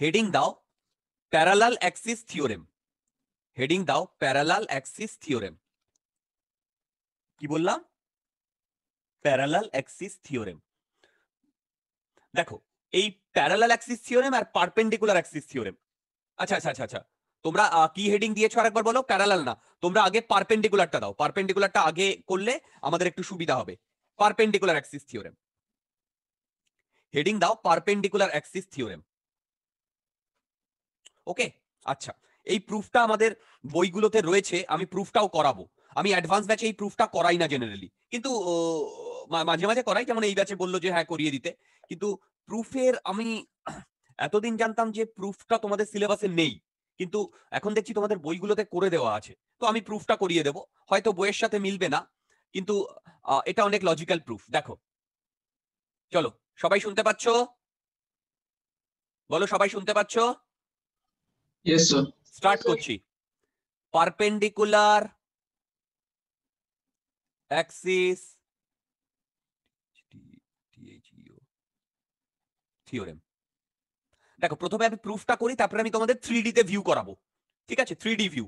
Heading দাও parallel axis theorem heading দাও parallel axis theorem কি বললাম প্যারালাল অ্যাক্সিস থিওরেম দেখো এই প্যারালাল অ্যাক্সিস থিওরেম আর পারপেন্ডিকুলার অ্যাক্সিস থিওরেম আচ্ছা আচ্ছা আচ্ছা আচ্ছা তোমরা কি হেডিং দিয়েছো আরেকবার বলো প্যারালাল না তোমরা আগে পারপেন্ডিকুলারটা দাও পারপেন্ডিকুলারটা আগে করলে আমাদের একটু সুবিধা হবে পারপেন্ডিকুলার অ্যাক্সিস থিওরেম হেডিং দাও পারপেন্ডিকুলার অ্যাক্সিস থিওরেম ওকে আচ্ছা এই প্রুফটা আমাদের বইগুলোতে রয়েছে আমি প্রুফটাও করাবো আমি অ্যাডভান্স ব্যাচে এই প্রুফটা করাই না জেনারেলি কিন্তু মাঝে মাঝে করাই যেমন এই ব্যাচে বললো যে হ্যাঁ করিয়ে দিতে কিন্তু প্রুফের আমি এতদিন জানতাম যে প্রুফটা তোমাদের সিলেবাসে নেই কিন্তু এখন দেখছি তোমাদের বইগুলোতে করে দেওয়া আছে তো আমি প্রুফটা করিয়ে দেব হয়তো বইয়ের সাথে মিলবে না কিন্তু এটা অনেক লজিক্যাল প্রুফ দেখো চলো সবাই শুনতে পাচ্ছ বলো সবাই শুনতে পাচ্ছ Yes, sir. Start, Kochi. Perpendicular axis theorem e দেখো প্রথমে আমি প্রুফটা করি তারপরে আমি তোমাদের থ্রি তে ভিউ করাবো ঠিক আছে থ্রি ডি ভিউ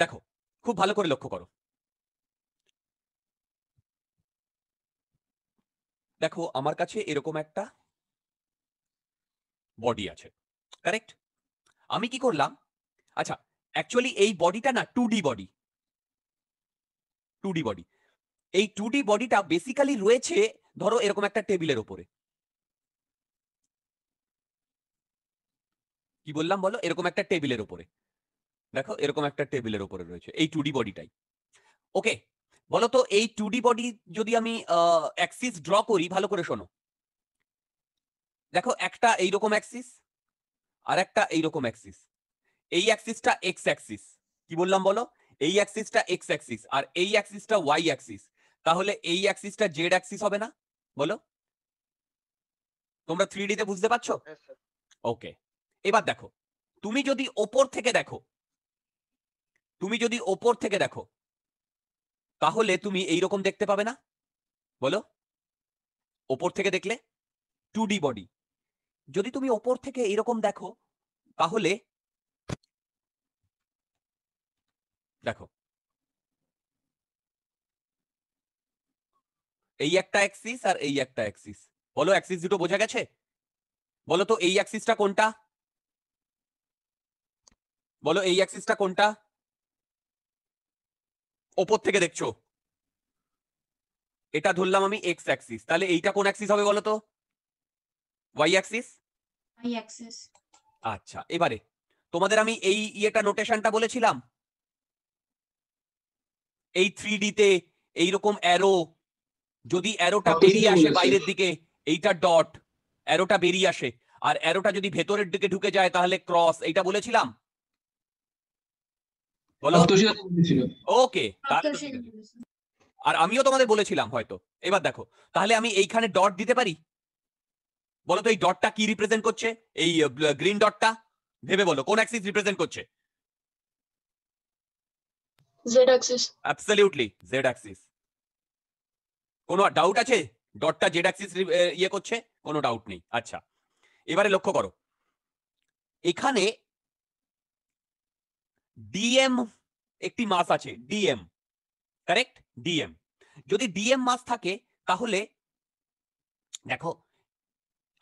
দেখো খুব ভালো করে লক্ষ্য করো দেখো আমার কাছে এরকম একটা বডি আছে কারেক্ট আমি কি করলাম আচ্ছা অ্যাকচুয়ালি এই বডিটা না two D body two D body এই টু ডি বডিটা বেসিক্যালি রয়েছে ধরো এরকম একটা টেবিলের ওপরে কি বললাম বলো এরকম একটা টেবিলের ওপরে দেখো এরকম একটা টেবিলের ওপরে রয়েছে এই টু ডি বডিটাই ওকে বলো তো এই টু ডি বডি যদি আমি অ্যাক্সিস ড্র করি ভালো করে শোনো দেখো একটা এইরকম অ্যাক্সিস আর একটা এইরকম অ্যাক্সিস এই অ্যাক্সিসটা এক্স অ্যাক্সিস কি বললাম বলো এই অ্যাক্সিসটা এক্স অ্যাক্সিস আর এই অ্যাক্সিসটা ওয়াই অ্যাক্সিস তাহলে এই অ্যাক্সিসটা জেড অ্যাক্সিস হবে না বলো তোমরা থ্রি ডিতে বুঝতে পারছো ওকে এবার দেখো তুমি যদি ওপর থেকে দেখো তুমি যদি ওপর থেকে দেখো তাহলে তুমি এইরকম দেখতে পাবে না বলো ওপর থেকে দেখলে টু ডি বডি যদি তুমি ওপর থেকে এরকম দেখো তাহলে দেখো এই একটা অ্যাক্সিস আর এই একটা অ্যাক্সিস বলো অ্যাক্সিস দুটো বোঝা গেছে বলো তো এই অ্যাক্সিসটা কোনটা বলো এই অ্যাক্সিসটা কোনটা ওপর থেকে দেখছো এটা ধরলাম আমি এক্স অ্যাক্সিস তাহলে এইটা কোন অ্যাক্সিস হবে বলো তো ওয়াই অ্যাক্সিস ওয়াই অ্যাক্সিস আচ্ছা এবারে তোমাদের আমি এই ইয়েটা নোটেশনটা বলেছিলাম এই থ্রি ডিতে এইরকম অ্যারো যদি অ্যারোটা বেরিয়ে আসে বাইরের দিকে এইটা ডট অ্যারোটা বেরিয়ে আসে আর অ্যারোটা যদি ভেতরের দিকে ঢুকে যায় তাহলে ক্রস এইটা বলেছিলাম ওকে আর আমিও তোমাদের বলেছিলাম হয়তো এবার দেখো তাহলে আমি এইখানে ডট দিতে পারি বলো তো এই ডটটা কি রিপ্রেজেন্ট করছে এই গ্রিন ডটটা ভেবে বলো কোন অ্যাক্সিস রিপ্রেজেন্ট করছে Z axis absolutely Z axis কোনো ডাউট আছে ডটটা জেড অ্যাক্সিস ইয়ে করছে কোনো ডাউট নেই আচ্ছা এবারে লক্ষ্য করো এখানে ডিএম একটি মাস আছে ডিএম কারেক্ট ডিএম যদি ডিএম মাস থাকে তাহলে দেখো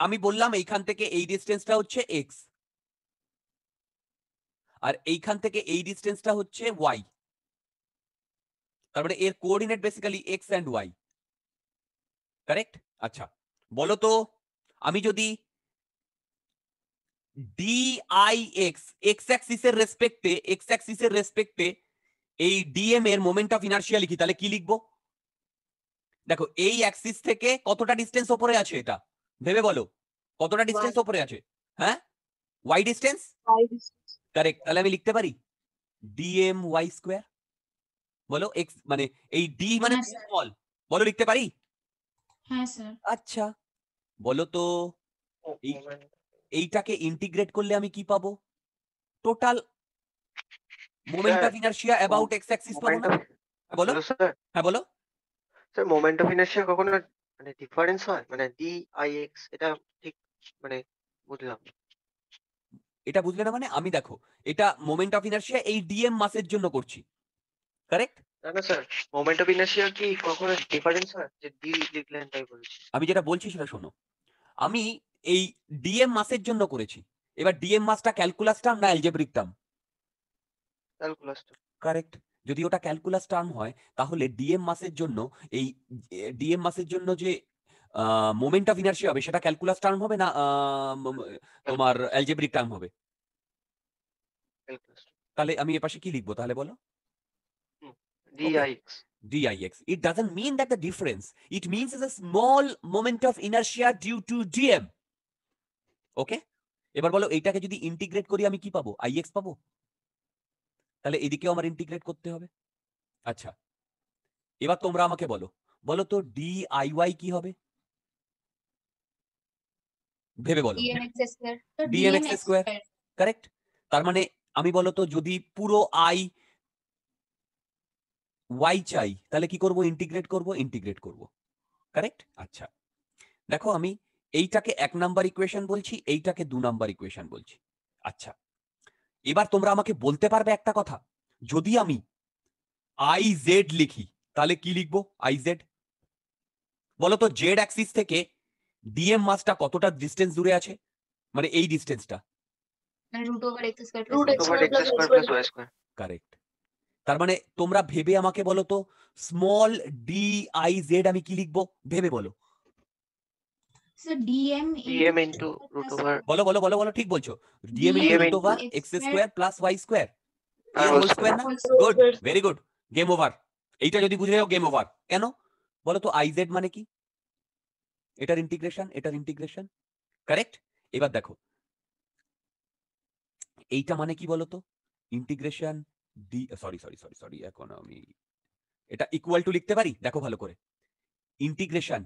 আমি বললাম এইখান থেকে এই ডিস্টেন্সটা হচ্ছে এক্স আর এইখান থেকে এই ডিস্টেন্সটা হচ্ছে ওয়াই তারপরে মানে এর coordinate basically X and Y correct আচ্ছা বলো তো আমি যদি D I X X axis এর রেসপেক্টে এক্স অ্যাক্সিস এর রেসপেক্টে এই ডিএম এর মোমেন্ট অফ ইনার্সিয়া লিখি তাহলে কি লিখবো দেখো এই অ্যাক্সিস থেকে কতটা ডিস্টেন্স ওপরে আছে এটা ভেবে বলো কতটা ডিসটেন্স ওপরে আছে হ্যাঁ ওয়াই ডিসটেন্স কারেক্ট তাহলে আমি লিখতে পারি ডিএম ওয়াই স্কোয়ার বলো এক্স মানে এই ডি মানে স্মল হ্যাঁ, বলো লিখতে পারি হ্যাঁ, আচ্ছা বলো তো এইটাকে ইন্টিগ্রেট করলে আমি কি পাবো total moment of inertia about X axis পাবো না বলো হ্যাঁ বলো স্যার মোমেন্ট অফ ইনার্শিয়া কখনো মানে ডিফারেন্স হয় মানে ডি আই এক্স এটা ঠিক মানে বুঝলাম এটা বুঝলে না মানে আমি দেখো এটা মোমেন্ট অফ ইনার্শিয়া এই ডিএম মাসের জন্য করছি কারেক্ট না না স্যার মোমেন্ট অফ ইনার্শিয়া কি কখনো ডিফারেন্স হয় যে ডি লিখলেন তাই আমি যেটা বলছি সেটা শোনো আমি এই ডিএম মাসের জন্য করেছি এবার ডিএম মাসটা ক্যালকুলাস টার্ম না অ্যালজেব্রিক টার্ম ক্যালকুলাস কারেক্ট যদি ওটা ক্যালকুলাস টার্ম হয় তাহলে ডিএম মাসের জন্য এই ডিএম মাসের জন্য যে মোমেন্ট অফ ইনার্সি হবে সেটা ক্যালকুলাস টার্ম হবে না তোমার অ্যালজেব্রিক টার্ম হবে তাহলে আমি এপাশে কি লিখবো তাহলে বলো ডিআইএক্স dix. It doesn't mean that the difference. It means it's a small moment of inertia due to ওকে এবার বলো এইটাকে যদি ইন্টিগ্রেট করি আমি কি পাবো আইএক্স পাবো তাহলে এদিকেও আমার ইন্টিগ্রেট করতে হবে আচ্ছা এবার তোমরা আমাকে বলো বলো তো ডি আই ওয়াই কি হবে ভেবে বলো ডিএনএক্স স্কোয়ার কারেক্ট তার মানে আমি বলো তো যদি পুরো আই ওয়াই চাই তাহলে কি করব ইন্টিগ্রেট করব ইন্টিগ্রেট করব কারেক্ট আচ্ছা দেখো আমি এইটাকে এক নাম্বার ইকুয়েশন বলছি এইটাকে দু নাম্বার ইকুয়েশন বলছি আচ্ছা এবার তোমরা আমাকে বলতে পারবে একটা কথা যদি আমি আই জেড লিখি তাহলে কি লিখবো আই জেড বলতো জেড অ্যাক্সিস থেকে ডিএম মাসটা কতটা ডিস্টেন্স দূরে আছে মানে এই ডিস্টেন্সটা মানে তার মানে তোমরা ভেবে আমাকে বলো তো স্মল ডি আই জেড আমি কি লিখবো ভেবে বলো dm dm into root over বলো বলো বলো বলো ঠিক বলছো dm into root over x square plus y square whole square না good very good game over এইটা যদি বুঝে যাও গেম ওভার কেন বলো তো iz মানে কি এটার ইন্টিগ্রেশন এটার ইন্টিগ্রেশন কারেক্ট এবার দেখো এইটা মানে কি বলতো integration D sorry sorry sorry sorry এখন আমি এটা ইকুয়াল টু লিখতে পারি দেখো ভালো করে ইন্টিগ্রেশন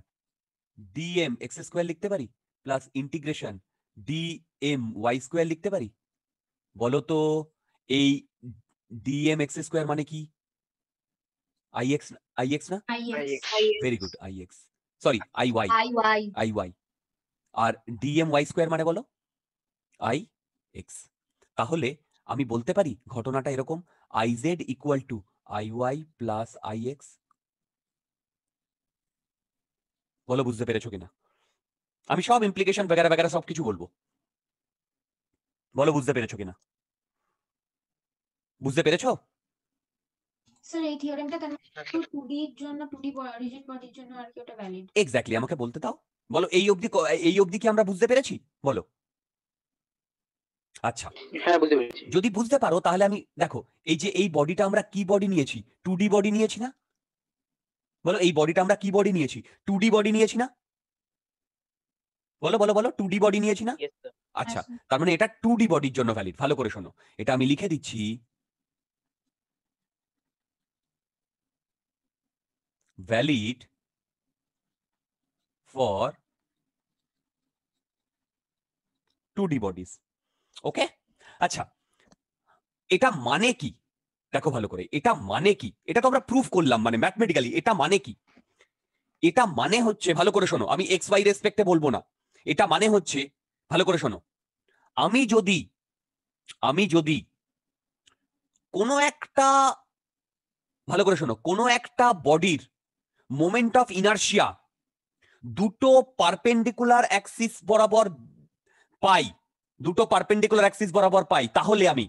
ডিএম এক্স স্কোয়ার লিখতে পারি plus integration dm y square লিখতে পারি বলো তো এই ডিএম এক্স স্কোয়ার মানে কি ix X I X very good I X sorry I Y I Y আর ডিএম ওয়াই স্কোয়ার মানে বলো আই এক্স তাহলে আমি বলতে পারি ঘটনাটা এরকম I Z equal to I Y plus I X বলো বুঝতে পেরেছো কিনা আমি সব ইমপ্লিকেশন বেগারা বেগারা সব কিছু বলবো বলো বুঝতে পেরেছো কিনা বুঝতে পেরেছো এক্স্যাক্টলি আমাকে বলতে দাও বলো এই অবধি এই অবধি কি আমরা বুঝতে পেরেছি বলো আচ্ছা হ্যাঁ বুঝতে পেরেছি যদি বুঝতে পারো তাহলে আমি দেখো এই যে এই বডিটা আমরা কি বডি নিয়েছি ডি বডি নিয়েছি না বলো এই বডিটা আমরা কি বডি নিয়েছি টু ডি বডি নিয়েছি না বলো বলো বলো টু ডি বডি নিয়েছি না আচ্ছা, আচ্ছা তার মানে এটা টু ডি বডির জন্য ভ্যালিড ভালো করে শোনো এটা আমি লিখে দিচ্ছি valid for two D bodies okay আচ্ছা এটা মানে কি দেখো ভালো করে এটা মানে কি এটা তো আমরা প্রুফ করলাম মানে ম্যাথমেটিক্যালি এটা মানে কি এটা মানে হচ্ছে ভালো করে শোনো আমি এক্স ওয়াই রেসপেক্টে বলবো না এটা মানে হচ্ছে ভালো করে শোনো আমি যদি আমি যদি কোনো একটা ভালো করে শোনো কোনো একটা বডির মোমেন্ট অফ ইনার্শিয়া দুটো পারপেন্ডিকুলার অ্যাক্সিস বরাবর পাই দুটো পারপেন্ডিকুলার অ্যাক্সিস বরাবর পাই তাহলে আমি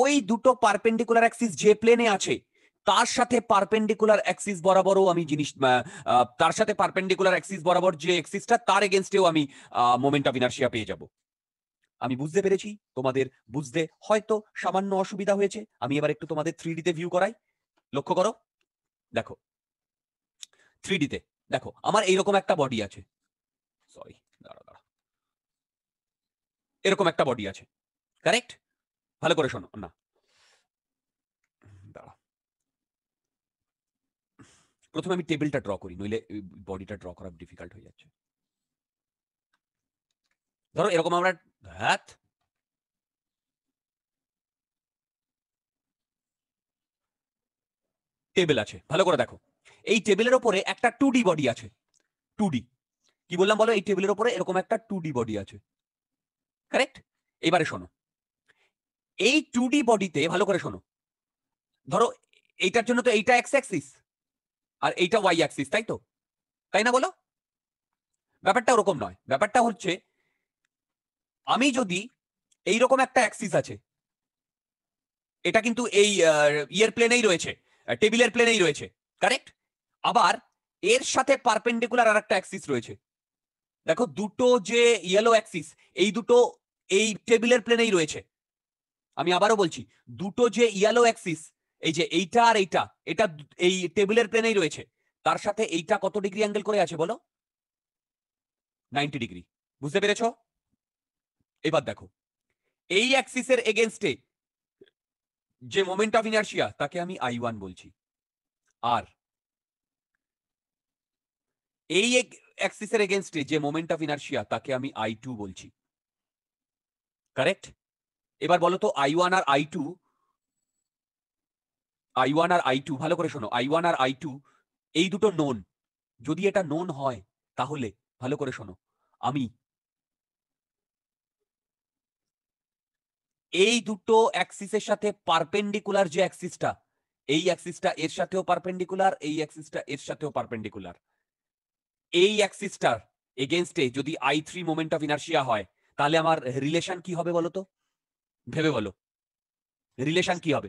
ওই দুটো পারপেন্ডিকুলার অ্যাক্সিস যে প্লেনে আছে তার সাথে পারপেন্ডিকুলার অ্যাক্সিস বরাবরও আমি জিনিস তার সাথে পারপেন্ডিকুলার অ্যাক্সিস বরাবর যে অ্যাক্সিসটা তার এগেনস্টেও আমি মোমেন্ট অফ ইনার্শিয়া পেয়ে যাব আমি বুঝতে পেরেছি তোমাদের বুঝতে হয়তো সামান্য অসুবিধা হয়েছে আমি এবার একটু তোমাদের থ্রি ডিতে ভিউ করাই লক্ষ্য করো দেখো থ্রি ডিতে দেখো আমার এইরকম একটা বডি আছে সরি দাঁড়া দাঁড়া এরকম একটা বডি আছে কারেক্ট ভালো করে শোনো না দাঁড়া প্রথমে আমি টেবিলটা ড্র করি নইলে বডিটা ড্র করা ডিফিকাল্ট হয়ে যাচ্ছে ধরো এরকম আমরা হাত টেবিল আছে ভালো করে দেখো এই টেবিলের ওপরে একটা টু ডি বডি আছে টু ডি কি বললাম বলো এই টেবিলের উপরে এরকম একটা টু ডি বডি আছে কারেক্ট এবারে শোনো এই টু ডি বডিতে ভালো করে শোনো ধরো এইটার জন্য তো এইটা এক্স অ্যাক্সিস আর এইটা ওয়াই অ্যাক্সিস তাই তো তাই না বলো ব্যাপারটা ওরকম নয় ব্যাপারটা হচ্ছে আমি যদি এইরকম একটা অ্যাক্সিস আছে এটা কিন্তু এই ইয়ের প্লেনেই রয়েছে টেবিলের প্লেনেই রয়েছে কারেক্ট আবার এর সাথে পারপেন্ডিকুলার আর একটা অ্যাক্সিস রয়েছে দেখো দুটো যে ইয়েলো অ্যাক্সিস এই দুটো এই টেবিলের প্লেনেই রয়েছে আমি আবারও বলছি দুটো যে ইয়ালো অ্যাক্সিস এই যে এইটা আর এইটা এটা এই টেবিলের প্লেনেই রয়েছে তার সাথে এইটা কত ডিগ্রি অ্যাঙ্গেল করে আছে বলো নাইনটি ডিগ্রি বুঝতে পেরেছ এবার দেখো এই অ্যাক্সিসের এগেনস্টে যে মোমেন্ট অফ ইনার্শিয়া তাকে আমি আই ওয়ান বলছি আর এই অ্যাক্সিসের এগেনস্টে যে মোমেন্ট অফ ইনার্শিয়া তাকে আমি আই টু বলছি কারেক্ট এবার বলো তো আই ওয়ান আর আই টু আই ওয়ান আর আই টু ভালো করে শোনো আই ওয়ান আর আই টু এই দুটো নোন যদি এটা নোন হয় তাহলে ভালো করে শোনো আমি এই দুটো অ্যাক্সিসের সাথে পারপেন্ডিকুলার যে অ্যাক্সিসটা এই অ্যাক্সিসটা এর সাথেও পারপেন্ডিকুলার এই অ্যাক্সিসটা এর সাথেও পারপেন্ডিকুলার এই অ্যাক্সিসটার এগেনস্টে যদি I three moment of inertia হয় তাহলে আমার রিলেশন কি হবে বলতো ভেবে বলো রিলেশন কি হবে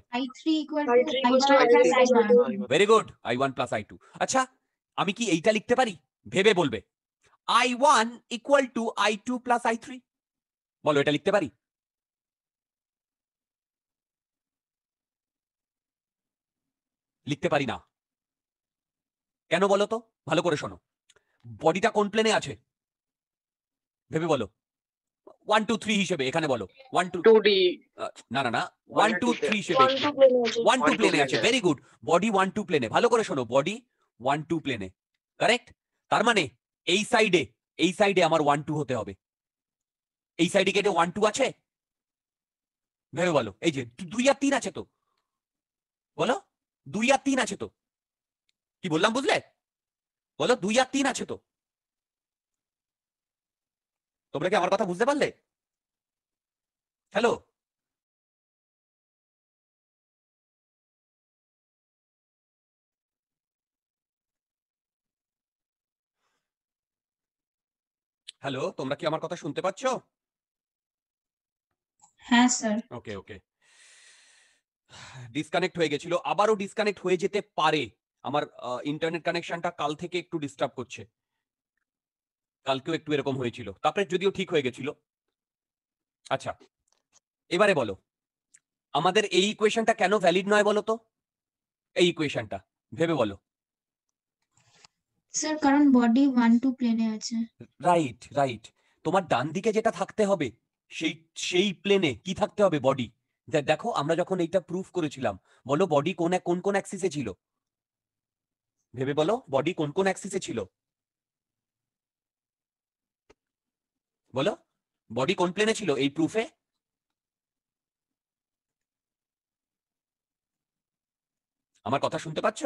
very good I one plus I two আচ্ছা আমি কি এইটা লিখতে পারি ভেবে বলবে I one equal to I two plus I three বলো এটা লিখতে পারি লিখতে পারি না কেন বলো তো ভালো করে শোনো বডিটা কোন প্লেনে আছে ভেবে বলো ওয়ান টু থ্রি হিসেবে এখানে বলো ওয়ান টু টু ডি না না না ওয়ান টু থ্রি হিসেবে ওয়ান টু প্লেনে আছে very good body one two প্লেনে ভালো করে শোনো বডি ওয়ান টু প্লেনে কারেক্ট তার মানে এই সাইডে এই সাইডে আমার ওয়ান টু হতে হবে এই সাইডে কেটে ওয়ান টু আছে ভেবে বলো এই যে দুই আর তিন আছে তো বলো দুই আর তিন আছে তো কি বললাম বুঝলে বলো দুই আর তিন আছে তো তোমরা কি আমার কথা বুঝতে পারলে হ্যালো হ্যালো তোমরা কি আমার কথা শুনতে পাচ্ছ হ্যাঁ স্যার ওকে ওকে ডিসকানেক্ট হয়ে গেছিল আবারও ডিসকানেক্ট হয়ে যেতে পারে আমার ইন্টারনেট কানেকশনটা কাল থেকে একটু ডিস্টার্ব করছে কালকেও একটু এরকম হয়েছিল তারপরে যদিও ঠিক হয়ে গেছিল আচ্ছা এবারে বলো আমাদের এই ইকুয়েশনটা কেন ভ্যালিড নয় বলো তো এই ইকুয়েশনটা ভেবে বলো স্যার কারণ বডি প্লেনে আছে রাইট রাইট তোমার ডান দিকে যেটা থাকতে হবে সেই সেই প্লেনে কি থাকতে হবে বডি দেখো আমরা যখন এইটা প্রুফ করেছিলাম বলো বডি কোন কোন কোন অ্যাক্সিসে ছিল ভেবে বলো বডি কোন কোন অ্যাক্সিসে ছিল বলো বডি কোন প্লেনে ছিল এই প্রুফে আমার কথা শুনতে পাচ্ছ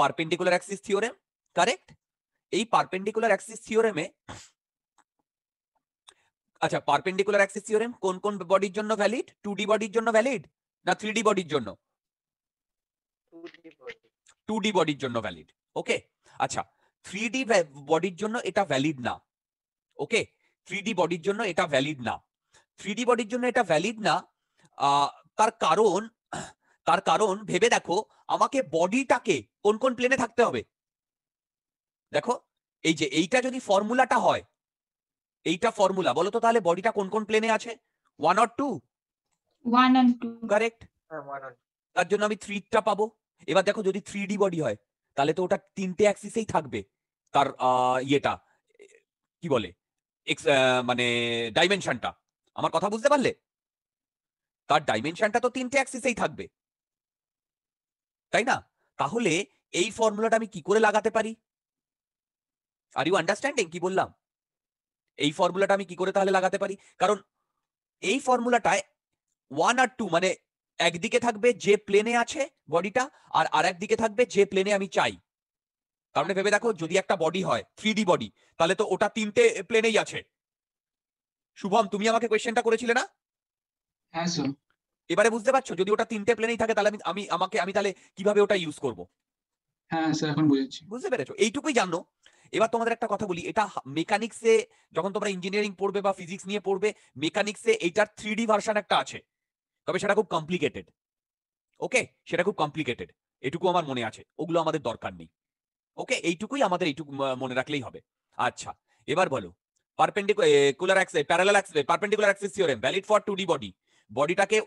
পারপেন্ডিকুলার অ্যাক্সিস থিওরেম কারেক্ট এই পারপেন্ডিকুলার অ্যাক্সিস থিওরেমে আচ্ছা পারপেন্ডিকুলার অ্যাক্সিস থিওরেম কোন কোন বডির জন্য ভ্যালিড টু ডি বডির জন্য ভ্যালিড না থ্রি ডি বডির জন্য টু ডি বডির জন্য ভ্যালিড ওকে আচ্ছা থ্রি ডি বডির জন্য এটা ভ্যালিড না ওকে থ্রি ডি বডির জন্য এটা ভ্যালিড না থ্রি ডি বডির জন্য এটা ভ্যালিড না তার কারণ তার কারণ ভেবে দেখো আমাকে বডিটাকে কোন কোন প্লেনে থাকতে হবে দেখো এই যে এইটা যদি ফর্মুলাটা হয় এইটা ফর্মুলা বলো তো তাহলে বডিটা কোন কোন প্লেনে আছে one or two one and two correct তার জন্য আমি থ্রিটা পাবো এবার দেখো যদি থ্রি ডি বডি হয় তাহলে তো ওটা তিনটে অ্যাক্সিসেই থাকবে তার ইয়েটা কি বলে মানে ডাইমেনশনটা আমার কথা বুঝতে পারলে তার ডাইমেনশনটা তো তিনটে অ্যাক্সিসেই থাকবে তাই না তাহলে এই ফর্মুলাটা আমি কি করে লাগাতে পারি আর ইউ আন্ডারস্ট্যান্ডিং কি বললাম এই ফর্মুলাটা আমি কি করে তাহলে লাগাতে পারি কারণ এই ফর্মুলাটায় ওয়ান আর টু মানে একদিকে থাকবে যে প্লেনে আছে বডিটা আর আর একদিকে থাকবে যে প্লেনে আমি চাই তার ভেবে দেখো যদি একটা বডি হয় থ্রি বডি তাহলে তো ওটা তিনটে প্লেনেই আছে শুভম তুমি আমাকে কোয়েশ্চেনটা করেছিলে না হ্যাঁ, এবারে বুঝতে পারছো যদি ওটা তিনটে প্লেনেই থাকে তাহলে আমি আমি আমাকে আমি তাহলে কিভাবে ওটা ইউজ করব হ্যাঁ স্যার বুঝেছি বুঝতে পেরেছো এইটুকুই জানো এবার তোমাদের একটা কথা বলি এটা মেকানিক্সে যখন তোমরা ইঞ্জিনিয়ারিং পড়বে বা ফিজিক্স নিয়ে পড়বে মেকানিক্সে এইটার থ্রি ভার্সন একটা আছে তবে সেটা খুব কমপ্লিকেটেড ওকে সেটা খুব কমপ্লিকেটেড এটুকু আমার মনে আছে ওগুলো আমাদের দরকার নেই ওকে এইটুকুই আমাদের এইটুকু মনে রাখলেই হবে আচ্ছা এবার বলো perpendicular axis parallel axis perpendicular axis theorem valid for two D body বডিটাকে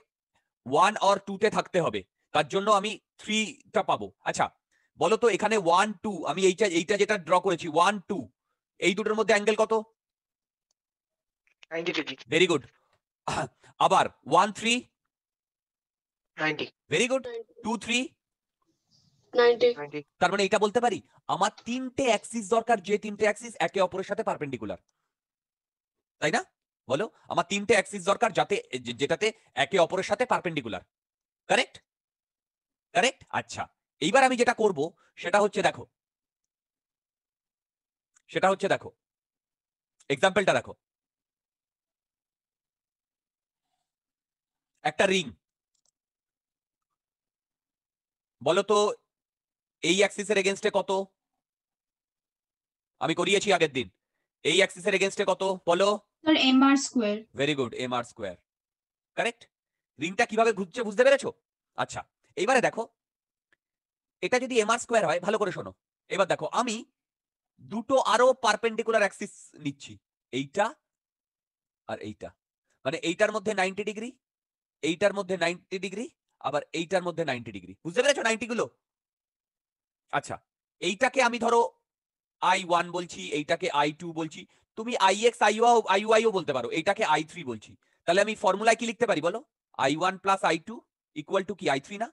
ওয়ান অর টুতে থাকতে হবে তার জন্য আমি থ্রিটা পাবো আচ্ছা বলো তো এখানে ওয়ান টু আমি এইটা এইটা যেটা ড্র করেছি ওয়ান টু এই দুটোর মধ্যে অ্যাঙ্গেল কত ভেরি গুড আবার ওয়ান থ্রি 90 ভেরি গুড 2 3 90 তার মানে এটা বলতে পারি আমার তিনটে অ্যাক্সিস দরকার যে তিনটে অ্যাক্সিস একে অপরের সাথে পারপেন্ডিকুলার তাই না বলো আমার তিনটে অ্যাক্সিস দরকার যাতে যেটাতে একে অপরের সাথে পারপেন্ডিকুলার কারেক্ট কারেক্ট আচ্ছা এইবার আমি যেটা করব সেটা হচ্ছে দেখো সেটা হচ্ছে দেখো এক্সাম্পলটা দেখো একটা রিং বলতো এই অ্যাক্সিসের এগেনস্টে কত আমি করিয়েছি আগের দিন এই অ্যাক্সিসের এগেনস্টে কত বলো sir M R square very good M R square correct রিংটা কিভাবে ঘুরছে বুঝতে পেরেছো আচ্ছা এবারে দেখো এটা যদি এম আর স্কয়ার হয় ভালো করে শোনো এবার দেখো আমি দুটো আরো পারপেন্ডিকুলার অ্যাক্সিস নিচ্ছি এইটা আর এইটা মানে এইটার মধ্যে নাইনটি ডিগ্রি এইটার মধ্যে নাইনটি ডিগ্রি আবার এইটার মধ্যে নাইনটি ডিগ্রি বুঝতে পেরেছো নাইনটি গুলো আচ্ছা এইটাকে আমি ধরো আই ওয়ান বলছি এইটাকে আই টু বলছি তুমি আই এক্স আই আই ওয়াইও বলতে পারো এইটাকে আই থ্রি বলছি তাহলে আমি ফর্মুলায় কি লিখতে পারি বলো I one plus I two equal to কি আই থ্রি না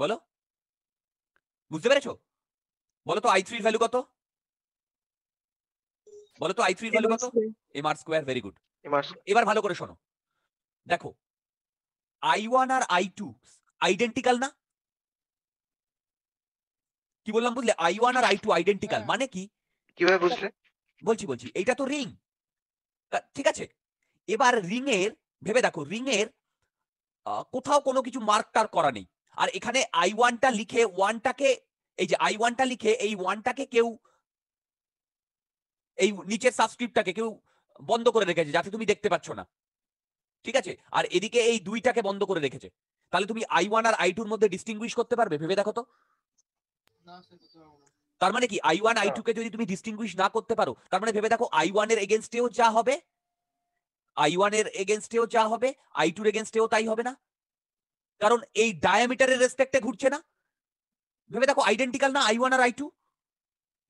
বলো বুঝতে পেরেছো বলো তো আই থ্রির ভ্যালু কত বলো তো আই থ্রির ভ্যালু কত M R square very good এবার ভালো করে শোনো দেখো আই ওয়ান আর আই টু আইডেন্টিক্যাল না কি বললাম বুঝলে আই ওয়ান আর আই টু আইডেন্টিক্যাল মানে কি কিভাবে বুঝলে বলছি বলছি এইটা তো রিং ঠিক আছে এবার রিং এর ভেবে দেখো রিং এর কোথাও কোনো কিছু মার্ক টার করা নেই আর এখানে আই ওয়ানটা লিখে ওয়ানটাকে এই যে আই ওয়ানটা লিখে এই ওয়ানটাকে কেউ এই নিচের সাবস্ক্রিপ্টটাকে কেউ বন্ধ করে রেখেছে যাতে তুমি দেখতে পাচ্ছ না ঠিক আছে আর এদিকে এই দুইটাকে বন্ধ করে রেখেছে তাহলে তুমি আই ওয়ান আর আই টুর মধ্যে ডিস্টিংগুইশ করতে পারবে ভেবে দেখো তো তার মানে কি আই ওয়ান আই টু কে যদি তুমি ডিস্টিংগুইশ না করতে পারো তার মানে ভেবে দেখো আই ওয়ান এর এগেনস্টেও যা হবে আই ওয়ান এর এগেনস্টেও যা হবে আই টুর এগেনস্টেও তাই হবে না কারণ এই ডায়ামিটারের রেসপেক্টে ঘুরছে না ভেবে দেখো আইডেন্টিক্যাল না আই ওয়ান আর আই টু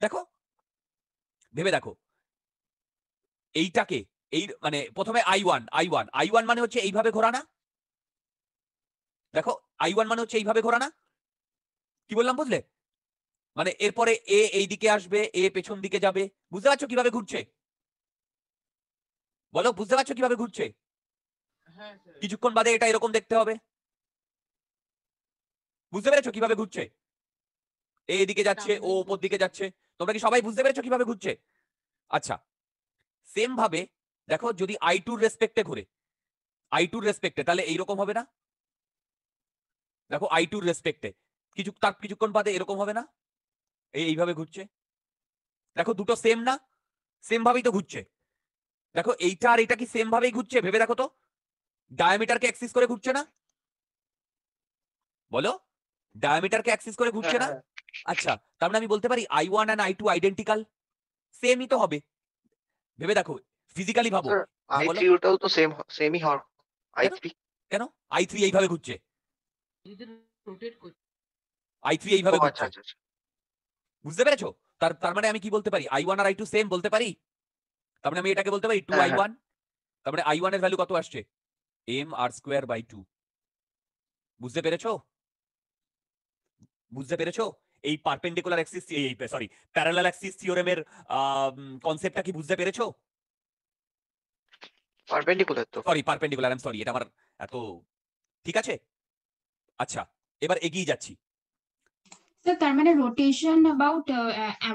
দেখো ভেবে দেখো এইটাকে এই মানে প্রথমে I one I one I one মানে হচ্ছে এইভাবে ঘোরানা দেখো আই ওয়ান মানে হচ্ছে এইভাবে ঘোরানা কি বললাম বুঝলে মানে এরপরে এ এই দিকে আসবে এ পেছন দিকে যাবে বুঝতে পারছো কিভাবে ঘুরছে বলো বুঝতে পারছো কিভাবে ঘুরছে হ্যাঁ, কিছুক্ষণ বাদে এটা এরকম দেখতে হবে বুঝতে পেরেছো কিভাবে ঘুরছে এ এদিকে যাচ্ছে ও ওপর দিকে যাচ্ছে তোমরা কি সবাই বুঝতে পেরেছো কিভাবে ঘুরছে আচ্ছা সেম ভাবে দেখো যদি আই টুর রেসপেক্টে ঘুরে আই টুর রেসপেক্টে তাহলে এইরকম হবে না দেখো আই টুর রেসপেক্টে কিছু তার কিছুক্ষণ বাদে এরকম হবে না এই এইভাবে ঘুরছে দেখো দুটো সেম না সেম ভাবেই তো ঘুরছে দেখো এইটা আর এটা কি সেম ভাবেই ঘুরছে ভেবে দেখো তো ডায়ামিটারকে অ্যাক্সিস করে ঘুরছে না বলো ডায়ামিটারকে অ্যাক্সিস করে ঘুরছে না হ্যাঁ, হ্যাঁ। আচ্ছা তার মানে আমি বলতে পারি I one and I two identical সেমই তো হবে ভেবে দেখো ফিজিক্যালি ভাবো আই তো সেম সেমই হর আই কেন আই এইভাবে ঘুরছে আই এইভাবে আচ্ছা, ঘুরছে আচ্ছা, আচ্ছা। বুঝতে পেরেছো তার তার মানে আমি কি বলতে পারি আই ওয়ান আর আই টু সেম বলতে পারি তার মানে আমি এটাকে বলতে পারি টু আই ওয়ান তার মানে আই ওয়ান এর ভ্যালু কত আসছে M R square by two বুঝতে পেরেছো বুঝতে পেরেছো এই পারপেন্ডিকুলার অ্যাক্সিস এই সরি প্যারালাল অ্যাক্সিস থিওরেমের কনসেপ্টটা কি বুঝতে পেরেছো পারপেন্ডিকুলার তো sorry perpendicular I am sorry এটা আমার এত ঠিক আছে আচ্ছা এবার এগিয়ে যাচ্ছি স্যার তার মানে রোটেশন अबाउट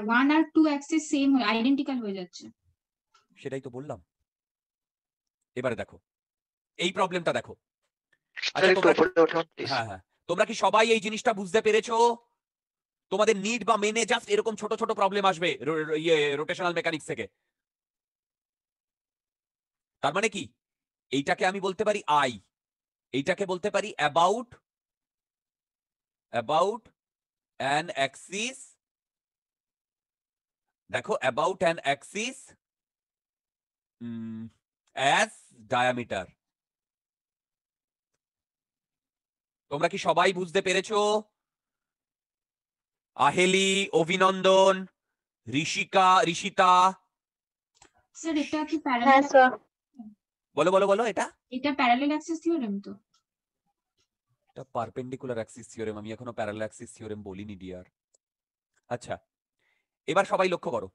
ওয়ান আর টু অ্যাক্সিস সেম আইডেন্টিক্যাল হয়ে যাচ্ছে সেটাই তো বললাম এবারে দেখো এই প্রবলেমটা দেখো আচ্ছা তোমরা হ্যাঁ হ্যাঁ তোমরা কি সবাই এই জিনিসটা বুঝতে পেরেছো তোমাদের নিড বা মেনে জাস্ট এরকম ছোট ছোট প্রবলেম আসবে ইয়ে রোটেশনাল মেকানিক্স থেকে তার মানে কি এইটাকে আমি বলতে পারি আই এইটাকে বলতে পারি অ্যাবাউট অ্যাবাউট অ্যান অ্যাক্সিস দেখো about an axis as diameter তোমরা কি সবাই বুঝতে পেরেছ আহেলি অভিনন্দন ঋষিকা ঋষিতা স্যার এটা কি প্যারালাল বলো বলো বলো এটা এটা প্যারালেল অ্যাক্সিস থিওরেম তো এটা পারপেন্ডিকুলার অ্যাক্সিস থিওরেম আমি এখনো প্যারালেল অ্যাক্সিস থিওরেম বলিনি ডিয়ার আচ্ছা এবার সবাই লক্ষ্য করো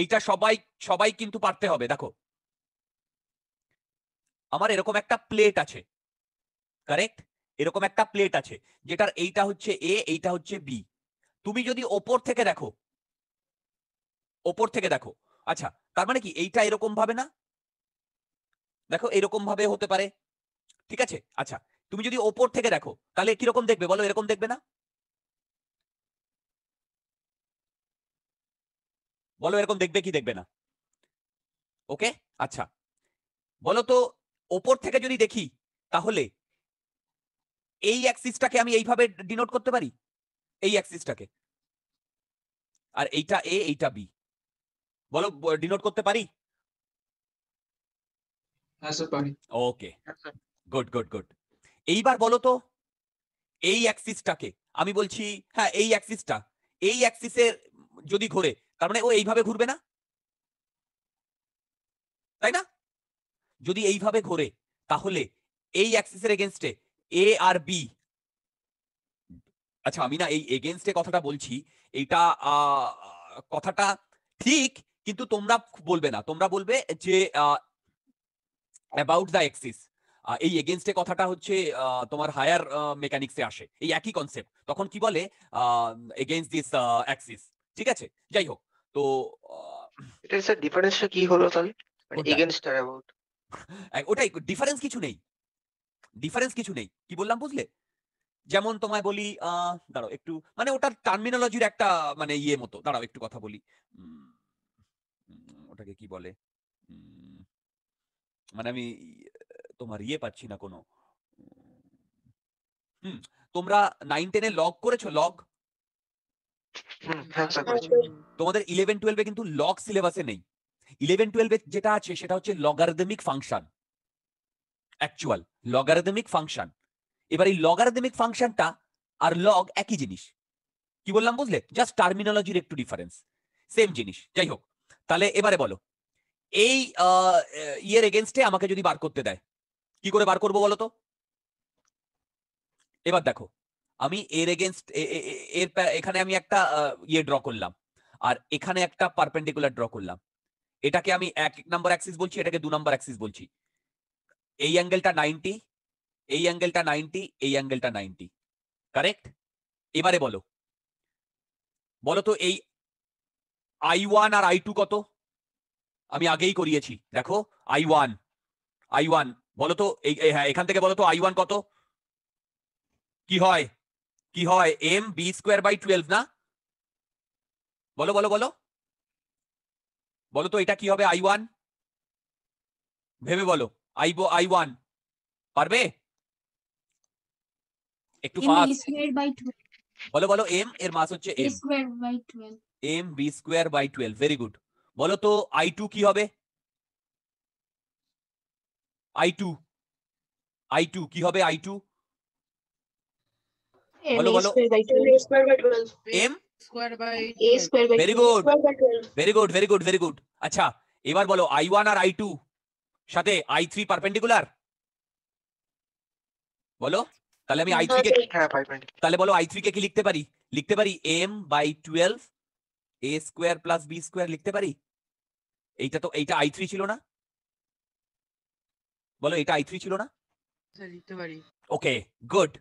এইটা সবাই সবাই কিন্তু পারতে হবে দেখো আমার এরকম একটা প্লেট আছে কারেক্ট এরকম একটা প্লেট আছে যেটার এইটা হচ্ছে এ এইটা হচ্ছে বি তুমি যদি ওপর থেকে দেখো ওপর থেকে দেখো আচ্ছা তার মানে কি এইটা এরকম ভাবে না দেখো এরকম ভাবে হতে পারে ঠিক আছে আচ্ছা তুমি যদি ওপর থেকে দেখো তাহলে কিরকম দেখবে বলো এরকম দেখবে না বলো এরকম দেখবে কি দেখবে না ওকে আচ্ছা বলো তো ওপর থেকে যদি দেখি তাহলে এই অ্যাক্সিসটাকে আমি এইভাবে ডিনোট করতে পারি এই অ্যাক্সিসটাকে আর এইটা এ এইটা বি বলো ডিনোট করতে পারি ওকে গুড গুড গুড এইবার বলো তো এই অ্যাক্সিসটাকে আমি বলছি হ্যাঁ এই অ্যাক্সিসটা এই অ্যাক্সিসের যদি ঘোরে তার মানে ও এইভাবে ঘুরবে না তাই না যদি এইভাবে ঘোরে তাহলে এই অ্যাক্সিসের এগেনস্টে এ আর বি আচ্ছা আমি না এই এগেনস্টে কথাটা বলছি এইটা কথাটা ঠিক কিন্তু তোমরা বলবে না তোমরা বলবে যে অ্যাবাউট দ্য এক্সিস এই এগেনস্টে কথাটা হচ্ছে তোমার হায়ার মেকানিক্সে আসে এই একই কনসেপ্ট তখন কি বলে এগেনস্ট দিস অ্যাক্সিস ঠিক আছে যাই হোক তো এটা স্যার ডিফারেন্সটা কি হলো তাহলে এগেনস্ট আর অ্যাবাউট ওটাই ডিফারেন্স কিছু নেই ডিফারেন্স কিছু নেই কি বললাম বুঝলে যেমন তোমায় বলি দাঁড়াও একটু মানে ওটার টার্মিনোলজির একটা মানে ইয়ে মতো দাঁড়াও একটু কথা বলি ওটাকে কি বলে মানে আমি তোমার ইয়ে পাচ্ছি না কোনো হুম তোমরা নাইন টেনে লগ করেছো লগ হ্যাঁ, তোমাদের ইলেভেন টুয়েলভে কিন্তু লগ সিলেবাসে নেই ইলেভেন টুয়েলভে যেটা আছে সেটা হচ্ছে logarithmic function actual logarithmic function এবার এই লগারদমিক ফাংশনটা আর লগ একই জিনিস কি বললাম বুঝলে জাস্ট টার্মিনোলজির একটু ডিফারেন্স সেম জিনিস যাই হোক তাহলে এবারে বলো এই ইয়ের এগেনস্টে আমাকে যদি বার করতে দেয় কি করে বার করবো বলতো এবার দেখো আমি এর এগেনস্ট এর এখানে আমি একটা ইয়ে ড্র করলাম আর এখানে একটা পারপেন্ডিকুলার ড্র করলাম এটাকে আমি এক নাম্বার অ্যাক্সিস বলছি এটাকে দু নাম্বার অ্যাক্সিস বলছি এই অ্যাঙ্গেলটা নাইনটি এই অ্যাঙ্গেলটা নাইনটি এই অ্যাঙ্গেলটা নাইনটি কারেক্ট এবারে বলো বলো তো এই আই ওয়ান আর আই টু কত আমি আগেই করিয়েছি দেখো আই ওয়ান আই ওয়ান বলো তো এই হ্যাঁ এখান থেকে বলো তো আই ওয়ান কত কি হয় কি হয় M B square by twelve না বলো বলো বলো বলো তো এটা কি হবে আই ওয়ান ভেবে বলো আই আই ওয়ান পারবে একটু বলো বলো এম এর মাস হচ্ছে M M B square by twelve very good বলো তো আই টু কি হবে আই টু আই টু কি হবে আই টু বলো বলো M very good very good very good very good আচ্ছা এবার বলো আই ওয়ান আর আই টু সাথে আই থ্রি পারপেন্ডিকুলার বলো তাহলে আমি আই থ্রি কে হ্যাঁ, তাহলে বলো আই থ্রি কে কি লিখতে পারি লিখতে পারি M by twelve A square plus B square লিখতে পারি এইটা তো এইটা আই থ্রি ছিল না বলো এটা আই থ্রি ছিল না আচ্ছা, লিখতে ওকে গুড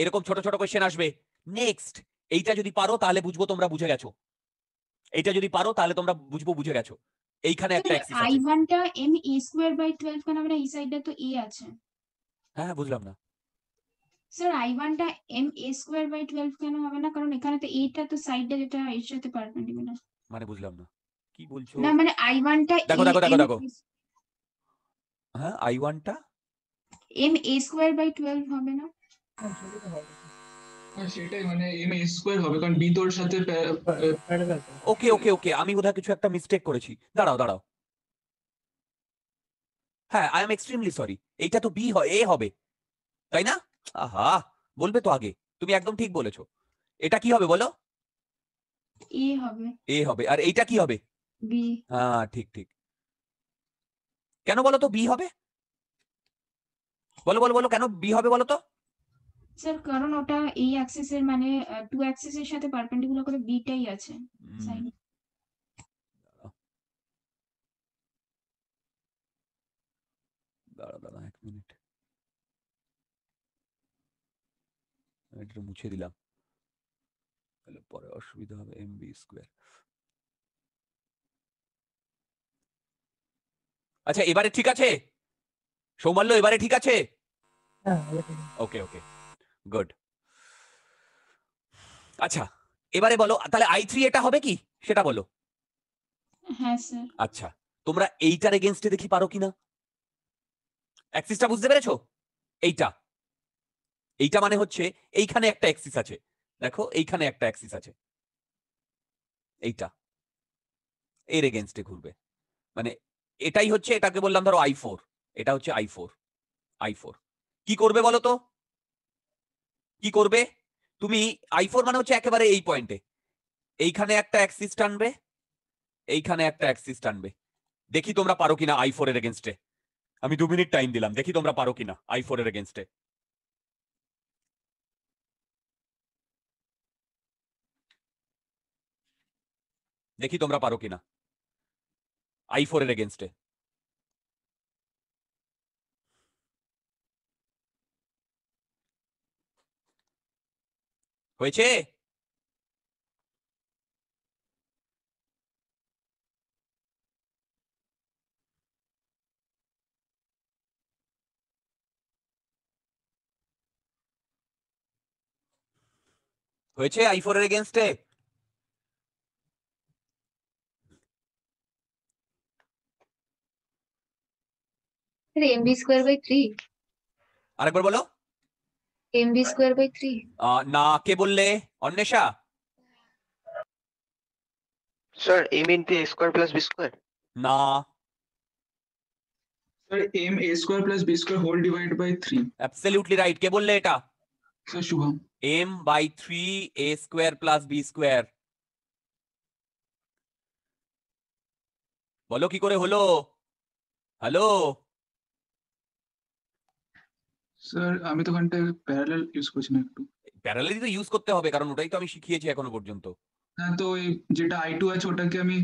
এরকম ছোট ছোট কোয়েশ্চেন আসবে নেক্সট এইটা যদি পারো তাহলে বুঝবো তোমরা বুঝে গেছো এইটা যদি পারো তাহলে তোমরা বুঝবো বুঝে গেছো এইখানে একটা এক্সারসাইজ আই1টা এম এ স্কয়ার বাই 12 কারণ আমরা এই সাইডটা তো এ আছে হ্যাঁ বুঝলাম না স্যার আই ওয়ানটা M A square by twelve কেন হবে না কারণ এখানে তো এটা তো সাইডে যেটা এর সাথে পারপেন্ডিকুলার মানে বুঝলাম না কি বলছো না মানে আই ওয়ানটা দেখো দেখো দেখো দেখো হ্যাঁ আই ওয়ানটা M A square by twelve হবে না হ্যাঁ, হ্যাঁ, সেটাই মানে এম এ স্কোয়ার হবে কারণ ওকে ওকে ওকে আমি বোধহয় কিছু একটা মিস্টেক করেছি দাঁড়াও দাঁড়াও হ্যাঁ আই এক্সট্রিমলি সরি তো বি হয় এ হবে তাই না আহা বলবে তো আগে তুমি একদম ঠিক বলেছো এটা কি হবে বলো এ হবে এ হবে আর এইটা কি হবে বি হ্যাঁ ঠিক ঠিক কেন বলো তো বি হবে বলো বলো বলো কেন বি হবে বলো তো স্যার কারণ ওটা এই অ্যাক্সিস এর মানে টু অ্যাক্সিস এর সাথে পারপেন্ডিকুলার করে বিটাই আছে এক মিনিট এটা মুছে দিলাম তাহলে পরে অসুবিধা হবে এমবি স্কোয়ার আচ্ছা এবারে ঠিক আছে সৌমাল্য এবারে ঠিক আছে ওকে ওকে গুড আচ্ছা এবারে বলো তাহলে আই থ্রি এটা হবে কি সেটা বলো হ্যাঁ, আচ্ছা তোমরা এইটার এগেনস্টে দেখি পারো কিনা অ্যাক্সিসটা বুঝতে পেরেছো এইটা এইটা মানে হচ্ছে এইখানে একটা অ্যাক্সিস আছে দেখো এইখানে একটা অ্যাক্সিস আছে এইটা এর এগেনস্টে ঘুরবে মানে এটাই হচ্ছে এটাকে বললাম ধরো আই ফোর এটা হচ্ছে আই ফোর আই ফোর কি করবে বলো তো কি করবে তুমি আই ফোর মানে হচ্ছে একেবারে এই পয়েন্টে এইখানে একটা অ্যাক্সিস টানবে এইখানে একটা অ্যাক্সিস টানবে দেখি তোমরা পারো কিনা আই ফোর এর এগেনস্টে আমি দু মিনিট টাইম দিলাম দেখি তোমরা পারো কিনা আই ফোর এর এগেনস্টে দেখি তোমরা পারো কিনা আই ফোর এর এগেনস্টে হয়েছে হয়েছে আই ফোর এর এগেনস্টে mb স্কয়ার বাই 3 আরেকবার বলো mb স্কয়ার বাই 3 না কে বললে Anwesha sir m into a square plus b square না sir m a square plus b square whole divide by 3 absolutely right কে বললে এটা sir Shubham m by 3 a square plus b square বলো কি করে হলো হ্যালো স্যার আমি তো ওখানটায় প্যারালাল ইউজ করছি না একটু প্যারালালি তো ইউজ করতে হবে কারণ ওটাই তো আমি শিখিয়েছি এখনো পর্যন্ত হ্যাঁ তো ওই যেটা আই টু আছে ওটাকে আমি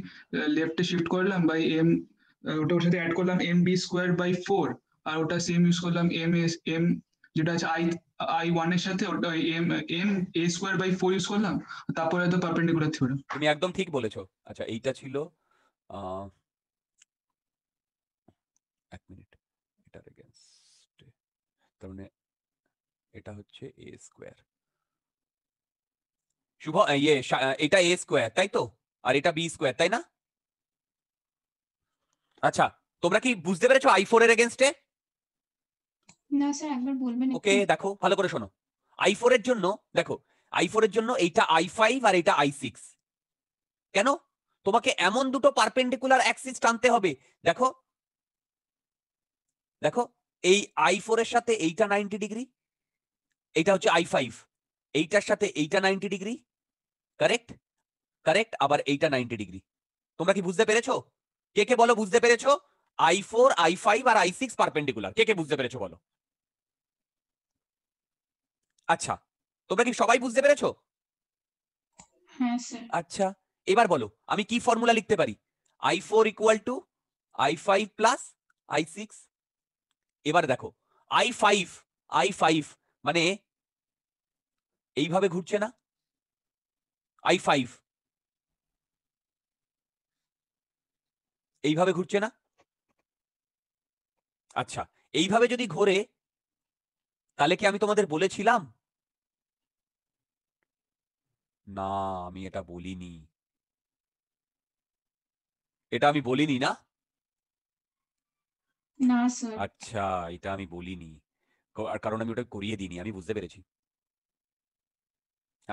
লেফটে শিফট করলাম বাই এম ওটা ওর সাথে অ্যাড করলাম M B square by four আর ওটা সেম ইউজ করলাম এম এস এম যেটা আছে আই আই ওয়ান এর সাথে ওটা M M A square by four use করলাম তারপরে তো পারপেন্ডিকুলার থিওরেম তুমি একদম ঠিক বলেছো আচ্ছা এইটা ছিল এক মিনিট কারণে এটা হচ্ছে এ স্কোয়ার শুভ ইয়ে এটা এ স্কোয়ার তাই তো আর এটা বি স্কোয়ার তাই না আচ্ছা তোমরা কি বুঝতে পেরেছো আই ফোর এর এগেনস্টে ওকে দেখো ভালো করে শোনো আই ফোর এর জন্য দেখো আই ফোর এর জন্য এইটা আই ফাইভ আর এটা আই সিক্স কেন তোমাকে এমন দুটো পারপেন্ডিকুলার অ্যাক্সিস টানতে হবে দেখো দেখো এই আই ফোর এর সাথে এইটা নাইনটি ডিগ্রি এইটা হচ্ছে আই ফাইভ এইটার সাথে এইটা নাইনটি ডিগ্রি কারেক্ট কারেক্ট আবার এইটা নাইনটি ডিগ্রি তোমরা কি বুঝতে পেরেছো কে কে বলো বুঝতে পেরেছো আই ফোর আই ফাইভ আর আই সিক্স পারপেন্ডিকুলার কে কে বুঝতে পেরেছো বলো আচ্ছা তোমরা কি সবাই বুঝতে পেরেছো হ্যাঁ, আচ্ছা এবার বলো আমি কি ফর্মুলা লিখতে পারি I four equal to I five plus I six এবার দেখো আই ফাইভ আই ফাইভ মানে এইভাবে ঘুরছে না আই ফাইভ এইভাবে ঘুরছে না আচ্ছা এইভাবে যদি ঘোরে তাহলে কি আমি তোমাদের বলেছিলাম না আমি এটা বলিনি এটা আমি বলিনি না না স্যার আচ্ছা এটা আমি বলিনি আর কারণ আমি ওটা করিয়ে দিইনি আমি বুঝতে পেরেছি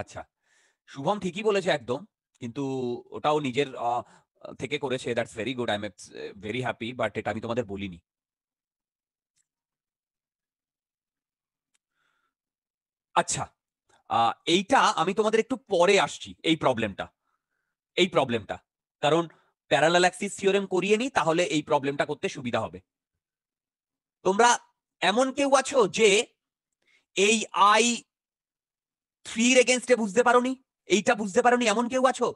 আচ্ছা শুভম ঠিকই বলেছে একদম কিন্তু ওটাও নিজের থেকে করেছে that's very good I am very happy but এটা আমি তোমাদের বলিনি আচ্ছা এইটা আমি তোমাদের একটু পরে আসছি এই প্রবলেমটা এই প্রবলেমটা কারণ প্যারালাল্যাক্সিস থিওরেম করিয়ে নিই তাহলে এই প্রবলেমটা করতে সুবিধা হবে তোমরা এমন কেউ আছো যে এই আই থ্রির এগেনস্টে বুঝতে পারোনি এইটা বুঝতে পারোনি এমন কেউ আছো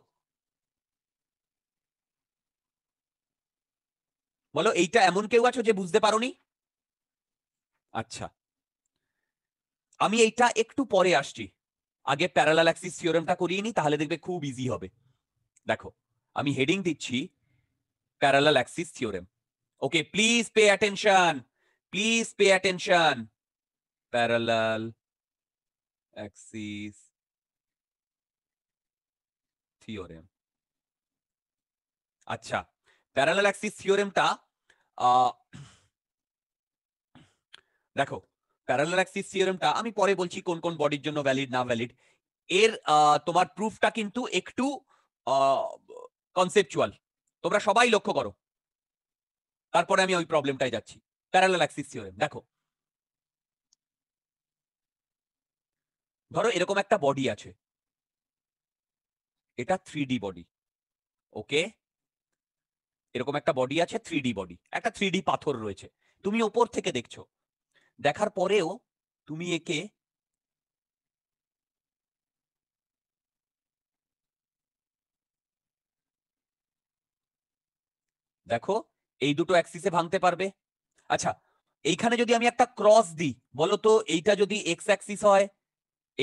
বলো এইটা এমন কেউ আছো যে বুঝতে নি আচ্ছা আমি এইটা একটু পরে আসছি আগে প্যারালাল অ্যাক্সিস থিওরেমটা করিয়ে নি তাহলে দেখবে খুব ইজি হবে দেখো আমি হেডিং দিচ্ছি parallel axis axis theorem okay please pay attention Please pay attention. Parallel axis theorem. আচ্ছা প্যারাল অ্যাক্সিস থিওরেমটা দেখো প্যারালাল অ্যাক্সিস থিওরেমটা আমি পরে বলছি কোন কোন বডির জন্য ভ্যালিড না ভ্যালিড এর তোমার প্রুফটা কিন্তু একটু কনসেপচুয়াল তোমরা সবাই লক্ষ্য করো তারপরে আমি ওই প্রবলেমটাই যাচ্ছি প্যারালাল অ্যাক্সিস থিওরেম দেখো ধরো এরকম একটা বডি আছে এটা থ্রি বডি ওকে এরকম একটা বডি আছে থ্রি বডি একটা থ্রি পাথর রয়েছে তুমি ওপর থেকে দেখছো দেখার পরেও তুমি একে দেখো এই দুটো অ্যাক্সিসে ভাঙতে পারবে আচ্ছা এইখানে যদি আমি একটা ক্রস দিই বলো তো এইটা যদি এক্স অ্যাক্সিস হয়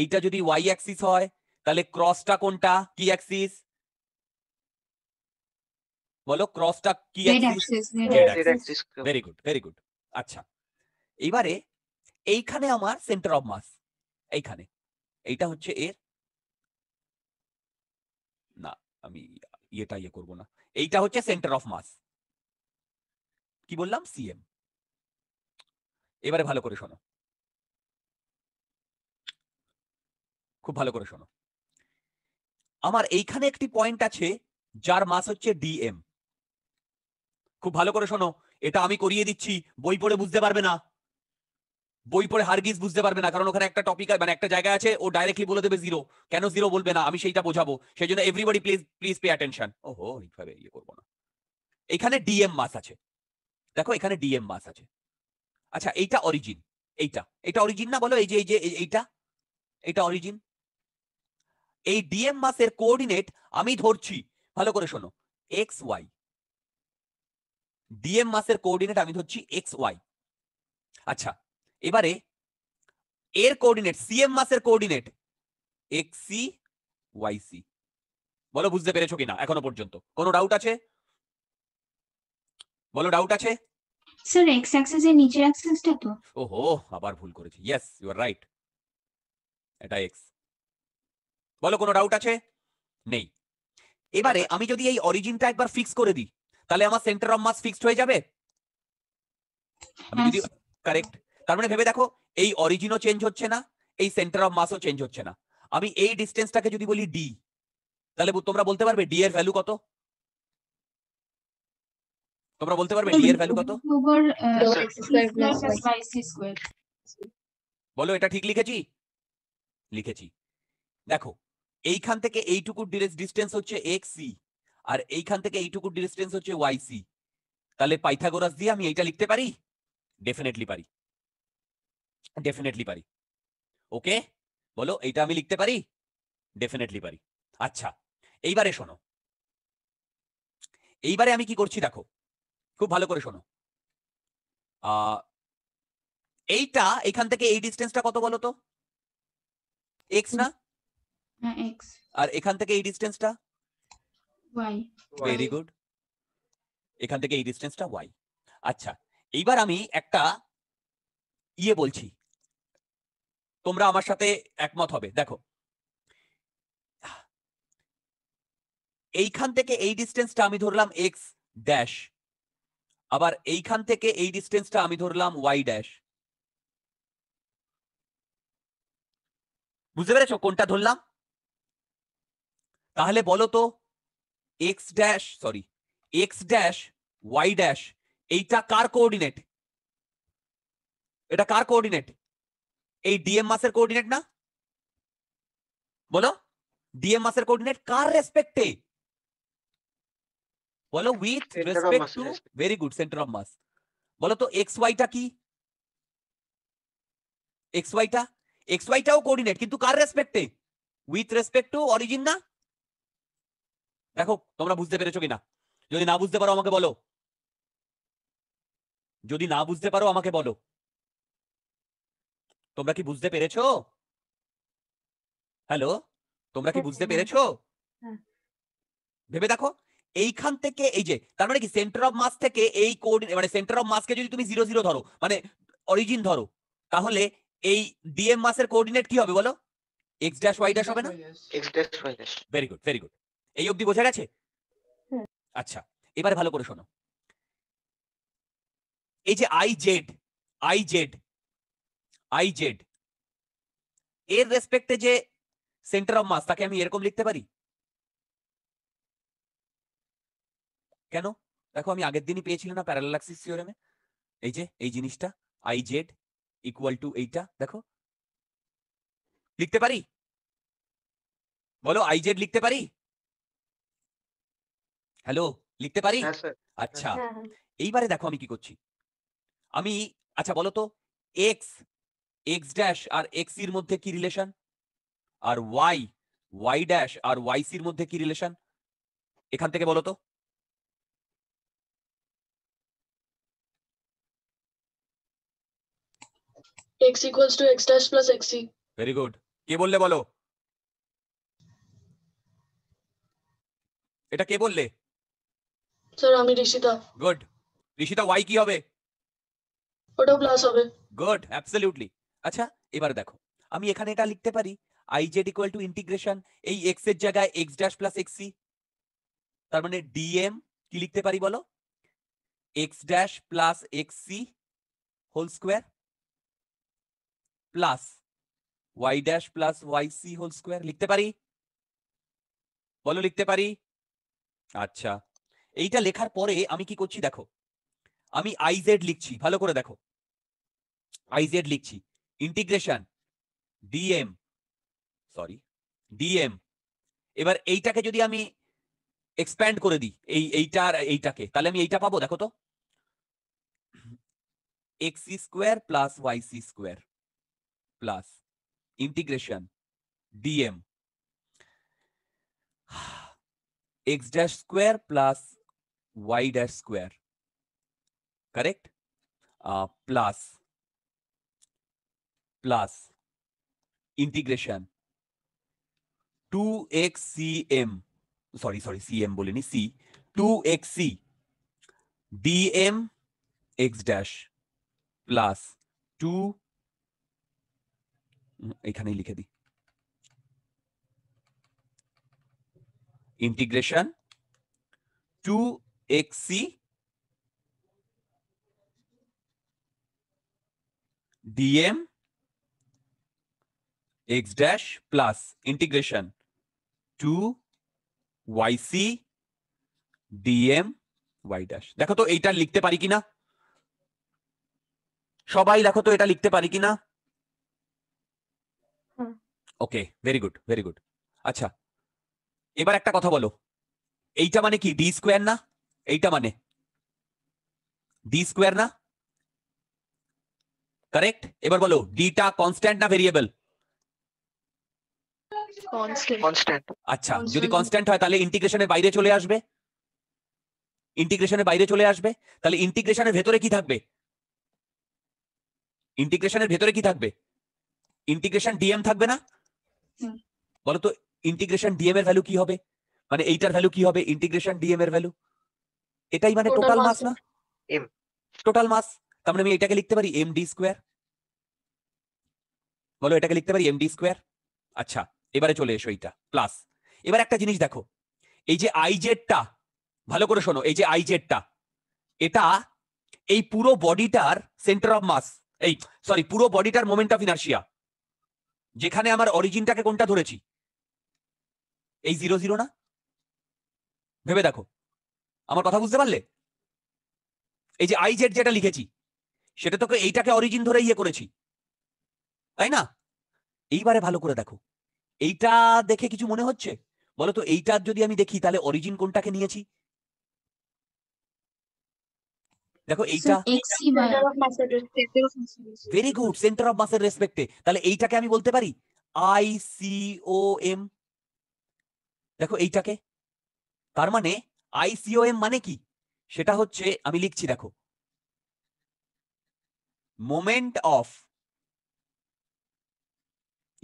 এইটা যদি ওয়াই অ্যাক্সিস হয় তাহলে ক্রসটা কোনটা কি অ্যাক্সিস বলো ক্রসটা কি আচ্ছা এইবারে এইখানে আমার সেন্টার অফ মাস এইখানে এইটা হচ্ছে এর না আমি ইয়েটা ইয়ে করবো না এইটা হচ্ছে সেন্টার অফ মাস কি বললাম সিএম এবারে ভালো করে শোনো খুব ভালো করে শোনো আমার এইখানে একটি পয়েন্ট আছে যার মাস হচ্ছে ডিএম খুব ভালো করে শোনো এটা আমি করিয়ে দিচ্ছি বই পড়ে বুঝতে পারবে না বই পড়ে হারগিজ বুঝতে পারবে না কারণ ওখানে একটা টপিক মানে একটা জায়গা আছে ও ডাইরেক্টলি বলে দেবে জিরো কেন জিরো বলবে না আমি সেইটা বোঝাবো সেই জন্য everybody please please pay attention ওহো এইভাবে ইয়ে করবো না এখানে ডিএম মাস আছে দেখো এখানে ডিএম মাস আছে আচ্ছা এইটা অরিজিন এইটা এটা অরিজিন না বলো এই যে এই যে এইটা এটা অরিজিন এই ডিএম মাসের কোঅর্ডিনেট আমি ধরছি ভালো করে শোনো এক্স ওয়াই ডিএম মাসের কোঅর্ডিনেট আমি ধরছি এক্স ওয়াই আচ্ছা এবারে এর কোঅর্ডিনেট সিএম মাসের coordinate X C Y C বলো বুঝতে পেরেছো কিনা এখনো পর্যন্ত কোনো ডাউট আছে বলো ডাউট আছে স্যার এক্স অ্যাক্সিস এর নিচের অ্যাক্সিসটা তো ওহো আবার ভুল করেছি ইয়েস ইউ আর রাইট এটা এক্স বলো কোনো ডাউট আছে নেই এবারে আমি যদি এই অরিজিনটা একবার ফিক্স করে দিই তাহলে আমার সেন্টার অফ মাস ফিক্সড হয়ে যাবে আমি হ্যাঁ, যদি কারেক্ট তার মানে ভেবে দেখো এই অরিজিনও চেঞ্জ হচ্ছে না এই সেন্টার অফ মাসও চেঞ্জ হচ্ছে না আমি এই ডিস্টেন্সটাকে যদি বলি ডি তাহলে তোমরা বলতে পারবে ডি এর ভ্যালু কত তোমরা বলতে পারবে ডি এর ভ্যালু কত uh, বলো এটা ঠিক লিখেছি লিখেছি দেখো এইখান থেকে এইটুকু ডিস্টেন্স হচ্ছে এক্স সি আর এইখান থেকে এইটুকু ডিস্টেন্স হচ্ছে ওয়াই সি তাহলে পাইথাগোরাস দিয়ে আমি এইটা লিখতে পারি ডেফিনেটলি পারি ডেফিনেটলি পারি ওকে বলো এইটা আমি লিখতে পারি ডেফিনেটলি পারি আচ্ছা এইবারে শোনো এইবারে আমি কি করছি দেখো খুব ভালো করে শোনো এইটা এখান থেকে এই ডিস্টেন্সটা কত বলো তো এক্স না হ্যাঁ, আর এখান থেকে এই ডিস্টেন্সটা ভেরি গুড এখান থেকে এই ডিস্টেন্সটা ওয়াই আচ্ছা এইবার আমি একটা ইয়ে বলছি তোমরা আমার সাথে একমত হবে দেখো এইখান থেকে এই ডিস্টেন্সটা আমি ধরলাম এক্স ড্যাশ আবার এইখান থেকে এই ডিস্টেন্সটা আমি ধরলাম ওয়াই ড্যাশ বুঝতে পেরেছ কোনটা ধরলাম তাহলে বলো তো X dash sorry X dash Y dash এইটা কার কোঅর্ডিনেট এটা কার কোঅর্ডিনেট এই ডিএম মাসের কোঅর্ডিনেট না বলো ডিএম মাসের কোঅর্ডিনেট কার রেসপেক্টে বলো with respect to very good centre of mass বলো তো এক্স ওয়াইটা কি এক্স ওয়াইটা এক্স ওয়াইটাও কোঅর্ডিনেট কিন্তু কার রেসপেক্টে উইথ রেসপেক্ট টু অরিজিন না দেখো তোমরা বুঝতে পেরেছো কিনা যদি না বুঝতে পারো আমাকে বলো যদি না বুঝতে পারো আমাকে বলো তোমরা কি বুঝতে পেরেছো হ্যালো তোমরা কি বুঝতে পেরেছো ভেবে দেখো এইখান থেকে এই যে তার মানে কি সেন্টার অফ মাস থেকে এই কোড মানে সেন্টার অফ মাসকে যদি তুমি জিরো জিরো ধরো মানে অরিজিন ধরো তাহলে এই ডিএম মাসের কোঅর্ডিনেট কি হবে বলো এক্স ড্যাশ ওয়াই ড্যাশ হবে না X dash Y dash very good very good এই অবধি বোঝা গেছে আচ্ছা এবারে ভালো করে শোনো এই যে I Z I Z I Z এর রেসপেক্টে যে সেন্টার অফ মাস তাকে আমি এরকম লিখতে পারি কেন দেখো আমি আগের দিনই পেয়েছিলাম না প্যারালাক্সিস থিওরেমে এই যে এই জিনিসটা আই জেড ইকুয়াল টু এইটা দেখো লিখতে পারি বলো আই জেড লিখতে পারি হ্যালো লিখতে পারি হ্যাঁ, আচ্ছা হ্যাঁ, হ্যাঁ। এইবারে দেখো আমি কি করছি আমি আচ্ছা বলো তো এক্স এক্স ড্যাশ আর এক্স এর মধ্যে কি রিলেশন আর ওয়াই ওয়াই ড্যাশ আর ওয়াই সির মধ্যে কি রিলেশন এখান থেকে বলো তো x equals to x dash plus xc very good কে বললে বলো এটা কে বললে স্যার আমি ঋষিতা গুড ঋষিতা y কি হবে ওটা প্লাস হবে গুড অ্যাবসলিউটলি আচ্ছা এবার দেখো আমি এখানে এটা লিখতে পারি i z equal to integration এই x এর জায়গায় x ড্যাশ প্লাস xc তার মানে dm কি লিখতে পারি বলো x dash plus xc whole square plus Y dash plus Y C whole square লিখতে পারি বলো লিখতে পারি আচ্ছা এইটা লেখার পরে আমি কি করছি দেখো আমি আইজেড লিখছি ভালো করে দেখো আইজেড লিখছি ইন্টিগ্রেশন ডিএম সরি ডিএম এবার এইটাকে যদি আমি এক্সপ্যান্ড করে দিই এই এইটার এইটাকে তাহলে আমি এইটা পাবো দেখো তো X square plus Y C square plus integration DM X dash square plus Y dash square correct plus plus integration two X C M sorry sorry C M बोले C two X C D M X dash plus two এখানে লিখে দিই integration two X DM X dash plus integration two Y C DM Y dash দেখো তো এইটা লিখতে পারি কিনা সবাই দেখো তো এটা লিখতে পারি কিনা okay very good very good আচ্ছা এবার একটা কথা বলো এইটা মানে কি ডি স্কোয়ার না এইটা মানে ডি স্কোয়ার না কারেক্ট এবার বলো ডিটা কনস্ট্যান্ট না ভেরিয়েবল আচ্ছা যদি কনস্ট্যান্ট হয় তাহলে ইন্টিগ্রেশনের বাইরে চলে আসবে ইন্টিগ্রেশনের বাইরে চলে আসবে তাহলে ইন্টিগ্রেশনের ভেতরে কি থাকবে ইন্টিগ্রেশনের ভেতরে কি থাকবে ইন্টিগ্রেশন ডিএম থাকবে না বলতো ইন্টিগ্রেশন ডিএম এর ভ্যালু কি হবে মানে এইটার ভ্যালু কি হবে ইন্টিগ্রেশন ডিএম এর ভ্যালু এটাই মানে টোটাল মাস না এম টোটাল মাস তার মানে আমি এটাকে লিখতে পারি এম ডি স্কোয়ার বলো এটাকে লিখতে পারি এম ডি স্কোয়ার আচ্ছা এবারে চলে এসো এইটা প্লাস এবার একটা জিনিস দেখো এই যে আই টা ভালো করে শোনো এই যে আই টা এটা এই পুরো বডিটার সেন্টার অফ মাস এই সরি পুরো বডিটার মোমেন্ট অফ ইনার্শিয়া যেখানে আমার অরিজিনটাকে কোনটা ধরেছি এই জিরো জিরো না ভেবে দেখো আমার কথা বুঝতে পারলে এই যে আই জেড যেটা লিখেছি সেটা তোকে এইটাকে অরিজিন ধরে ইয়ে করেছি তাই না এইবারে ভালো করে দেখো এইটা দেখে কিছু মনে হচ্ছে বলো তো এইটার যদি আমি দেখি তাহলে অরিজিন কোনটাকে নিয়েছি দেখো এইটা ভেরি গুড সেন্টার অফ মাসের রেসপেক্টে তাহলে এইটাকে আমি বলতে পারি আই সি ও এম দেখো এইটাকে তার মানে আই সি ও এম মানে কি সেটা হচ্ছে আমি লিখছি দেখো মোমেন্ট অফ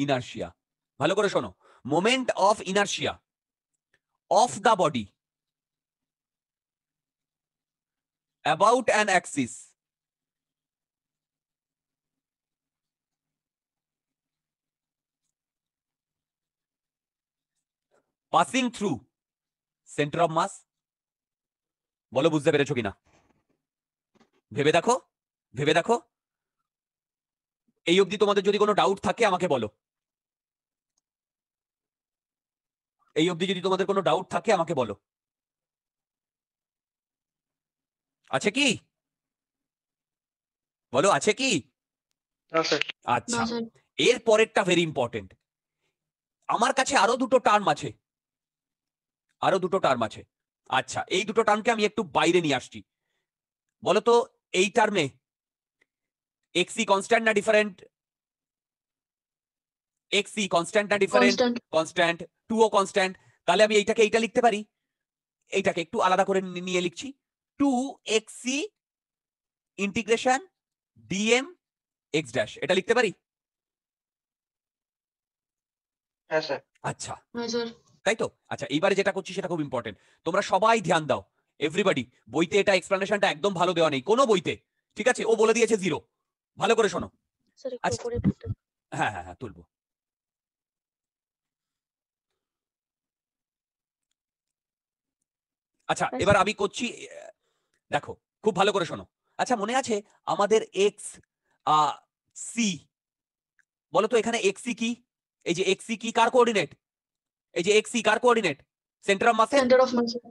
ইনার্শিয়া ভালো করে শোনো moment of inertia of the body about an axis. Passing through centre of mass বলো বুঝতে পেরেছো কিনা ভেবে দেখো ভেবে দেখো এই অবধি তোমাদের যদি কোনো ডাউট থাকে আমাকে বলো এই অবধি যদি তোমাদের কোনো ডাউট থাকে আমাকে বলো আছে কি বলো আছে কি আচ্ছা এর পরেরটা ভেরি ইম্পর্টেন্ট আমার কাছে আরো দুটো টার্ম আছে আরো দুটো টার্ম আছে আচ্ছা এই দুটো টার্মকে আমি একটু বাইরে নিয়ে আসছি বলতো এই টার্মে এক্সি কনস্ট্যান্ট না ডিফারেন্ট এক্সি কনস্ট্যান্ট না ডিফারেন্ট কনস্ট্যান্ট টু ও কনস্ট্যান্ট তাহলে আমি এইটাকে এইটা লিখতে পারি এইটাকে একটু আলাদা করে নিয়ে লিখছি two X integration DM X dash এটা লিখতে পারি হ্যাঁ, আচ্ছা হ্যাঁ, তাই তো আচ্ছা এইবারে যেটা করছি সেটা খুব ইম্পর্টেন্ট তোমরা সবাই ধ্যান দাও এভরিবাডি বইতে এটা এক্সপ্লেনেশনটা একদম ভালো দেওয়া নেই কোনো বইতে ঠিক আছে ও বলে দিয়েছে জিরো ভালো করে শোনো আচ্ছা। হ্যাঁ হ্যাঁ হ্যাঁ তুলবো আচ্ছা হ্যাঁ, এবার আমি করছি দেখো খুব ভালো করে শোনো আচ্ছা মনে আছে আমাদের এক্স সি বলতো এখানে এক্সি কি এই যে এক্সি কি কার কোঅর্ডিনেট এই যে এক্সি কার কোঅর্ডিনেট সেন্টার অফ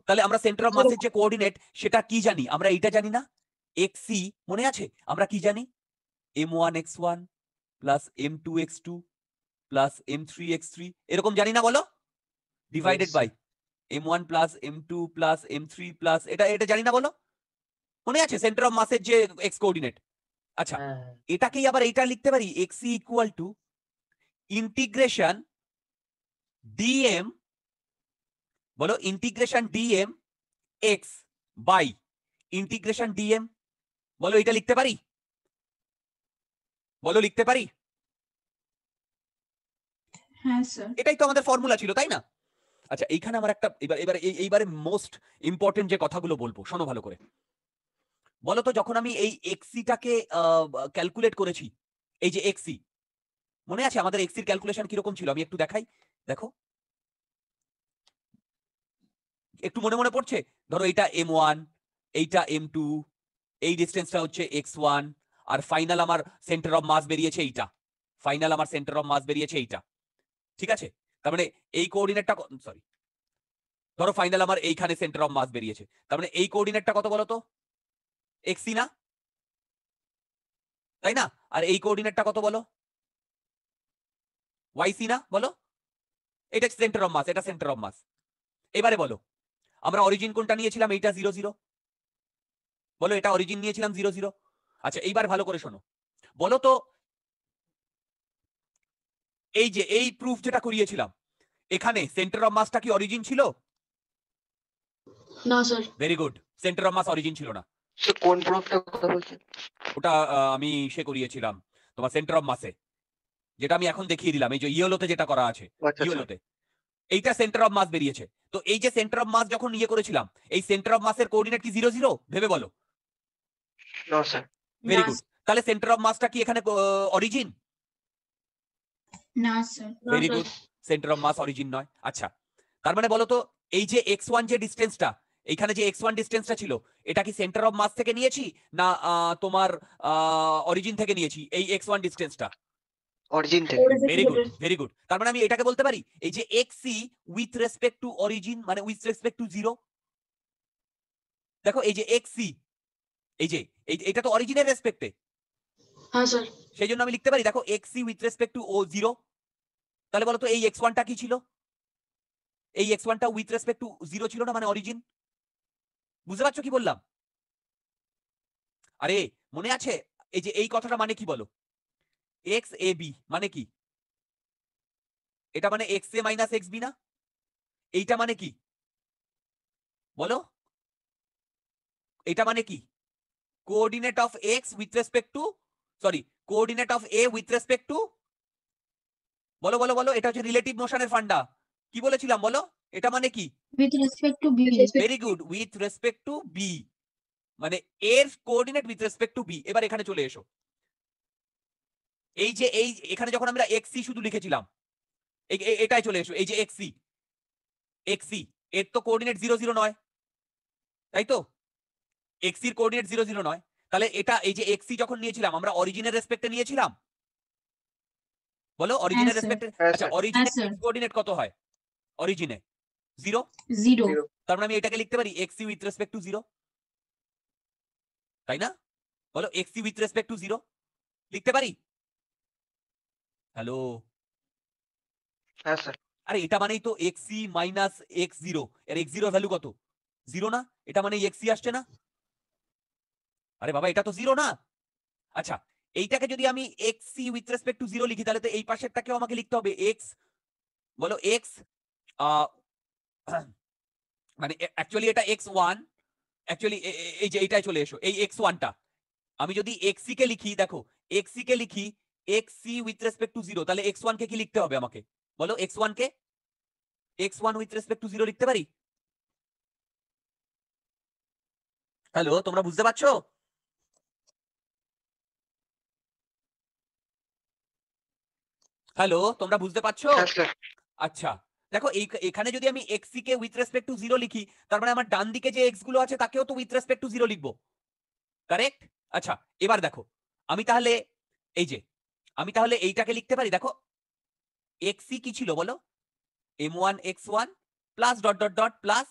তাহলে আমরা সেন্টার অফ মাসের যে কোঅর্ডিনেট সেটা কি জানি আমরা এটা জানি না এক্সি মনে আছে আমরা কি জানি M one X one plus M two X two plus M three X three এরকম জানি না বলো divided by M one plus M two plus M three plus এটা এটা জানি না বলো মনে আছে সেন্টার অফ মাসের যে এক্স কোঅর্ডিনেট আচ্ছা হ্যাঁ, হ্যাঁ। এটাকেই আবার এটা লিখতে পারি X equal to integration DM বলো integration DM X by integration DM বলো এটা লিখতে পারি বলো লিখতে পারি হ্যাঁ, এটাই তো আমাদের ফর্মুলা ছিল তাই না আচ্ছা এইখানে আমার একটা এবার এবার এইবারে মোস্ট ইম্পর্টেন্ট যে কথাগুলো বলবো শোনো ভালো করে বলতো যখন আমি এই এক্সিটাকে ক্যালকুলেট করেছি এই যে এক্সি মনে আছে আমাদের এক্সির ক্যালকুলেশন কিরকম ছিল আমি একটু দেখাই দেখো একটু মনে মনে পড়ছে ধরো এটা এম ওয়ান এইটা এম টু এই ডিস্টেন্সটা হচ্ছে এক্স ওয়ান আর ফাইনাল আমার সেন্টার অফ মাস বেরিয়েছে এইটা ফাইনাল আমার সেন্টার অফ মাস বেরিয়েছে এইটা ঠিক আছে তার মানে এই কোঅর্ডিনেটটা সরি ধরো ফাইনাল আমার এইখানে সেন্টার অফ মাস বেরিয়েছে তার মানে এই কোঅর্ডিনেটটা কত বলতো এক্সি না তাই না আর এই কোঅর্ডিনেটটা কত বলো ওয়াইসি না বলো এটা সেন্টার অফ মাস এটা সেন্টার অফ মাস এবারে বলো আমরা অরিজিন কোনটা নিয়েছিলাম এইটা জিরো জিরো বলো এটা অরিজিন নিয়েছিলাম জিরো জিরো আচ্ছা এইবার ভালো করে শোনো বলো তো এই যে এই প্রুফ যেটা করিয়েছিলাম এখানে সেন্টার অফ মাসটা কি অরিজিন ছিল না sir very good centre of mass origin ছিল না কোন প্রোবটা কথা বলছেন ওটা আমি করিয়েছিলাম তোমার সেন্টার অফ মাসে যেটা আমি এখন দেখিয়ে দিলাম এই যে ইয়েলোতে যেটা করা আছে আচ্ছা, আচ্ছা। ইয়েলোতে এইটা সেন্টার অফ মাস বেরিয়েছে তো এই যে সেন্টার অফ মাস যখন ইয়ে করেছিলাম এই সেন্টার অফ মাসের কোঅর্ডিনেট কি ভেবে বলো নো স্যার ভেরি গুড তাহলে সেন্টার অফ মাসটা কি এখানে অরিজিন না sir very good centre of mass origin নয় আচ্ছা তার মানে বলো তো এই যে এক্স ওয়ান যে ডিস্টেন্সটা এইখানে যে এক্স ওয়ান ডিস্টেন্সটা ছিল এটা কি সেন্টার অফ মাস থেকে নিয়েছি না তোমার অরিজিন থেকে নিয়েছি এই এক্স ওয়ান ডিস্টেন্সটা অরিজিন থেকে ভেরি গুড ভেরি গুড তার মানে আমি এটাকে বলতে পারি এই যে X C with respect to origin মানে উইথ রেসপেক্ট টু জিরো দেখো এই যে এক্সি এই যে এটা তো অরিজিনের রেসপেক্টে হ্যাঁ স্যার সেই জন্য আমি লিখতে পারি দেখো X C with respect to O zero তাহলে বলো তো এই এক্স ওয়ানটা কি ছিল এই এক্স ওয়ানটা উইথ রেসপেক্ট টু জিরো ছিল না মানে অরিজিন বুঝতে পারছো কি বললাম আরে মনে আছে এই যে এই কথাটা মানে কি বলো এক্স এ বি মানে কি এটা মানে X A minus X B না এইটা মানে কি বলো এটা মানে কি coordinate of X with respect to sorry coordinate of A with respect to বলো বলো বলো এটা হচ্ছে রিলেটিভ মোশনের ফান্ডা কি বলেছিলাম বলো এটা মানে কি with respect to B very good with respect to B মানে এর coordinate with respect to B এবার এখানে চলে এসো এই যে এই এখানে যখন আমরা এক্সি শুধু লিখেছিলাম এটাই চলে এসো এই যে এক্সি এক্সি এর তো কোঅর্ডিনেট জিরো জিরো নয় তাই তো এক্সির কোঅর্ডিনেট জিরো জিরো নয় তাহলে এটা এই যে এক্সি যখন নিয়েছিলাম আমরা অরিজিনের রেসপেক্টে নিয়েছিলাম বলো অরিজিনের রেসপেক্টে আচ্ছা অরিজিনের কোঅর্ডিনেট কত হয় অরিজিনে জিরো জিরো তার মানে আমি এটাকে লিখতে পারি X U with respect to zero তাই না বলো X U with respect to zero লিখতে পারি হ্যালো আরে এটা মানেই তো X C minus X zero এর এক্স জিরো ভ্যালু কত জিরো না এটা মানে এক্স সি আসছে না আরে বাবা এটা তো জিরো না আচ্ছা এইটাকে যদি আমি X C with respect to zero লিখি তাহলে তো এই পাশেরটাকেও আমাকে লিখতে হবে এক্স বলো এক্স মানে অ্যাকচুয়ালি এটা এক্স ওয়ান অ্যাকচুয়ালি এই যে এইটাই চলে এসো এই এক্স ওয়ানটা আমি যদি এক্সি কে লিখি দেখো এক্সি কে লিখি X C with respect to zero তাহলে এক্স কে কি লিখতে হবে আমাকে বলো এক্স কে X one with respect to zero লিখতে পারি হ্যালো তোমরা বুঝতে পারছো হ্যালো তোমরা বুঝতে পারছো আচ্ছা দেখো এখানে যদি আমি এক্সি কে উইথ রেসপেক্ট টু জিরো লিখি তার মানে আমার ডান দিকে যে এক্স গুলো আছে তাকেও তো উইথ রেসপেক্ট টু জিরো লিখবো কারেক্ট আচ্ছা এবার দেখো আমি তাহলে এই যে আমি তাহলে এইটাকে লিখতে পারি দেখো এক্স সি কি ছিল বলো M one X one plus dot dot dot plus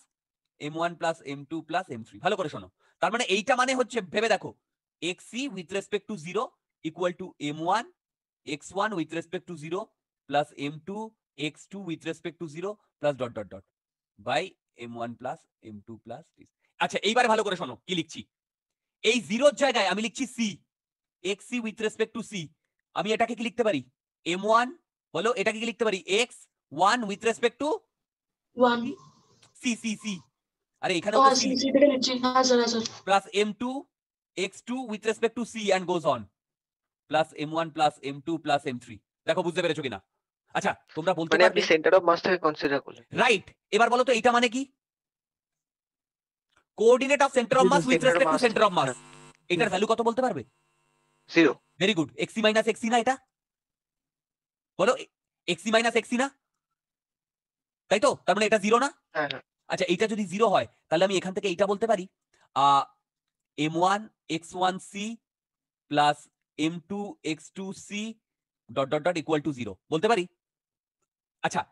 M one plus M two plus M three ভালো করে শোনো তার মানে এইটা মানে হচ্ছে ভেবে দেখো X C with respect to zero equal to M one X one with respect to zero plus M two x2 with respect to 0 plus dot dot dot by m1 plus m2 plus this আচ্ছা এইবার ভালো করে শোনো কি লিখছি এই জিরোর জায়গায় আমি লিখছি c xc with respect to c আমি এটাকে কি লিখতে পারি m1 বলো এটাকে কি লিখতে পারি x 1 with respect to 1 c c c আরে এখানে তো c থেকে লিখছি হ্যাঁ sir sir plus m2 x2 with respect to c and goes on plus m1 plus m2 plus m3 দেখো বুঝতে পেরেছো কিনা আচ্ছা তোমরা বলতে মানে আপনি সেন্টার অফ মাসটাকে কনসিডার করলেন রাইট এবার বলো তো এটা মানে কি coordinate of centre of mass with respect to centre of mass এটার ভ্যালু কত বলতে পারবে zero very good X C minus X C না এটা বলো এক্সি মাইনাস না তাই তো তার মানে এটা জিরো না হ্যাঁ, হ্যাঁ। আচ্ছা এটা যদি জিরো হয় তাহলে আমি এখান থেকে এটা বলতে পারি M one X one C plus M two X two C dot dot dot equal to zero বলতে পারি আচ্ছা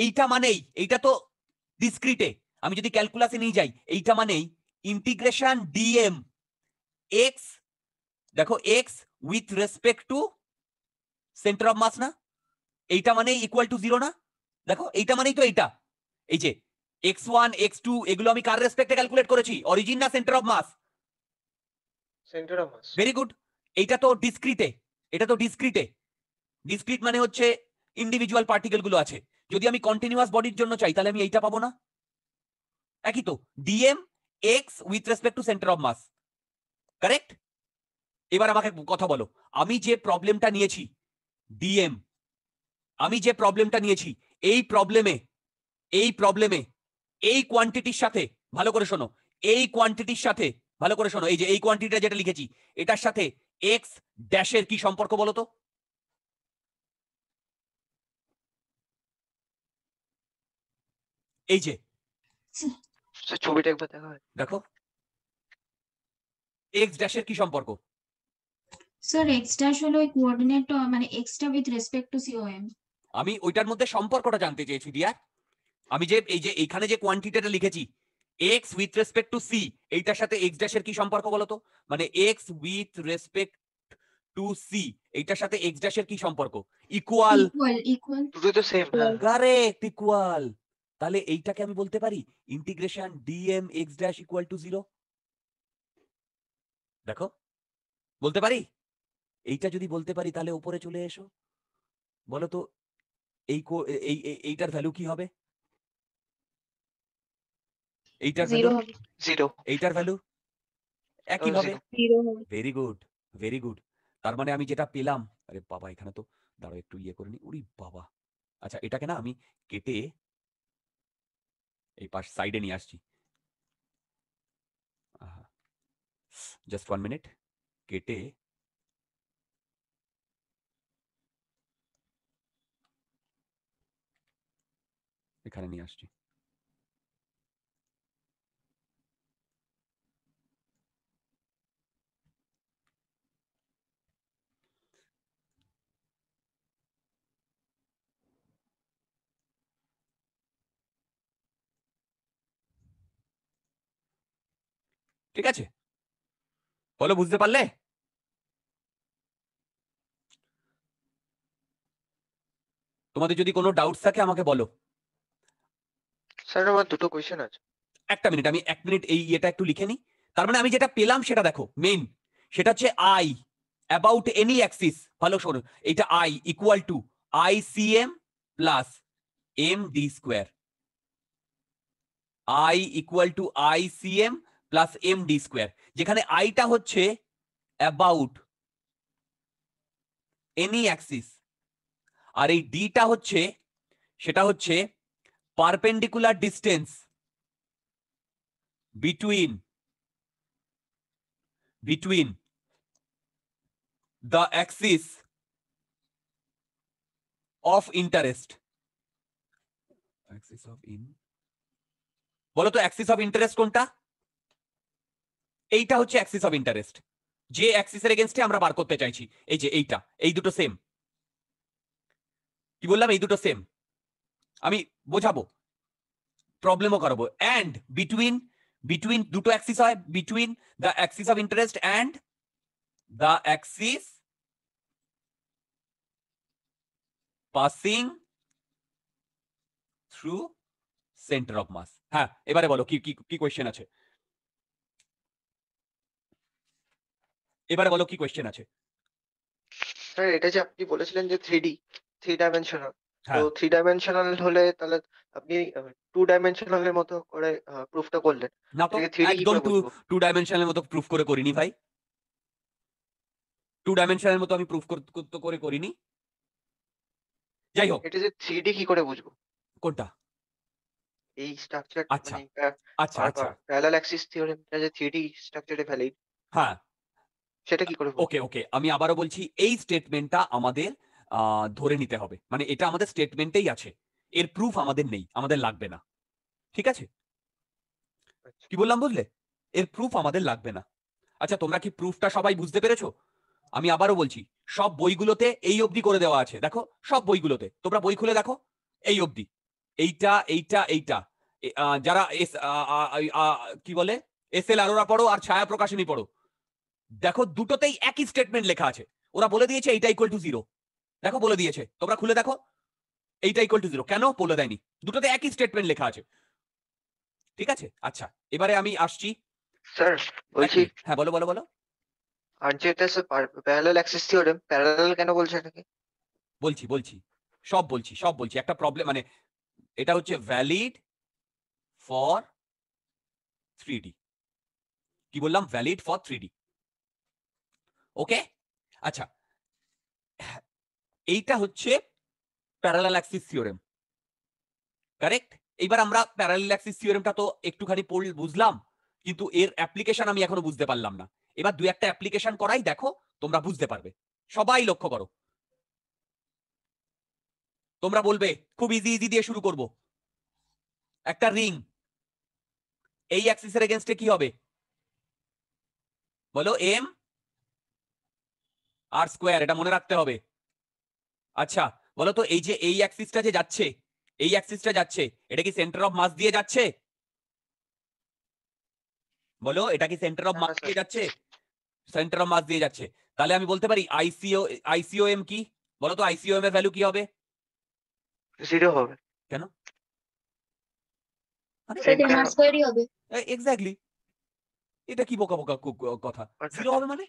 এইটা মানেই এইটা তো ডিসক্রিটে আমি যদি ক্যালকুলাসে নিয়ে যাই এইটা মানেই ইন্টিগ্রেশন ডিএম এক্স দেখো X with respect to centre of mass না এইটা মানে ইকুয়াল টু জিরো না দেখো এইটা মানেই তো এইটা এই যে এক্স ওয়ান এক্স টু এগুলো আমি কার রেসপেক্টে ক্যালকুলেট করেছি অরিজিন না centre of mass centre of mass very good এইটা তো ডিসক্রিটে এটা তো ডিসক্রিটে ডিসক্রিট মানে হচ্ছে ইন্ডিভিজুয়াল পার্টিকেল গুলো আছে যদি আমি কন্টিনিউয়াস বডির জন্য চাই তাহলে আমি এইটা পাবো না একই তো DM X with respect to centre of mass correct এবার আমাকে কথা বলো আমি যে প্রবলেমটা নিয়েছি ডিএম আমি যে প্রবলেমটা নিয়েছি এই প্রবলেমে এই প্রবলেমে এই কোয়ান্টিটির সাথে ভালো করে শোনো এই কোয়ান্টিটির সাথে ভালো করে শোনো এই যে এই কোয়ান্টিটিটা যেটা লিখেছি এটার সাথে এক্স ড্যাশের কি সম্পর্ক বলো তো এই যে ছবিটা একবার দেখা হয় দেখো এক্স ড্যাশের কি সম্পর্ক স্যার এক্স ড্যাশ হলো কোঅর্ডিনেট মানে উইথ রেসপেক্ট টু সিওএম আমি ওইটার মধ্যে সম্পর্কটা জানতে আমি যে এই যে এখানে যে কোয়ান্টিটিটা লিখেছি X with respect to C এইটার সাথে এক্স ড্যাশের কি সম্পর্ক বলো তো মানে X with respect to C এইটার সাথে এক্স ড্যাশের কি সম্পর্ক ইকুয়াল ইকুয়াল দুটো তো সেম কারেক্ট ইকুয়াল তাহলে এইটাকে আমি বলতে পারি integration DM X dash equal to zero দেখো বলতে পারি এইটা যদি বলতে পারি তাহলে উপরে চলে এসো বলো তো এই এইটার ভ্যালু কি হবে এইটার এইটার ভ্যালু একই হবে ভেরি গুড ভেরি গুড তার মানে আমি যেটা পেলাম আরে বাবা এখানে তো দাঁড়ো একটু ইয়ে করে নি উরি বাবা আচ্ছা এটাকে না আমি কেটে এই পাশ সাইডে নিয়ে আসছি জাস্ট ওয়ান মিনিট কেটে এখানে নিয়ে আসছি ঠিক আছে বলো বুঝতে পারলে তোমাদের যদি কোনো ডাউট থাকে আমাকে বলো স্যার আমার দুটো কোয়েশ্চেন আছে একটা মিনিট আমি এক মিনিট এই এটা একটু লিখে নিই তার মানে আমি যেটা পেলাম সেটা দেখো মেন সেটা হচ্ছে আই অ্যাবাউট এনি অ্যাক্সিস ভালো শোনো এটা I equal to I C M plus M D square I equal to I C M plus M D square যেখানে আইটা হচ্ছে অ্যাবাউট এনি অ্যাক্সিস আর এই ডিটা হচ্ছে সেটা হচ্ছে perpendicular distance between between the axis of interest axis of in বলো তো Axis of interest কোনটা এইটা হচ্ছে অ্যাক্সিস অফ ইন্টারেস্ট যে অ্যাক্সিসের এগেনস্টে আমরা বার করতে চাইছি এই যে এইটা এই দুটো সেম কি বললাম এই দুটো সেম আমি বোঝাবো প্রবলেমও করাবো অ্যান্ড বিটুইন বিটুইন দুটো অ্যাক্সিস হয় between the axis of interest and the axis passing through centre of mass হ্যাঁ এবারে বলো কি কি কোয়েশ্চেন আছে এবারে বলো কি কোয়েশ্চেন আছে স্যার এটা যে আপনি বলেছিলেন যে থ্রি ডি থ্রি ডাইমেনশনাল তো থ্রি হ্যাঁ। ডাইমেনশনাল হলে তাহলে আপনি টু এর মতো করে প্রুফটা করলেন না তো একদম টু টু এর মতো প্রুফ করে করিনি ভাই টু এর মতো আমি প্রুফ করতে করে করিনি যাই হোক এটা যে থ্রি ডি কি করে বুঝবো কোনটা এই স্ট্রাকচার আচ্ছা মানে আচ্ছা আচ্ছা প্যারালাল অ্যাক্সিস থিওরেমটা যে থ্রি ডি স্ট্রাকচারে ভ্যালিড হ্যাঁ সেটা কি করে ওকে ওকে আমি আবারও বলছি এই স্টেটমেন্টটা আমাদের ধরে নিতে হবে মানে এটা আমাদের স্টেটমেন্টেই আছে এর প্রুফ আমাদের নেই আমাদের লাগবে না ঠিক আছে আচ্ছা। কি বললাম বুঝলে এর প্রুফ আমাদের লাগবে না আচ্ছা তোমরা কি প্রুফটা সবাই বুঝতে পেরেছো আমি আবারও বলছি সব বইগুলোতে এই অবধি করে দেওয়া আছে দেখো সব বইগুলোতে তোমরা বই খুলে দেখো এই অবধি এইটা এইটা এইটা যারা এস কি বলে এস এল আরোরা পড়ো আর ছায়া প্রকাশনী পড়ো দেখো দুটোতেই একই স্টেটমেন্ট লেখা আছে ওরা বলে দিয়েছে এইটা ইকুয়াল টু জিরো দেখো বলে দিয়েছে তোমরা খুলে দেখো এইটা ইকুয়াল টু জিরো কেন বলে দেয়নি দুটোতে একই স্টেটমেন্ট লেখা আছে ঠিক আছে আচ্ছা এবারে আমি আসছি স্যার বলছি হ্যাঁ, হ্যাঁ বলো বলো বলো আর কেন বলছো এটাকে বলছি বলছি সব বলছি সব বলছি একটা প্রবলেম মানে এটা হচ্ছে ভ্যালিড ফর থ্রি কি বললাম ভ্যালিড ফর থ্রি ওকে আচ্ছা এইটা হচ্ছে প্যারালাল্যাক্সিস থিওরেম কারেক্ট এইবার আমরা প্যারালাল্যাক্সিস থিওরেমটা তো একটুখানি বুঝলাম কিন্তু এর অ্যাপ্লিকেশন আমি এখনো বুঝতে পারলাম না এবার দু একটা অ্যাপ্লিকেশন করাই দেখো তোমরা বুঝতে পারবে সবাই লক্ষ্য করো তোমরা বলবে খুব ইজি ইজি দিয়ে শুরু করব একটা রিং এই অ্যাক্সিসের এগেনস্টে কি হবে বলো এম আর স্কোয়ার এটা মনে রাখতে হবে আচ্ছা বলো তো এই যে এই অ্যাক্সিসটা যে যাচ্ছে এই অ্যাক্সিসটা যাচ্ছে এটা কি সেন্টার অফ মাস দিয়ে যাচ্ছে বলো এটা কি সেন্টার অফ মাস দিয়ে যাচ্ছে সেন্টার অফ মাস দিয়ে যাচ্ছে তাহলে আমি বলতে পারি আইসিও আইসিও এম কি বলো তো আইসিও এম এর ভ্যালু কি হবে জিরো হবে কেন এক্স্যাক্টলি এটা কি বোকা বোকা কথা জিরো আচ্ছা। হবে মানে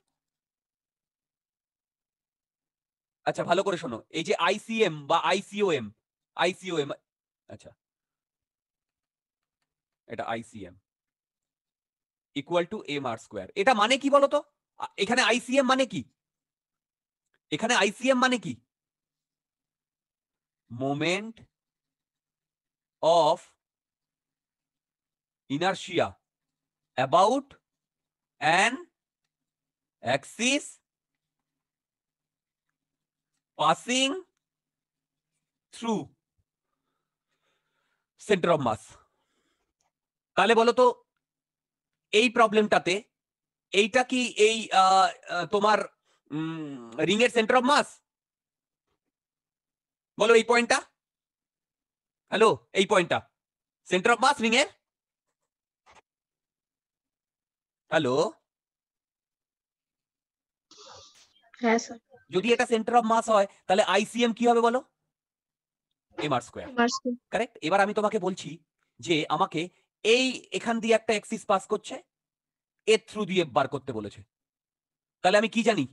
আচ্ছা ভালো করে শোনো এই যে আইসিএম বা আইসিওএম আইসিওএম আচ্ছা এটা ICM equal to M R square এটা মানে কি বলতো এখানে আইসিএম মানে কি এখানে আইসিএম মানে কি moment of inertia about and axis passing through centre of mass তাহলে বলো তো এই প্রবলেমটাতে এইটা কি এই তোমার রিং এর সেন্টার অফ মাস বলো এই পয়েন্টটা হ্যালো এই পয়েন্টটা সেন্টার অফ মাস রিং এর হ্যালো হ্যাঁ স্যার যদি এটা সেন্টার অফ মাস হয় তাহলে আইসিএম কি হবে বলো এম আর স্কোয়ার কারেক্ট এবার আমি তোমাকে বলছি যে আমাকে এই এখান দিয়ে একটা এক্সিস পাস করছে এর থ্রু দিয়ে বার করতে বলেছে তাহলে আমি কি জানি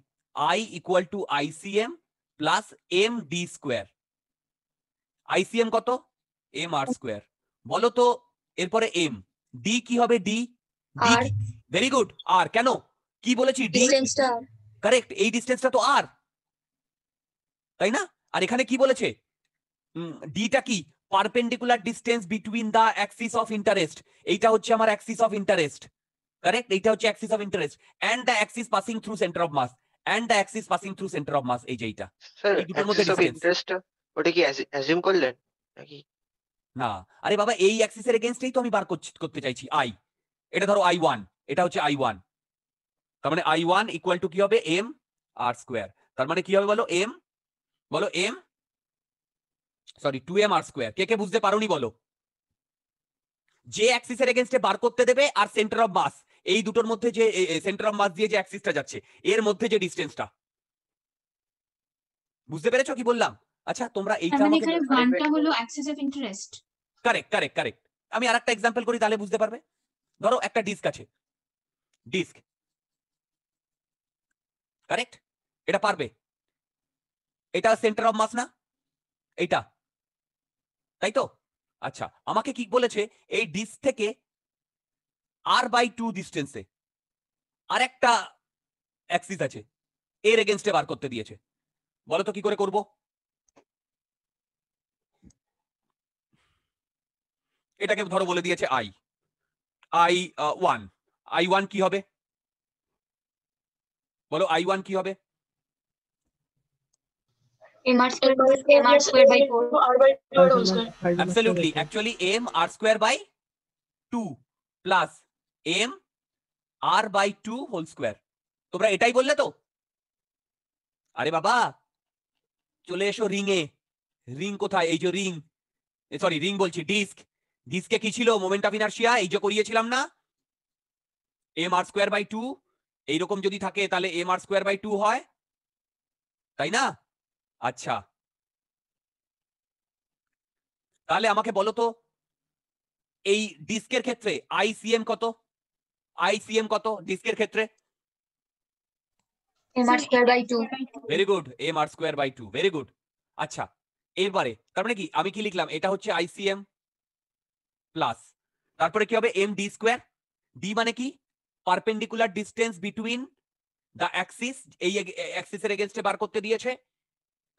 I equal to ICM plus M D square ICM কত এম আর স্কোয়ার বলো তো এরপরে এম ডি কি হবে ডি ভেরি গুড আর কেন কি বলেছি ডি কারেক্ট এই ডিস্টেন্সটা তো আর তাই না আর এখানে কি বলেছে ডিটা কি perpendicular distance between the axis of interest এইটা হচ্ছে আমার অ্যাক্সিস অফ ইন্টারেস্ট কারেক্ট এইটা হচ্ছে axis of interest and the axis passing through centre of mass and the axis passing through centre of mass এই যে এইটা এই দুটোর মধ্যে ডিসটেন্স ওটা কি অ্যাজিউম করলেন নাকি না আরে বাবা এই অ্যাক্সিস এর এগেইনস্টেই তো আমি বার করছি করতে চাইছি আই এটা ধরো আই ওয়ান এটা হচ্ছে আই ওয়ান তার মানে আই ওয়ান ইকুয়াল টু কি হবে এম আর স্কোয়ার তার মানে কি হবে বলো এম বলো M sorry two M R square কে কে বুঝতে পারোনি বলো যে অ্যাক্সিসের এগেনস্টে বার করতে দেবে আর সেন্টার অফ মাস এই দুটোর মধ্যে যে সেন্টার অফ মাস দিয়ে যে অ্যাক্সিসটা যাচ্ছে এর মধ্যে যে ডিসটেন্সটা বুঝতে পেরেছো কি বললাম আচ্ছা তোমরা এইটা মানে এখানে ওয়ানটা হলো axis of interest correct correct correct আমি আরেকটা एग्जांपल করি তাহলে বুঝতে পারবে ধরো একটা ডিস্ক আছে ডিস্ক কারেক্ট এটা পারবে এটা সেন্টার অফ মাস না এইটা তাই তো আচ্ছা আমাকে কি বলেছে এই ডিস থেকে আর বাই টু ডিস্টেন্সে আর একটা অ্যাক্সিস আছে এর এগেনস্টে বার করতে দিয়েছে বলো তো কি করে করব এটাকে ধরো বলে দিয়েছে I I one I one কি হবে বলো আই ওয়ান কি হবে m square m r square by 4 r by 2 absolutely actually m r square by 2 plus m r by 2 whole square তোমরা এটাই বললে তো আরে বাবা চলে এসো রিং এ রিং কোথায় এই যে রিং সরি রিং বলছি ডিস্ক ডিস্কে কি ছিল মোমেন্ট অফ ইনার্শিয়া এই যে করিয়েছিলাম না M R square by two এইরকম যদি থাকে তাহলে M R square by two হয় তাই না আচ্ছা তাহলে আমাকে বলো তো এই ডিস্কের ক্ষেত্রে আইসিএম কত আইসিএম কত ডিস্কের ক্ষেত্রে আচ্ছা তার মানে কি আমি কি লিখলাম এটা হচ্ছে আইসিএম প্লাস তারপরে কি হবে এম ডি স্কোয়ার ডি মানে কি perpendicular distance between the axis এই অ্যাক্সিসের এগেনস্টে বার করতে দিয়েছে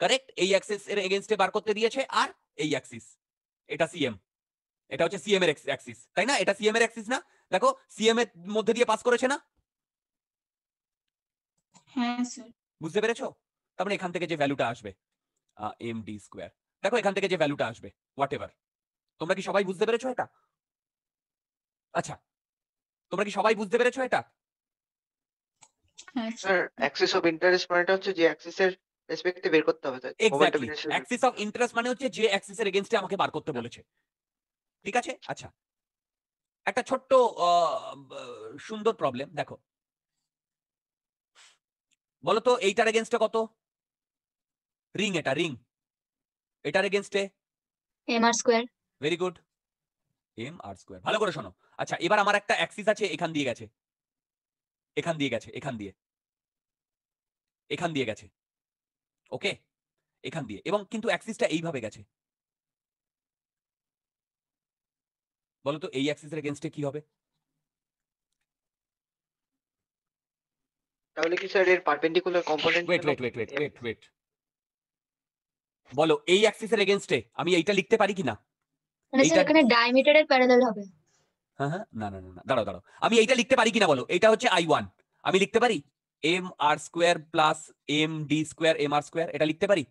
কারেক্ট এই অ্যাক্সিস এর এগেনস্টে বার করতে দিয়েছে আর এই অ্যাক্সিস এটা সিএম এটা হচ্ছে সিএম এর অ্যাক্সিস তাই না এটা সিএম এর অ্যাক্সিস না দেখো সিএম এর মধ্যে দিয়ে পাস করেছে না হ্যাঁ, বুঝতে পেরেছো তারপরে মানে এখান থেকে যে ভ্যালুটা আসবে এম ডি স্কোয়ার দেখো এখান থেকে যে ভ্যালুটা আসবে হোয়াট এভার তোমরা কি সবাই বুঝতে পেরেছো এটা আচ্ছা তোমরা কি সবাই বুঝতে পেরেছো এটা স্যার অ্যাক্সিস অফ ইন্টারেস্ট মানেটা হচ্ছে যে রেসপেক্টে বের করতে হবে এক্স্যাক্টলি অ্যাক্সিস অফ ইন্টারেস্ট মানে হচ্ছে যে অ্যাক্সিস এর এগেইনস্টে আমাকে বার করতে বলেছে ঠিক আছে আচ্ছা একটা ছোট্ট সুন্দর প্রবলেম দেখো বলো এইটার এগেইনস্টে কত রিং এটা রিং এটার এগেইনস্টে M R square very good M R square ভালো করে শোনো আচ্ছা এবার আমার একটা অ্যাক্সিস আছে এখান দিয়ে গেছে এখান দিয়ে গেছে এখান দিয়ে এখান দিয়ে গেছে ওকে এখান দিয়ে এবং কিন্তু অ্যাক্সিসটা এইভাবে গেছে বলতো এই অ্যাক্সিসের এগেনস্টে কি হবে তাহলে কি স্যার এর perpendicular component wait wait wait wait wait wait বলো এই অ্যাক্সিসের এগেনস্টে আমি এইটা লিখতে পারি কিনা মানে স্যার এখানে ডায়ামিটার এর প্যারালাল হবে হ্যাঁ হ্যাঁ না না না দাঁড়াও দাঁড়াও আমি এইটা লিখতে পারি কিনা বলো এটা হচ্ছে আই ওয়ান আমি লিখতে পারি M R square plus M D square M R square এটা লিখতে পারি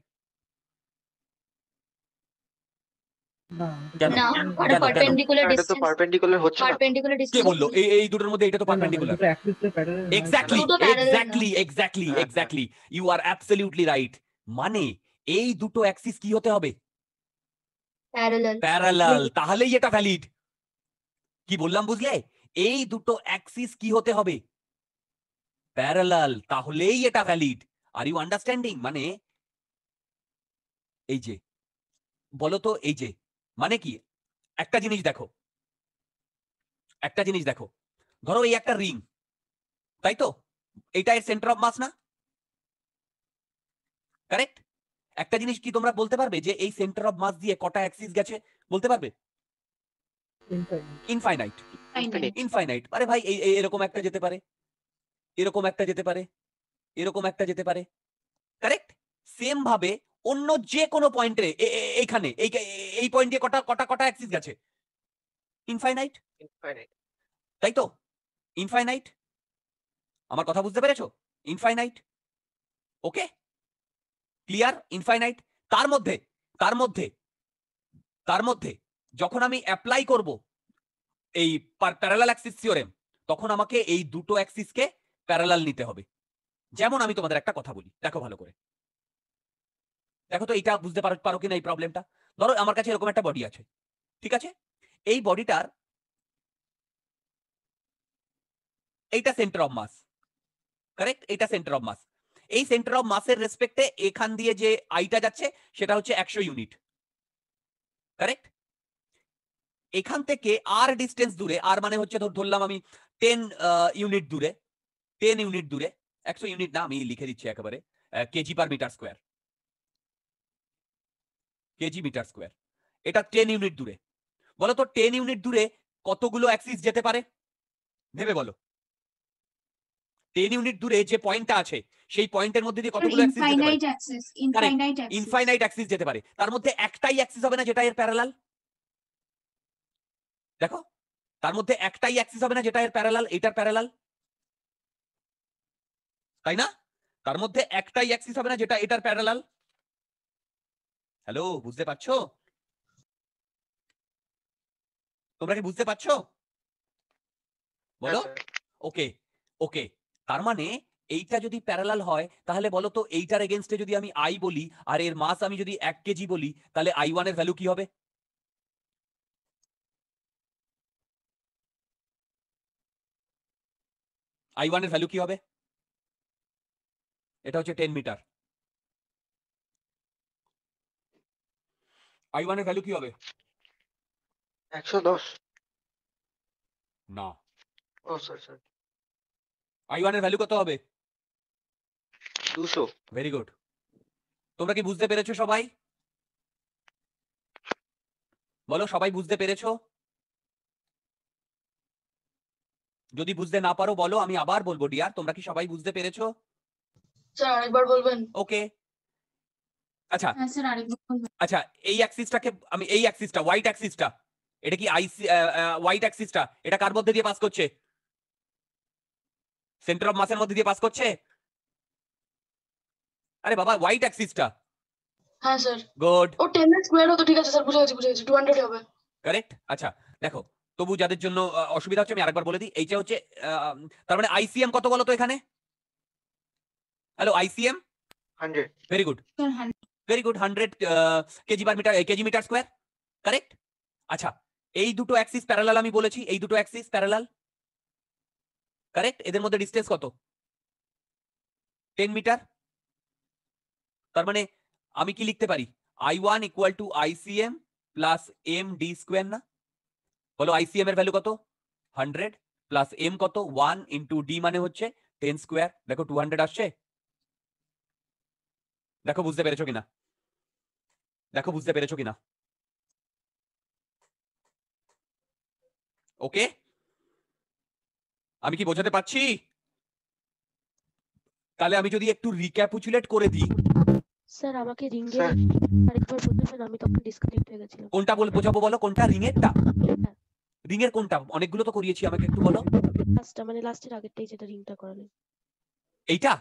মানে এই দুটো অ্যাক্সিস কি হতে হবে প্যারালাল তাহলেই এটা ভ্যালিড কি বললাম বুঝলে এই দুটো অ্যাক্সিস কি হতে হবে প্যারালাল তাহলেই এটা ভ্যালিড আর ইউ আন্ডারস্ট্যান্ডিং মানে এই যে বলতো এই যে মানে কি একটা জিনিস দেখো একটা জিনিস দেখো ধরো এই একটা রিং তাই তো এটা এর সেন্টার অফ মাস না কারেক্ট একটা জিনিস কি তোমরা বলতে পারবে যে এই সেন্টার অফ মাস দিয়ে কটা অ্যাক্সিস গেছে বলতে পারবে ইনফাইনাইট ইনফাইনাইট আরে ভাই এরকম একটা যেতে পারে এরকম একটা যেতে পারে এরকম একটা যেতে পারে কারেক্ট সেম ভাবে অন্য যে কোনো পয়েন্টে এইখানে এই এই কটা কটা কটা অ্যাক্সিস গেছে ইনফাইনাইট তাই তো ইনফাইনাইট আমার কথা বুঝতে পেরেছো ইনফাইনাইট ওকে ক্লিয়ার ইনফাইনাইট তার মধ্যে তার মধ্যে তার মধ্যে যখন আমি অ্যাপ্লাই করব এই প্যারালাল অ্যাক্সিস থিওরেম তখন আমাকে এই দুটো অ্যাক্সিসকে প্যারালাল নিতে হবে যেমন আমি তোমাদের একটা কথা বলি দেখো ভালো করে দেখো তো এটা বুঝতে পারো পারো কিনা এই প্রবলেমটা ধরো আমার কাছে এরকম একটা বডি আছে ঠিক আছে এই বডিটার এইটা সেন্টার অফ মাস কারেক্ট এটা সেন্টার অফ মাস এই সেন্টার অফ মাসের রেসপেক্টে এখান দিয়ে যে আইটা যাচ্ছে সেটা হচ্ছে একশো ইউনিট কারেক্ট এখান থেকে আর ডিস্টেন্স দূরে আর মানে হচ্ছে ধরলাম আমি টেন ইউনিট দূরে টেন ইউনিট দূরে একশো ইউনিট না আমি লিখে দিচ্ছি একেবারে KG per metre square KG metre square এটা টেন ইউনিট দূরে বলো তো টেন ইউনিট দূরে কতগুলো অ্যাক্সিস যেতে পারে ভেবে বলো টেন ইউনিট দূরে যে পয়েন্টটা আছে সেই পয়েন্টের মধ্যে দিয়ে কতগুলো অ্যাক্সিস ইনফাইনাইট অ্যাক্সিস যেতে পারে তার মধ্যে একটাই অ্যাক্সিস হবে না যেটা এর প্যারালাল দেখো তার মধ্যে একটাই অ্যাক্সিস হবে না যেটা এর প্যারালাল এটার প্যারালাল তাই না তার মধ্যে একটাই অ্যাক্সিস হবে না যেটা এটার প্যারালাল হ্যালো বুঝতে পারছো তোমরা কি বুঝতে পারছো বলো ওকে ওকে তার মানে এইটা যদি প্যারালাল হয় তাহলে বলো তো এইটার এগেনস্টে যদি আমি আই বলি আর এর মাস আমি যদি এক কেজি বলি তাহলে আই ওয়ানের ভ্যালু কি হবে আই ওয়ানের ভ্যালু কি হবে এটা হচ্ছে টেন মিটার আই ওয়ানের ভ্যালু কি হবে একশো দশ না ও স্যার আই ওয়ানের ভ্যালু কত হবে দুশো ভেরি গুড তোমরা কি বুঝতে পেরেছো সবাই বলো সবাই বুঝতে পেরেছো যদি বুঝতে না পারো বলো আমি আবার বলবো ডিয়ার তোমরা কি সবাই বুঝতে পেরেছো আচ্ছা হ্যাঁ, আচ্ছা এই আমি এই হোয়াইট এটা কি এটা কার মধ্যে দিয়ে পাস করছে সেন্টার অফ মাসের মধ্যে দিয়ে পাস করছে আরে বাবা হোয়াইট হ্যাঁ, গুড ঠিক আছে স্যার বুঝে কারেক্ট আচ্ছা দেখো তবু যাদের জন্য অসুবিধা হচ্ছে আমি আরেকবার বলে দিই এইটা হচ্ছে তার মানে আইসিএম কত বলো তো এখানে hello icm 100 very good very good 100 uh, kg per meter uh, kg meter square correct আচ্ছা এই দুটো অ্যাক্সিস প্যারালাল আমি বলেছি এই দুটো অ্যাক্সিস প্যারালাল কারেক্ট এদের মধ্যে ডিসটেন্স কত টেন মিটার তার মানে আমি কি লিখতে পারি I one equal to ICM plus M D square না বলো আইসিএম এর ভ্যালু কত হান্ড্রেড প্লাস এম কত ওয়ান ইনটু ডি মানে হচ্ছে টেন স্কোয়ার দেখো টু হান্ড্রেড আসছে দেখো বুঝতে পেরেছো কিনা দেখো বুঝতে পেরেছো কিনা ওকে আমি কি বোঝাতে পারছি তাহলে আমি যদি একটু রিক্যাপুচুলেট করে দিই স্যার আমাকে রিং এর আরেকবার বলতেছেন আমি তখন ডিসকানেক্ট হয়ে গেছিলাম কোনটা বল বোঝাবো বলো কোনটা রিং এরটা রিং এর কোনটা অনেকগুলো তো করিয়েছি আমাকে একটু বলো লাস্টটা মানে লাস্টের আগেরটাই যেটা রিংটা করালে এইটা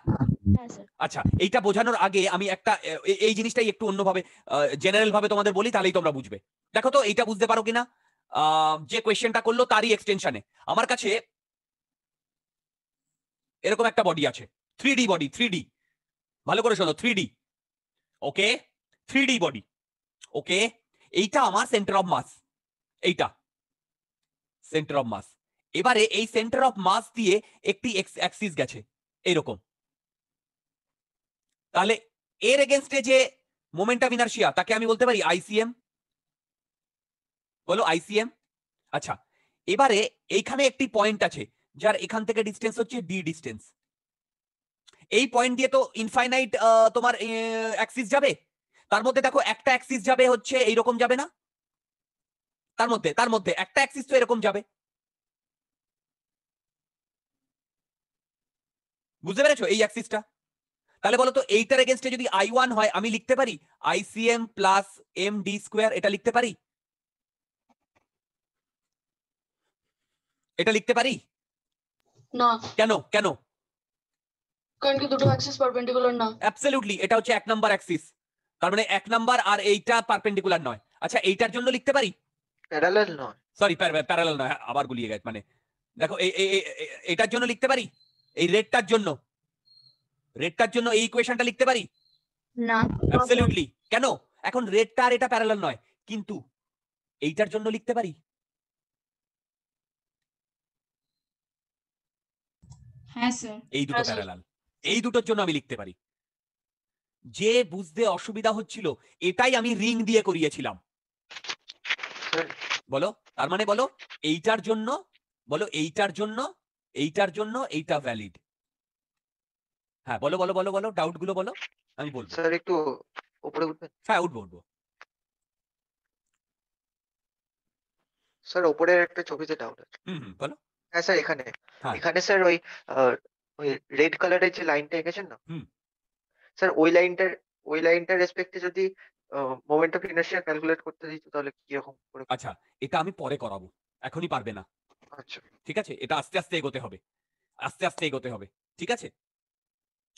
হ্যাঁ, আচ্ছা এইটা বোঝানোর আগে আমি একটা এই জিনিসটাই একটু অন্যভাবে জেনারেল ভাবে তোমাদের বলি তাহলেই তোমরা বুঝবে দেখো তো এইটা বুঝতে পারো কিনা যে কোয়েশ্চেনটা করলো তারই এক্সটেনশনে আমার কাছে এরকম একটা বডি আছে three D body three D ভালো করে শোনো three D okay three D body okay এইটা আমার সেন্টার অফ মাস এইটা সেন্টার অফ মাস এবারে এই সেন্টার অফ মাস দিয়ে একটি এক্সিস গেছে এরকম তাহলে এর এগেনস্টে যে মোমেন্টাম ইনার্শিয়া তাকে আমি বলতে পারি আইসিএম বলো আইসিএম আচ্ছা এবারে এইখানে একটি পয়েন্ট আছে যার এখান থেকে ডিস্টেন্স হচ্ছে ডি ডিস্টেন্স এই পয়েন্ট দিয়ে তো ইনফাইনাইট তোমার অ্যাক্সিস যাবে তার মধ্যে দেখো একটা অ্যাক্সিস যাবে হচ্ছে এইরকম যাবে না তার মধ্যে তার মধ্যে একটা অ্যাক্সিস তো এরকম যাবে বুঝতে পেরেছো এই অ্যাক্সিসটা তাহলে বলো তো এইটার এগেনস্টে যদি আই ওয়ান হয় আমি লিখতে পারি ICM plus M D square এটা লিখতে পারি এটা লিখতে পারি না কেন কেন কি দুটো এটা হচ্ছে এক অ্যাক্সিস মানে এক আর এইটা পারপেন্ডিকুলার নয় আচ্ছা এইটার জন্য লিখতে পারি নয় সরি নয় আবার গুলিয়ে গেছে মানে দেখো এই এটার জন্য লিখতে পারি এই রেডটার জন্য রেডটার জন্য এই ইকুয়েশনটা লিখতে পারি না অ্যাবসলিউটলি কেন এখন রেডটা আর এটা প্যারালাল নয় কিন্তু এইটার জন্য লিখতে পারি হ্যাঁ, এই দুটো প্যারালাল এই দুটোর জন্য আমি লিখতে পারি যে বুঝতে অসুবিধা হচ্ছিল এটাই আমি রিং দিয়ে করিয়েছিলাম বলো তার মানে বলো এইটার জন্য বলো এইটার জন্য এইটার জন্য এইটা ভ্যালিড হ্যাঁ বলো বলো বলো বলো ডাউট গুলো বলো আমি বলবো স্যার একটু উপরে উঠবেন হ্যাঁ উঠবো উঠবো স্যার উপরে একটা ছবিতে ডাউট আছে হুম বলো হ্যাঁ স্যার এখানে হ্যাঁ। এখানে স্যার ওই ওই রেড কালারের যে লাইনটা এঁকেছেন না স্যার ওই লাইনটার ওই লাইনটার রেসপেক্টে যদি মোমেন্ট অফ ইনার্শিয়া ক্যালকুলেট করতে দিত তাহলে কি রকম করে আচ্ছা এটা আমি পরে করাবো এখনই পারবে না আচ্ছা ঠিক আছে এটা আস্তে আস্তে এগোতে হবে আস্তে আস্তে এগোতে হবে ঠিক আছে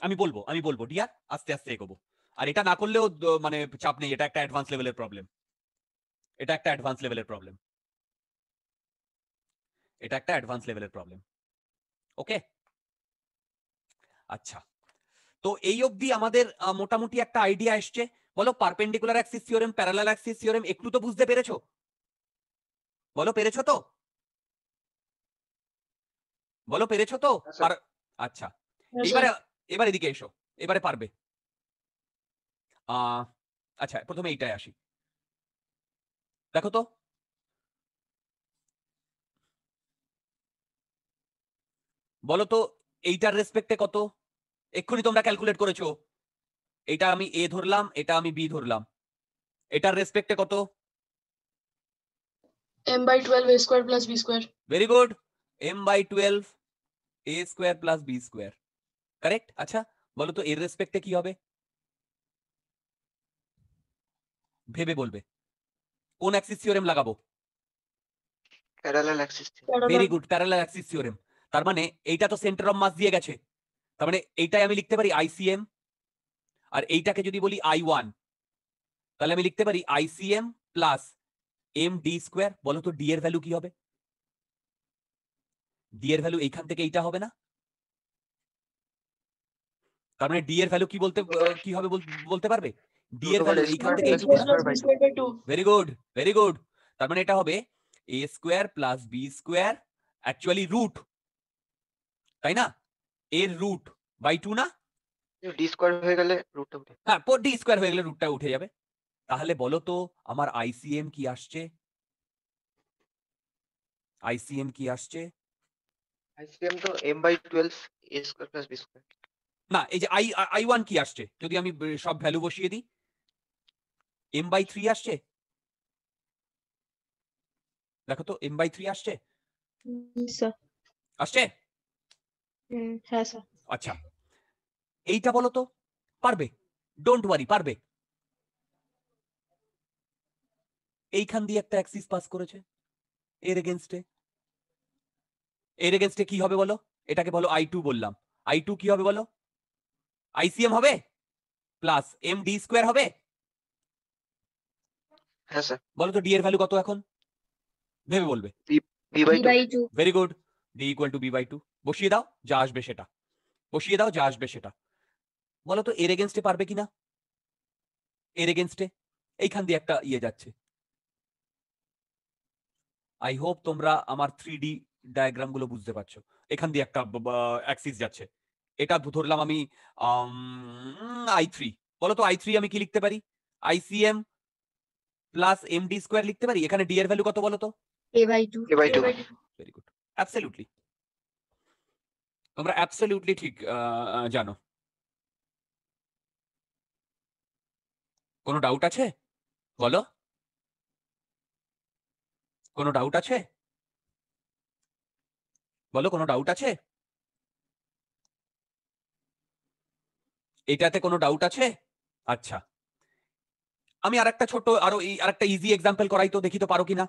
আমি বলবো আমি বলবো ডিয়ার আস্তে আস্তে এগোবো আর এটা না করলেও মানে চাপ নেই এটা একটা অ্যাডভান্স লেভেলের প্রবলেম এটা একটা অ্যাডভান্স লেভেলের প্রবলেম এটা একটা অ্যাডভান্স লেভেলের প্রবলেম ওকে আচ্ছা তো এই অবধি আমাদের মোটামুটি একটা আইডিয়া এসছে বলো perpendicular axis theorem parallel axis theorem একটু তো বুঝতে পেরেছো বলো পেরেছো তো বলো পেরেছো তো হ্যাঁ, আচ্ছা হ্যাঁ, এবারে এবার এদিকে এসো এবারে পারবে আচ্ছা প্রথমে এইটাই আসি দেখো তো বলো তো এইটার রেসপেক্টে কত এক্ষুনি তোমরা ক্যালকুলেট করেছো এটা আমি এ ধরলাম এটা আমি বি ধরলাম এটার রেসপেক্টে কত m by 12 a square plus b square very good m by 12 a square correct আচ্ছা বলো তো এর রেসপেক্টে কি হবে ভেবে বলবে কোন অ্যাক্সিস থিওরেম লাগাবো parallel axis very good parallel axis theorem তার মানে এইটা তো সেন্টার অফ মাস দিয়ে গেছে তার মানে এইটাই আমি লিখতে পারি আইসিএম আর এইটাকে যদি বলি আই ওয়ান তাহলে আমি লিখতে পারি ICM plus M D square বলো তো ডি এর ভ্যালু কি হবে ডি এর ভ্যালু এইখান থেকে এইটা হবে না তার মানে ডি এর ভ্যালু কি বলতে কি হবে বলতে পারবে ডি এর ভ্যালু এইখান থেকে ভেরি গুড ভেরি গুড তার মানে এটা হবে A square plus B square actually root তাই না এর রুট বাই টু না ডি স্কোয়ার হয়ে গেলে রুটটা উঠে হ্যাঁ পর ডি স্কোয়ার হয়ে গেলে রুটটা উঠে যাবে তাহলে বলো তো আমার আইসিএম কি আসছে আইসিএম কি আসছে আইসিএম তো M by twelve A square plus B square না এই যে আই আই ওয়ান কি আসছে যদি আমি সব ভ্যালু বসিয়ে দিই এম বাই থ্রি আসছে দেখো তো এম বাই থ্রি আসছে আসছে হ্যাঁ, আচ্ছা এইটা বলো তো পারবে ডোন্ট ওয়ারি পারবে এইখান দিয়ে একটা অ্যাক্সিস পাস করেছে এর এগেনস্টে এর এগেনস্টে কি হবে বলো এটাকে বলো আই টু বললাম আই টু কি হবে বলো আইসিএম হবে প্লাস এম ডি স্কোয়ার হবে বলো তো ডি এর ভ্যালু কত এখন ভেবে বলবে very good D equal to B by two বসিয়ে দাও যা আসবে সেটা বসিয়ে দাও যা আসবে সেটা বলো তো এর এগেনস্টে পারবে কিনা এর এগেনস্টে এইখান দিয়ে একটা ইয়ে যাচ্ছে আই হোপ তোমরা আমার থ্রি ডি ডায়াগ্রাম গুলো বুঝতে পারছো এখান দিয়ে একটা অ্যাক্সিস যাচ্ছে এটা ধরলাম আমি আই থ্রি বলো তো আই থ্রি আমি কি লিখতে পারি আইসিএম প্লাস এমডি স্কোয়ার লিখতে পারি এখানে ডি এর ভ্যালু কত বলতো তোমরা অ্যাবসলিউটলি ঠিক জানো কোনো ডাউট আছে বলো কোনো ডাউট আছে বলো কোনো ডাউট আছে এটাতে কোনো ডাউট আছে আচ্ছা আমি আর একটা ছোট আরো এই আর একটা ইজি এক্সাম্পল করাই তো দেখি তো পারো কিনা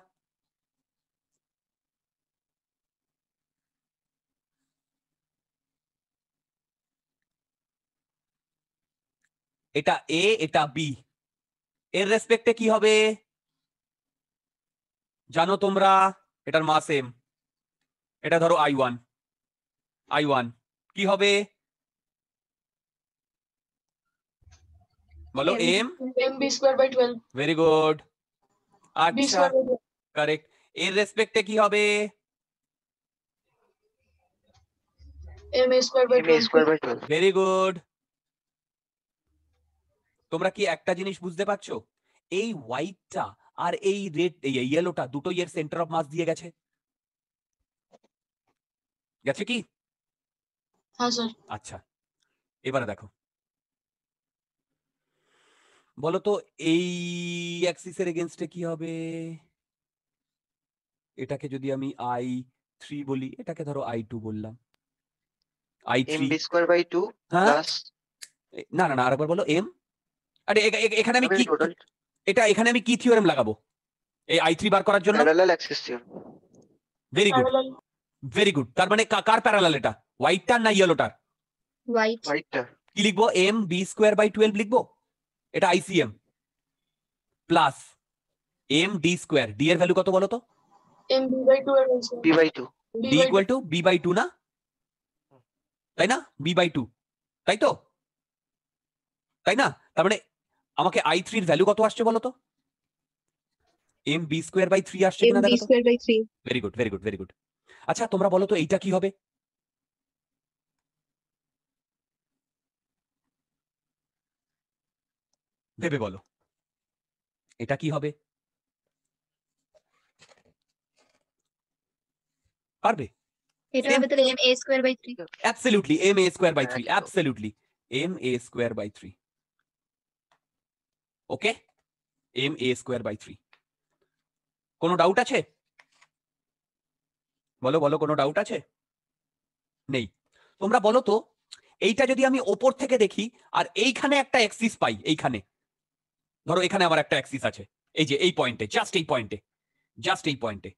এটা এ এটা বি এর রেসপেক্টে কি হবে জানো তোমরা এটার মা সেম এটা ধরো আই ওয়ান আই ওয়ান কি হবে बोलो M M B square by 12 very good আচ্ছা কারেক্ট এর রেসপেক্টে কি হবে M square by 12 very good তোমরা কি একটা জিনিস বুঝতে পারছো এই হোয়াইটটা আর এই রেড ইয়েলোটা দুটো এর সেন্টার অফ মাস দিয়ে গেছে গেছে কি হ্যাঁ স্যার আচ্ছা এবারে দেখো বলতো এই অ্যাক্সিসের এগেনস্টে কি হবে এটাকে যদি আমি আই থ্রি বলি এটাকে ধরো আই টু বললাম I three square by two না না না আরেকবার বলো এম আরে এখানে আমি কি এটা এখানে আমি কি থিওরেম লাগাবো এই আই থ্রি বার করার জন্য parallel axis theorem very good very good তার মানে কার প্যারালাল এটা হোয়াইটটার না ইয়েলোটার হোয়াইট হোয়াইটটার কি লিখবো M B square by twelve লিখবো এটা ICM plus M D square D এর ভ্যালু কত বলো তো B by D equal to B by না তাই না বি বাই তাই তো তাই না তার মানে আমাকে আই থ্রি ভ্যালু কত আসছে বলো তো M B square by three আসছে very good very good very good আচ্ছা তোমরা বলো তো এইটা কি হবে ভেবে বলো এটা কি হবে পারবে ওকে বাই কোনো ডাউট আছে বলো বলো কোনো ডাউট আছে নেই তোমরা বলো তো এইটা যদি আমি ওপর থেকে দেখি আর এইখানে একটা এক্সিস পাই এইখানে ধরো এখানে আমার একটা অ্যাক্সিস আছে এই যে এই পয়েন্টে জাস্ট এই পয়েন্টে জাস্ট এই পয়েন্টে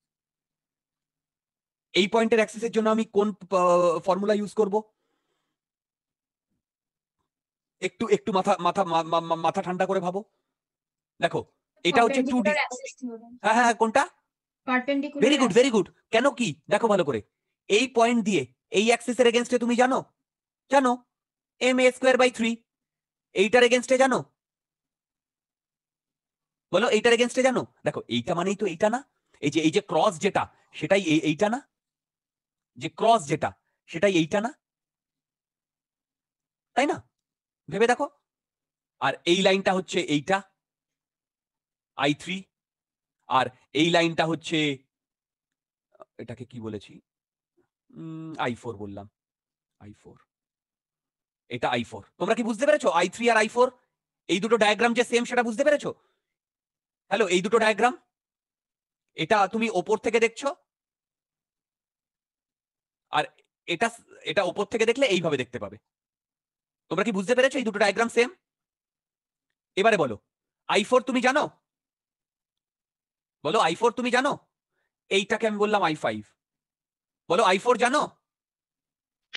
এই পয়েন্টের অ্যাক্সিসের জন্য আমি কোন ফর্মুলা ইউজ করব একটু একটু মাথা মাথা মাথা ঠান্ডা করে ভাবো দেখো এটা হচ্ছে টু ডি হ্যাঁ, হ্যাঁ হ্যাঁ কোনটা ভেরি গুড ভেরি গুড কেন কি দেখো ভালো করে এই পয়েন্ট দিয়ে এই অ্যাক্সিসের এগেনস্টে তুমি জানো জানো M A square by three এইটার এগেনস্টে জানো বলো এইটার এগেনস্টে জানো দেখো এইটা মানেই তো এইটা না এই যে এই যে ক্রস যেটা সেটাই এইটা না যে ক্রস যেটা সেটাই এইটা না তাই না ভেবে দেখো আর এই লাইনটা হচ্ছে এইটা আই থ্রি আর এই লাইনটা হচ্ছে এটাকে কি বলেছি আই ফোর বললাম আই ফোর এটা আই ফোর তোমরা কি বুঝতে পেরেছো আই থ্রি আর আই ফোর এই দুটো ডায়াগ্রাম যে সেম সেটা বুঝতে পেরেছো হ্যালো এই দুটো ডায়াগ্রাম এটা তুমি ওপর থেকে দেখছো আর এটা এটা ওপর থেকে দেখলে এইভাবে দেখতে পাবে তোমরা কি বুঝতে পেরেছো এই দুটো ডায়াগ্রাম সেম এবারে বলো আই ফোর তুমি জানো বলো আই ফোর তুমি জানো এইটাকে আমি বললাম আই ফাইভ বলো আই ফোর জানো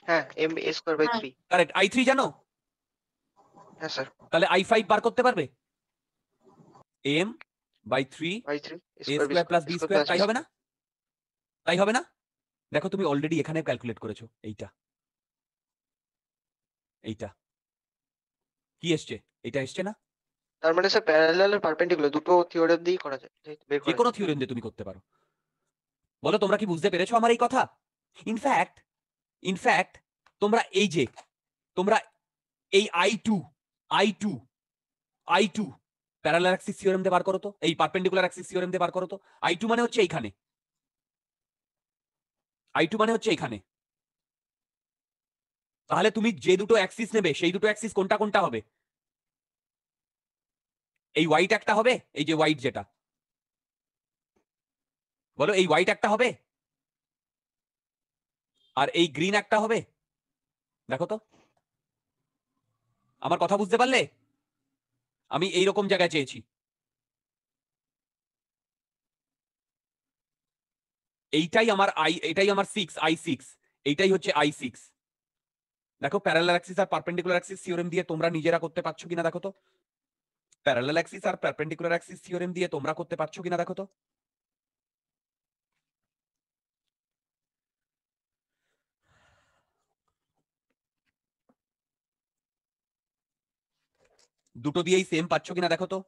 হ্যাঁ এম এস জানো হ্যাঁ স্যার তাহলে বার করতে পারবে M by three A square plus B square তাই হবে না তাই হবে না দেখো তুমি অলরেডি এখানে ক্যালকুলেট করেছো এইটা এইটা কি এসছে এটা এসছে না তার মানে স্যার প্যারালাল আর পারপেন্ডিকুলার দুটো থিওরেম দিয়েই করা যায় যে কোনো থিওরেম দিয়ে তুমি করতে পারো বলো তোমরা কি বুঝতে পেরেছো আমার এই কথা ইনফ্যাক্ট ইনফ্যাক্ট তোমরা এই যে তোমরা এই I two I two I two parallel axis theorem দিয়ে বার করো তো এই পারপেন্ডিকুলার অ্যাক্সিস থিওরেম দিয়ে বার করো তো আই টু মানে হচ্ছে এইখানে আই টু মানে হচ্ছে এইখানে তাহলে তুমি যে দুটো অ্যাক্সিস নেবে সেই দুটো অ্যাক্সিস কোনটা কোনটা হবে এই হোয়াইট একটা হবে এই যে হোয়াইট যেটা বলো এই হোয়াইট একটা হবে আর এই গ্রিন একটা হবে দেখো তো আমার কথা বুঝতে পারলে আমি এইরকম জায়গায় চেয়েছি এইটাই আমার আই এটাই আমার সিক্স আই সিক্স এইটাই হচ্ছে আই সিক্স দেখো প্যারালাল অ্যাক্সিস আর পারপেন্ডিকুলার অ্যাক্সিস থিওরেম দিয়ে তোমরা নিজেরা করতে পারছো কিনা দেখো তো প্যারালাল অ্যাক্সিস আর পারপেন্ডিকুলার অ্যাক্সিস থিওরেম দিয়ে তোমরা করতে পারছো কিনা দেখো তো দুটো দিয়েই সেম পাচ্ছ কিনা দেখো তো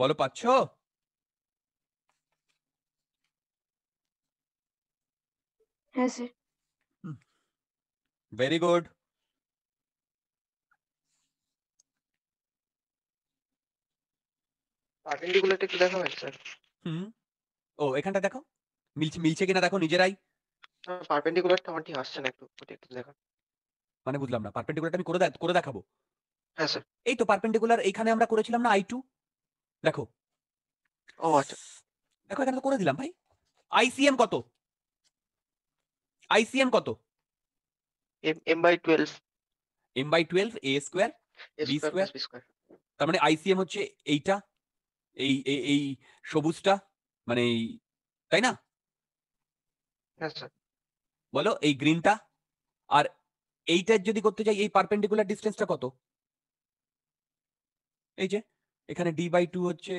বলো পাচ্ছ ভেরি হ্যাঁ, গুড ও এখানটা দেখো মিলছে মিলছে কিনা দেখো নিজেরাই পারপেন্ডিকুলারটা আমার ঠিক আসছে না একটু ওটা একটু দেখান মানে বুঝলাম না পারপেন্ডিকুলারটা আমি করে দেখ করে দেখাবো হ্যাঁ স্যার এই তো পারপেন্ডিকুলার এখানে আমরা করেছিলাম না আই টু দেখো ও আচ্ছা দেখো এখানে তো করে দিলাম ভাই আইসিএম কত আইসিএম কত M M by twelve M by twelve A square B square তার মানে আইসিএম হচ্ছে এইটা এই এই সবুজটা মানে তাই না হ্যাঁ, বলো এই গ্রিনটা আর এইটার যদি করতে চাই এই পারপেন্ডিকুলার ডিস্টেন্সটা কত এই যে এখানে ডি বাই টু হচ্ছে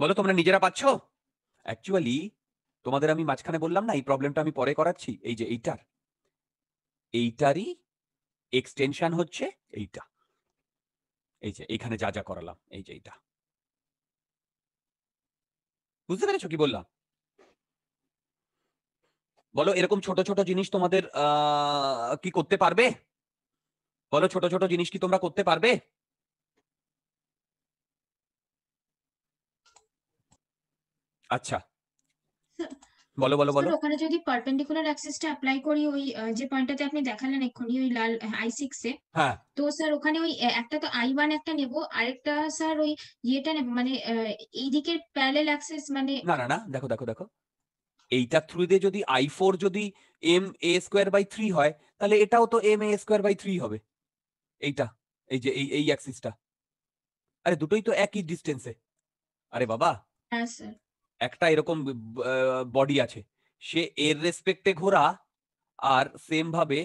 বলো তোমরা নিজেরা পাচ্ছ অ্যাকচুয়ালি তোমাদের আমি মাঝখানে বললাম না এই প্রবলেমটা আমি পরে করাচ্ছি এই যে এইটার এইটারই এক্সটেনশন হচ্ছে এইটা এই যে এখানে যা যা করালাম এই যে এইটা বুঝতে পেরেছো কি বললাম বলো এরকম ছোট ছোট জিনিস তোমাদের কি করতে পারবে বলো ছোট ছোট জিনিস কি তোমরা করতে পারবে আচ্ছা বলো বলো বলো ওখানে যদি পারপেন্ডিকুলার অ্যাক্সিসটা অ্যাপ্লাই করি ওই যে পয়েন্টটাতে আপনি দেখালেন এক্ষুনি ওই লাল আই সিক্স এ হ্যাঁ। তো স্যার ওখানে ওই একটা তো আই ওয়ান একটা নেব আরেকটা স্যার ওই ইয়েটা নেব মানে এইদিকে প্যারালেল অ্যাক্সিস মানে না না না দেখো দেখো দেখো এইটার থ্রু দিয়ে যদি আই ফোর যদি M A square by three হয় তাহলে এটাও তো M A square by three হবে এইটা এই যে এই এই অ্যাক্সিসটা আরে দুটোই তো একই ডিস্টেন্সে আরে বাবা হ্যাঁ, একটা এরকম বডি আছে সে এর রেসপেক্টে ঘোরা আর সেম ভাবে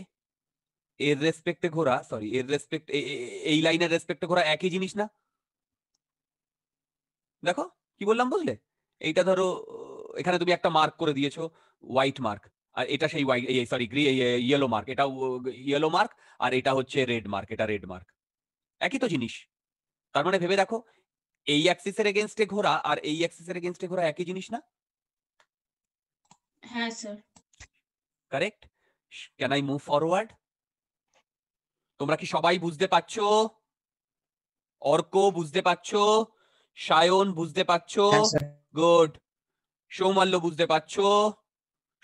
এর রেসপেক্টে ঘোরা সরি এর রেসপেক্ট এই লাইনের রেসপেক্টে ঘোরা একই জিনিস না দেখো কি বললাম বুঝলে এইটা ধরো এখানে তুমি একটা মার্ক করে দিয়েছো হোয়াইট মার্ক আর এটা সেই white sorry green yellow mark এটা ইয়েলো মার্ক আর এটা হচ্ছে রেড মার্ক এটা রেড মার্ক একই তো জিনিস তার মানে ভেবে দেখো এই অ্যাক্সিসের এগেনস্টে ঘোরা আর এই অ্যাক্সিসের এগেনস্টে ঘোরা একই জিনিস না হ্যাঁ sir correct can I move forward তোমরা কি সবাই বুঝতে পারছো অর্ক বুঝতে পারছো সায়ন বুঝতে পারছো গুড হ্যাঁ, সৌমাল্য বুঝতে পারছ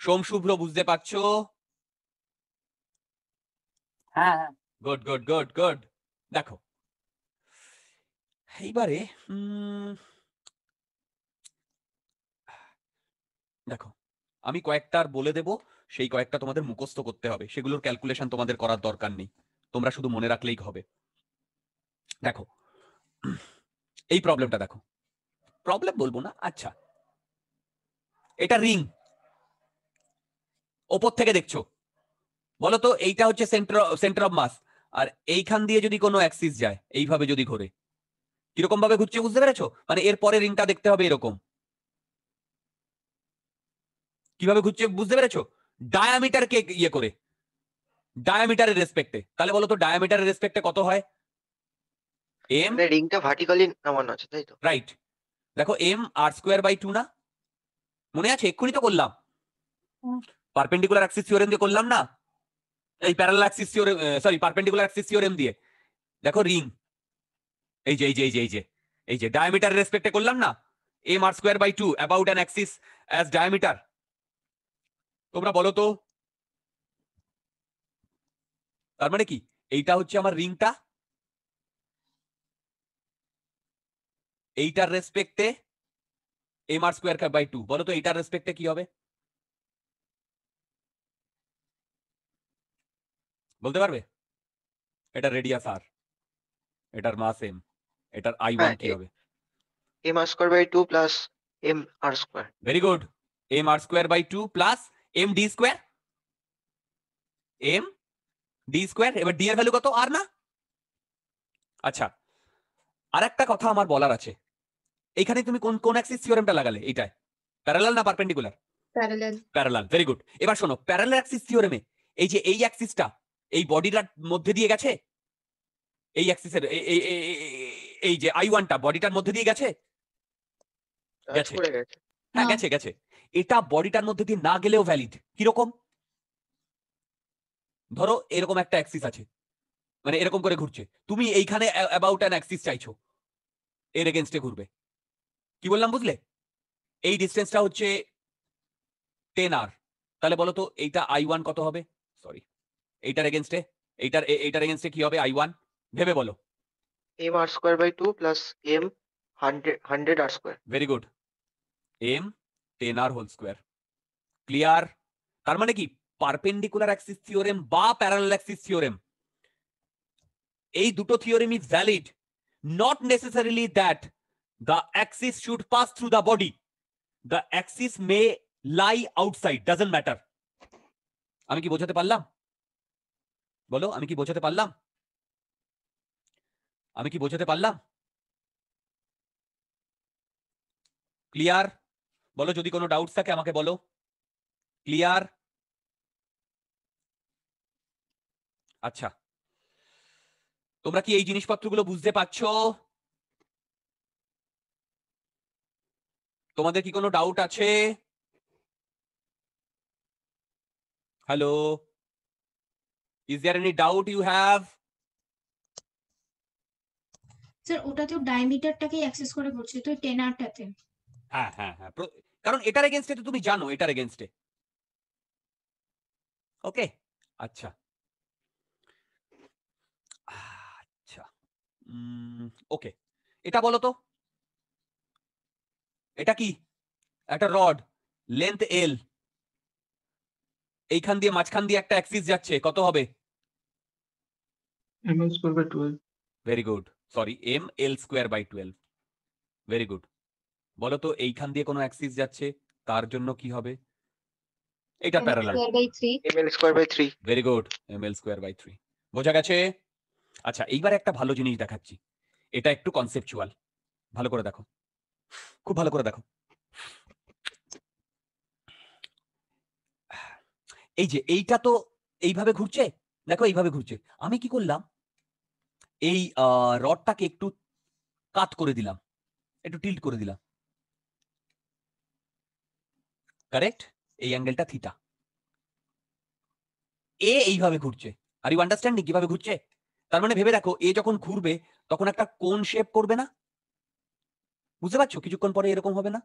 শুভ্র বুঝতে পারছ হ্যাঁ গুড গুড গুড গুড দেখো এইবারে দেখো আমি কয়েকটার বলে দেব সেই কয়েকটা তোমাদের মুখস্থ করতে হবে সেগুলোর ক্যালকুলেশন তোমাদের করার দরকার নেই তোমরা শুধু মনে রাখলেই হবে দেখো এই প্রবলেমটা দেখো প্রবলেম বলবো না আচ্ছা এটা রিং ওপর থেকে দেখছো বলো তো এইটা হচ্ছে সেন্টার সেন্টার অফ মাস আর এইখান দিয়ে যদি কোনো অ্যাক্সিস যায় এইভাবে যদি ঘোরে কিরকম ভাবে ঘুরছে বুঝতে পেরেছো মানে এর পরে রিংটা দেখতে হবে এরকম কিভাবে ঘুরছে বুঝতে পেরেছো ডায়ামিটারকে ইয়ে করে ডায়ামিটারের রেসপেক্টে তাহলে বলো তো ডায়ামিটারের রেসপেক্টে কত হয় এম রিংটা ভার্টিক্যালি নামানো আছে তাই তো রাইট দেখো M R square by two না মনে আছে এক্ষুনি তো করলাম পারপেন্ডিকুলার অ্যাক্সিস থিওরেম দিয়ে করলাম না এই parallel axis theorem sorry perpendicular axis theorem দিয়ে দেখো রিং এই যে এই যে এই যে এই যে এই যে ডায়ামিটার রেসপেক্টে করলাম না M R square by two about an axis as diameter তোমরা বলো তো তার মানে কি এইটা হচ্ছে আমার রিংটা এইটার রেসপেক্টে M R square by two বলো তো এটার রেসপেক্টে কি হবে বলতে পারবে এটা রেডিয়াস আর এটার মাস এম এটার আই ওয়ান হ্যাঁ, কি হবে M R square by two plus M R square very good M R square by two plus M D square M D square এবার ডি এর ভ্যালু কত আর না আচ্ছা আর একটা কথা আমার বলার আছে এখানে তুমি কোন কোন অ্যাক্সিস থিওরেমটা লাগালে এটাই প্যারালাল না perpendicular parallel parallel very good এবার শোনো প্যারালাল অ্যাক্সিস থিওরেমে এই যে এই অ্যাক্সিসটা এই বডিটার মধ্যে দিয়ে গেছে এই অ্যাক্সিসের এই যে আই ওয়ানটা বডিটার মধ্যে দিয়ে গেছে হ্যাঁ, গেছে হ্যাঁ, হ্যাঁ গেছে গেছে এটা বডিটার মধ্যে দিয়ে না গেলেও ভ্যালিড কিরকম ধরো এরকম একটা অ্যাক্সিস আছে মানে এরকম করে ঘুরছে তুমি এইখানে অ্যাবাউট অ্যান অ্যাক্সিস চাইছো এর এগেনস্টে ঘুরবে কি বললাম বুঝলে এই ডিস্টেন্সটা হচ্ছে টেন আর তাহলে বলো তো এইটা আই ওয়ান কত হবে সরি এইটার এগেনস্টে এইটার এইটার এগেনস্টে কি হবে আই ওয়ান ভেবে বলো M R square by two plus M hundred R square very good M ten R whole square clear তার মানে কি পারপেন্ডিকুলার অ্যাক্সিস থিওরেম বা প্যারালাল অ্যাক্সিস থিওরেম এই দুটো theorem is valid not necessarily that The axis should pass through the body. The axis may lie outside. Doesn't matter. আমি কি বোঝাতে পারলাম বলো আমি কি বোঝাতে পারলাম আমি কি বোঝাতে পারলাম ক্লিয়ার বলো যদি কোনো ডাউট থাকে আমাকে বলো ক্লিয়ার আচ্ছা তোমরা কি এই জিনিসপত্রগুলো বুঝতে পারছো তোমাদের কি কোনো ডাউট আছে hello is there any doubt you have sir ওটা তো ডায়ামিটারটাকেই অ্যাক্সেস করে করছে তো টেনারটাতে হ্যাঁ হ্যাঁ হ্যাঁ কারণ এটার এগেনস্টে তো তুমি জানো এটার এগেনস্টে ওকে আচ্ছা আচ্ছা ওকে এটা বলো তো এটা কি একটা রড লেন্থ এল এইখান দিয়ে মাঝখান দিয়ে একটা অ্যাক্সিস যাচ্ছে কত হবে M L square by 12 very good sorry M L square by 12 very good বলো তো এইখান দিয়ে কোনো অ্যাক্সিস যাচ্ছে তার জন্য কি হবে এটা parallel M L square by 3 very good M L square by 3 বোঝা গেছে আচ্ছা এইবার একটা ভালো জিনিস দেখাচ্ছি এটা একটু কনসেপচুয়াল ভালো করে দেখো খুব ভালো করে দেখো এই যে এইটা তো এইভাবে ঘুরছে দেখো এইভাবে ঘুরছে আমি কি করলাম এই রডটাকে একটু কাত করে দিলাম একটু টিল্ট করে দিলাম কারেক্ট এই অ্যাঙ্গেলটা থিটা এ এইভাবে ঘুরছে আর ইউ আন্ডারস্ট্যান্ডিং কিভাবে ঘুরছে তার মানে ভেবে দেখো এ যখন ঘুরবে তখন একটা কোন শেপ করবে না বুঝতে পারছো কিছুক্ষণ পরে এরকম হবে না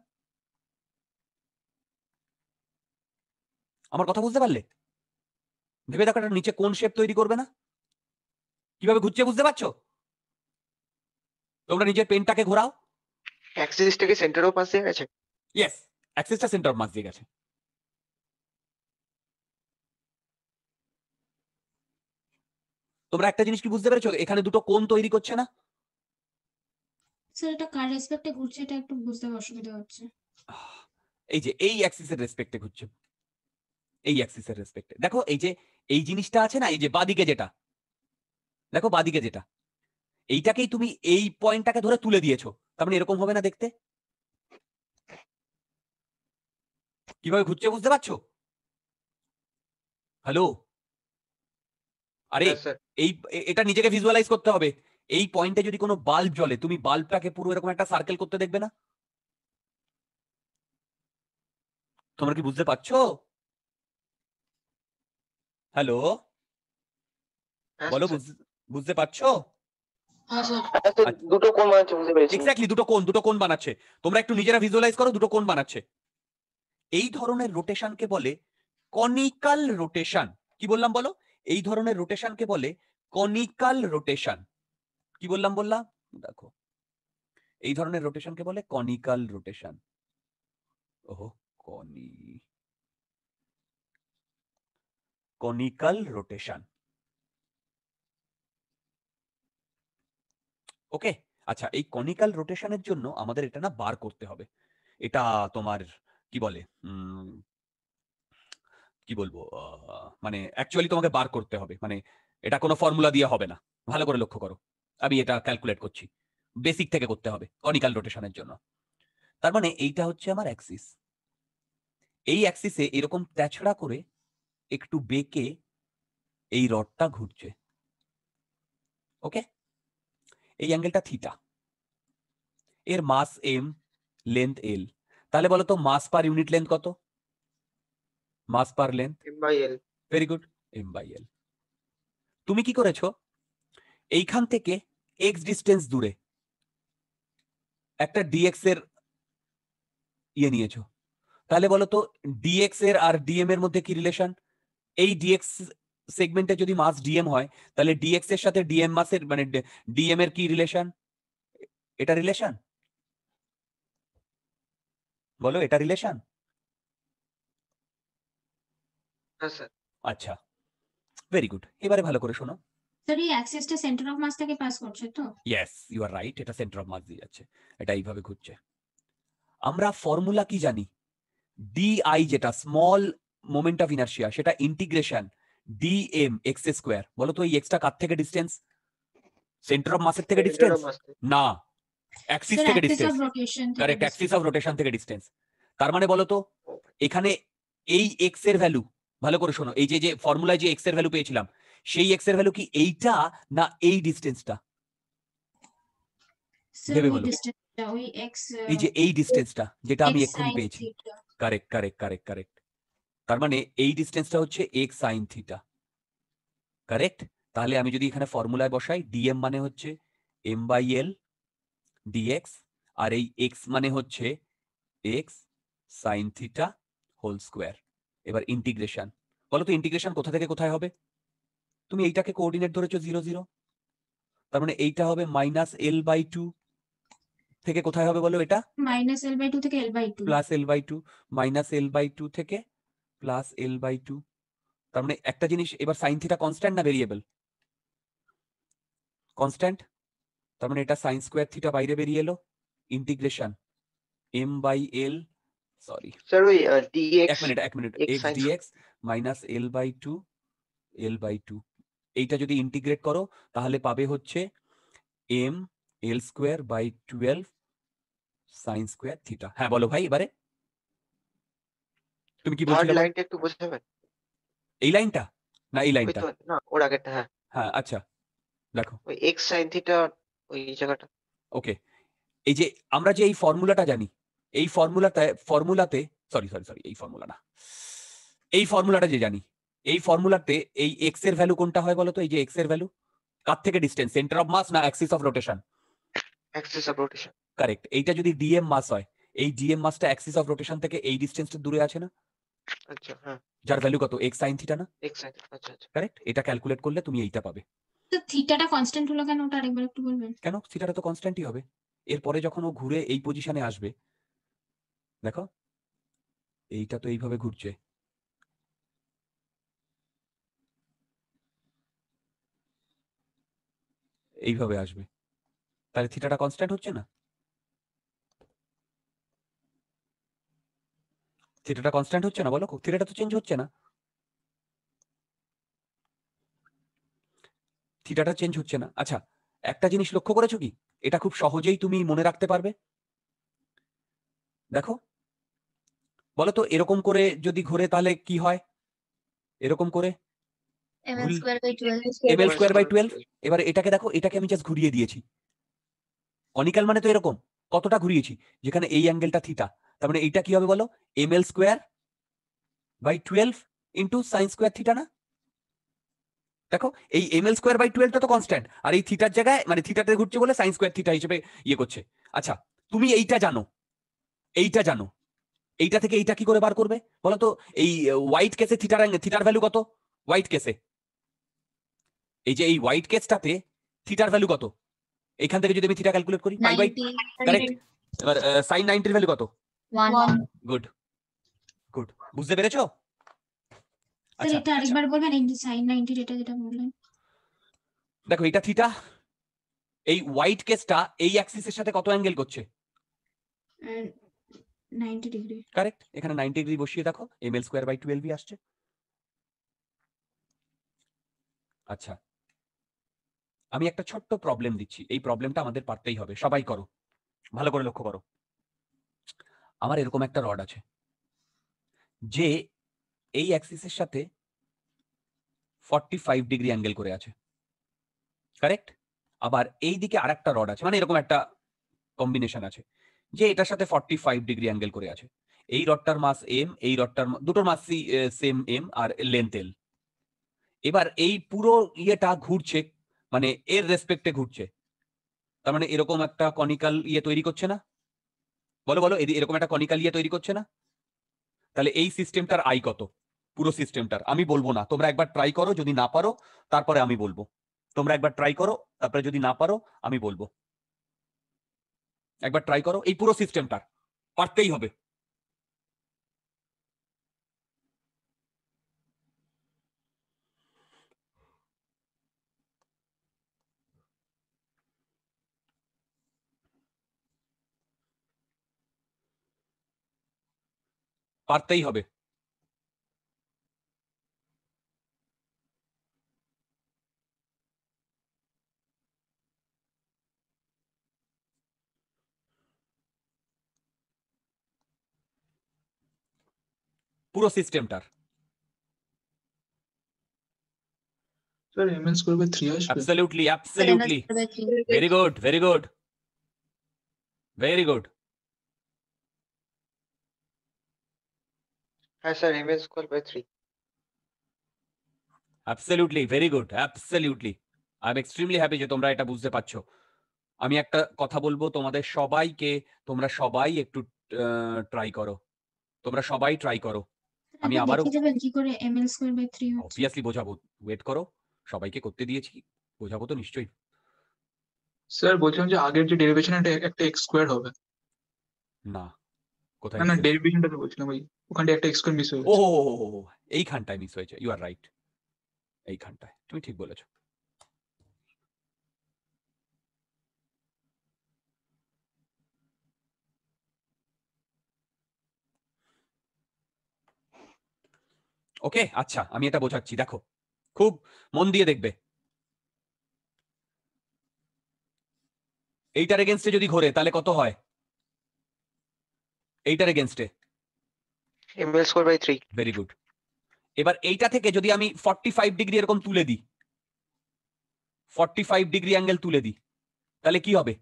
আমার কথা বুঝতে পারলে ভেবে দেখো নিচে কোন শেপ তৈরি করবে না কিভাবে ঘুরছে বুঝতে পারছো তোমরা নিজের পেনটাকে ঘোরাও অ্যাক্সিসটাকে সেন্টার অফ দিয়ে গেছে ইয়েস অ্যাক্সিসটা সেন্টার মাস দিয়ে গেছে তোমরা একটা জিনিস কি বুঝতে পেরেছো এখানে দুটো কোন তৈরি করছে না স্যার এটা কার রেসপেক্টে ঘুরছে এটা একটু বুঝতে অসুবিধা হচ্ছে এই যে এই অ্যাক্সিসের রেসপেক্টে ঘুরছে এই অ্যাক্সিসের রেসপেক্টে দেখো এই যে এই জিনিসটা আছে না এই যে বাদিকে যেটা দেখো বাদিকে যেটা এইটাকেই তুমি এই পয়েন্টটাকে ধরে তুলে দিয়েছো তার মানে এরকম হবে না দেখতে কিভাবে ঘুরছে বুঝতে পারছো হ্যালো আরে এই এটা নিজেকে ভিজুয়ালাইজ করতে হবে এই পয়েন্টে যদি কোনো বাল্ব জ্বলে তুমি বাল্বটাকে পুরো এরকম একটা সার্কেল করতে দেখবে না তোমরা কি বুঝতে পারছো হ্যালো বলো আচ্ছা। বুঝতে পারছো হ্যাঁ, আচ্ছা, আচ্ছা। দুটো দুটো দুটো বানাচ্ছে তোমরা একটু নিজেরা করো দুটো বানাচ্ছে এই ধরনের রোটেশনকে বলে রোটেশন কি বললাম বলো এই ধরনের রোটেশনকে বলে কনিক্যাল রোটেশন কি বললাম বললাম দেখো এই ধরনের রোটেশনকে বলে কনিক্যাল রোটেশন ও কনি কনিকাল রোটেশন ওকে আচ্ছা এই কনিকাল রোটেশনের জন্য আমাদের এটা না বার করতে হবে এটা তোমার কি বলে কি বলবো মানে অ্যাকচুয়ালি তোমাকে বার করতে হবে মানে এটা কোনো ফর্মুলা দিয়ে হবে না ভালো করে লক্ষ্য করো আমি এটা ক্যালকুলেট করছি বেসিক থেকে করতে হবে কনিক্যাল রোটেশনের জন্য তার মানে এইটা হচ্ছে আমার অ্যাক্সিস এই অ্যাক্সিসে এরকম তেছড়া করে একটু বেঁকে এই রডটা ঘুরছে ওকে এই অ্যাঙ্গেলটা থিটা এর মাস এম লেন্থ এল তাহলে বলো তো মাস পার ইউনিট লেন্থ কত mass per length M by L very good M by L তুমি কি করেছো এইখান থেকে এক্স ডিস্টেন্স দূরে একটা ডিএক্স এর ইয়ে নিয়েছো তাহলে বলো তো ডিএক্স এর আর ডিএম এর মধ্যে কি রিলেশন এই ডিএক্স সেগমেন্টে যদি মাস ডিএম হয় তাহলে ডিএক্স এর সাথে ডিএম মাসের মানে ডিএম এর কি রিলেশন এটা রিলেশন বলো এটা রিলেশন আচ্ছা ভেরি গুড এবারে ভালো করে শোনো স্যার অ্যাক্সেসটা সেন্টার অফ মাস থেকে পাস করছে তো ইয়েস ইউ আর রাইট এটা সেন্টার অফ মাস দিয়ে যাচ্ছে এটা এইভাবে ঘুরছে আমরা ফর্মুলা কি জানি যেটা স্মল মোমেন্ট অফ ইনার্শিয়া সেটা integration D M X square বলো তো এই এক্সটা কার থেকে সেন্টার অফ মাসের থেকে ডিস্টেন্স না অ্যাক্সিস থেকে distance correct axis of rotation থেকে ডিস্টেন্স তার মানে বলো তো এখানে এই এক্স এর ভ্যালু ভালো করে শোনো এই যে যে ফর্মুলায় যে এক্স এর ভ্যালু পেয়েছিলাম সেই এক্স এর ভ্যালু কি এইটা না এই ডিস্টেন্সটা ভেবে এই যে এই ডিস্টেন্সটা যেটা আমি এক্ষুনি পেয়েছি কারেক্ট কারেক্ট কারেক্ট কারেক্ট তার মানে এই ডিস্টেন্সটা হচ্ছে এক্স সাইন থিটা কারেক্ট তাহলে আমি যদি এখানে ফর্মুলায় বসাই ডিএম মানে হচ্ছে এম বাই এল ডিএক্স আর এই এক্স মানে হচ্ছে X sine theta whole square এবার ইন্টিগ্রেশন বলো তো ইন্টিগ্রেশন কোথা থেকে কোথায় হবে তুমি এইটাকে কোঅর্ডিনেট ধরেছো জিরো জিরো তার মানে এইটা হবে মাইনাস এল বাই টু থেকে কোথায় হবে বলো এটা মাইনাস এল বাই টু থেকে L by two plus L by two minus L by two থেকে প্লাস এল বাই টু তার মানে একটা জিনিস এবার সাইন থিটা কনস্ট্যান্ট না ভেরিয়েবল কনস্ট্যান্ট তার মানে এটা সাইন স্কোয়ার থিটা বাইরে বেরিয়ে এলো integration M by L sorry sir ওই এক মিনিট এক minute X DX minus L by two L by two এইটা যদি ইন্টিগ্রেট করো তাহলে পাবে হচ্ছে M L square by twelve sine square theta হ্যাঁ বলো ভাই এবারে তুমি কি বলছো লাইনটা একটু বোঝাবেন এই লাইনটা না এই লাইনটা না ওর আগেরটা হ্যাঁ হ্যাঁ আচ্ছা দেখো ওই এক্স sin থিটা ওই জায়গাটা ওকে এই যে আমরা যে এই ফর্মুলাটা জানি এই ফর্মুলাতে ফর্মুলাতে সরি সরি সরি এই ফর্মুলা না এই ফর্মুলাটা যে জানি এই ফর্মুলাতে এই এক্স এর ভ্যালু কোনটা হয় বলতো এই যে এক্স এর ভ্যালু কার থেকে ডিস্টেন্স সেন্টার অফ মাস না axis of rotation axis of rotation correct এইটা যদি ডিএম মাস হয় এই ডিএম মাসটা অ্যাক্সিস অফ রোটেশন থেকে এই ডিস্টেন্সটা দূরে আছে না আচ্ছা হ্যাঁ যার ভ্যালু কত এক্স সাইন থিটা না এক্স সাইন আচ্ছা আচ্ছা কারেক্ট এটা ক্যালকুলেট করলে তুমি এইটা পাবে তো থিটাটা কনস্ট্যান্ট হলো কেন ওটা আরেকবার একটু বলবেন কেন থিটাটা তো কনস্ট্যান্টই হবে এরপরে যখন ও ঘুরে এই পজিশনে আসবে দেখো এইটা তো এইভাবে ঘুরছে এইভাবে আসবে তাহলে থিটাটা কনস্ট্যান্ট হচ্ছে না থিটাটা কনস্ট্যান্ট হচ্ছে না বলো থিটাটা তো চেঞ্জ হচ্ছে না থিটাটা চেঞ্জ হচ্ছে না আচ্ছা একটা জিনিস লক্ষ্য করেছো কি এটা খুব সহজেই তুমি মনে রাখতে পারবে দেখো বলো তো এরকম করে যদি ঘোরে তাহলে কি হয় এরকম করে ml স্কোয়ার বাই টুয়েলভ এবার এটাকে দেখো এটাকে আমি জাস্ট ঘুরিয়ে দিয়েছি কনিক্যাল মানে তো এরকম কতটা ঘুরিয়েছি যেখানে এই অ্যাঙ্গেলটা থিটা তার মানে এইটা কি হবে বলো m L square by twelve into sine square theta না দেখো এই এম এল স্কোয়ার বাই টুয়েলভটা তো কনস্ট্যান্ট আর এই থিটার জায়গায় মানে থিটাতে ঘুরছে বলে সাইন স্কোয়ার থিটা হিসেবে ইয়ে করছে আচ্ছা তুমি এইটা জানো এইটা জানো এইটা থেকে এইটা কি করে বার করবে বলো তো এই হোয়াইট কেসে থিটার থিটার ভ্যালু কত হোয়াইট কেসে এই যে এই হোয়াইট কেসটাতে থিটার ভ্যালু কত এখান থেকে যদি আমি থিটা ক্যালকুলেট করি পাই বাই কারেক্ট এবার সাইন 90 এর ভ্যালু কত 1 গুড গুড বুঝতে পেরেছো আচ্ছা এটা আচ্ছা। আরেকবার বলবেন এই যে সাইন 90 এটা যেটা বললেন দেখো এটা থিটা এই হোয়াইট কেসটা এই এর সাথে কত অ্যাঙ্গেল করছে কারেক্ট এখানে 90 ডিগ্রি বসিয়ে দেখো এল স্কোয়ার বাই 12 আসছে আচ্ছা আমি একটা ছোট্ট প্রবলেম দিচ্ছি এই প্রবলেমটা আমাদের পারতেই হবে সবাই করো ভালো করে লক্ষ্য করো আমার এরকম একটা রড আছে যে এই অ্যাক্সিসের সাথে ফর্টি ফাইভ ডিগ্রি অ্যাঙ্গেল করে আছে কারেক্ট আবার এই দিকে আর একটা রড আছে মানে এরকম একটা কম্বিনেশন আছে যে এটার সাথে ফর্টি ফাইভ ডিগ্রি অ্যাঙ্গেল করে আছে এই রডটার মাস এম এই রডটার দুটোর মাসই সেম এম আর লেন্থ এল এবার এই পুরো ইয়েটা ঘুরছে মানে এর রেসপেক্টে ঘুরছে তার মানে এরকম একটা কনিকাল ইয়ে তৈরি করছে না বলো বলো এরকম একটা কনিকাল ইয়ে তৈরি করছে না তাহলে এই সিস্টেমটার আই কত পুরো সিস্টেমটার আমি বলবো না তোমরা একবার ট্রাই করো যদি না পারো তারপরে আমি বলবো তোমরা একবার ট্রাই করো তারপরে যদি না পারো আমি বলবো একবার ট্রাই করো এই পুরো সিস্টেমটার পারতেই হবে পারতেই হবে পুরো সিস্টেমটার স্যার এমএন করবে 3 আসবে absolutely absolutely very good very good very good Hi, sir. Image square by 3. Absolutely very good absolutely I am extremely happy যে তোমরা এটা বুঝতে পারছো আমি একটা কথা বলবো তোমাদের সবাইকে তোমরা সবাই একটু ট্রাই করো তোমরা সবাই ট্রাই করো আমি আবারও কি অবভিয়াসলি বোঝাবো ওয়েট করো সবাইকে করতে দিয়েছি বোঝাবো তো নিশ্চয়ই স্যার বলছিলাম যে আগের যে ডেরিভেশন একটা x স্কয়ার হবে না কোথায় না না ডেরিভেশনটা তো বলছিলাম ভাই ওখানে একটা এক্স মিস হয়ে ও এই এইখানটায় মিস হয়েছে ইউ আর রাইট এই এইখানটায় তুমি ঠিক বলেছো ওকে আচ্ছা আমি এটা বোঝাচ্ছি দেখো খুব মন দিয়ে দেখবে এইটার এগেনস্টে যদি ঘোরে তাহলে কত হয় এইটার এগেনস্টে ml square by 3 very good এবার এইটা থেকে যদি আমি 45 ডিগ্রি এরকম তুলে দিই 45 ডিগ্রি অ্যাঙ্গেল তুলে দিই তাহলে কি হবে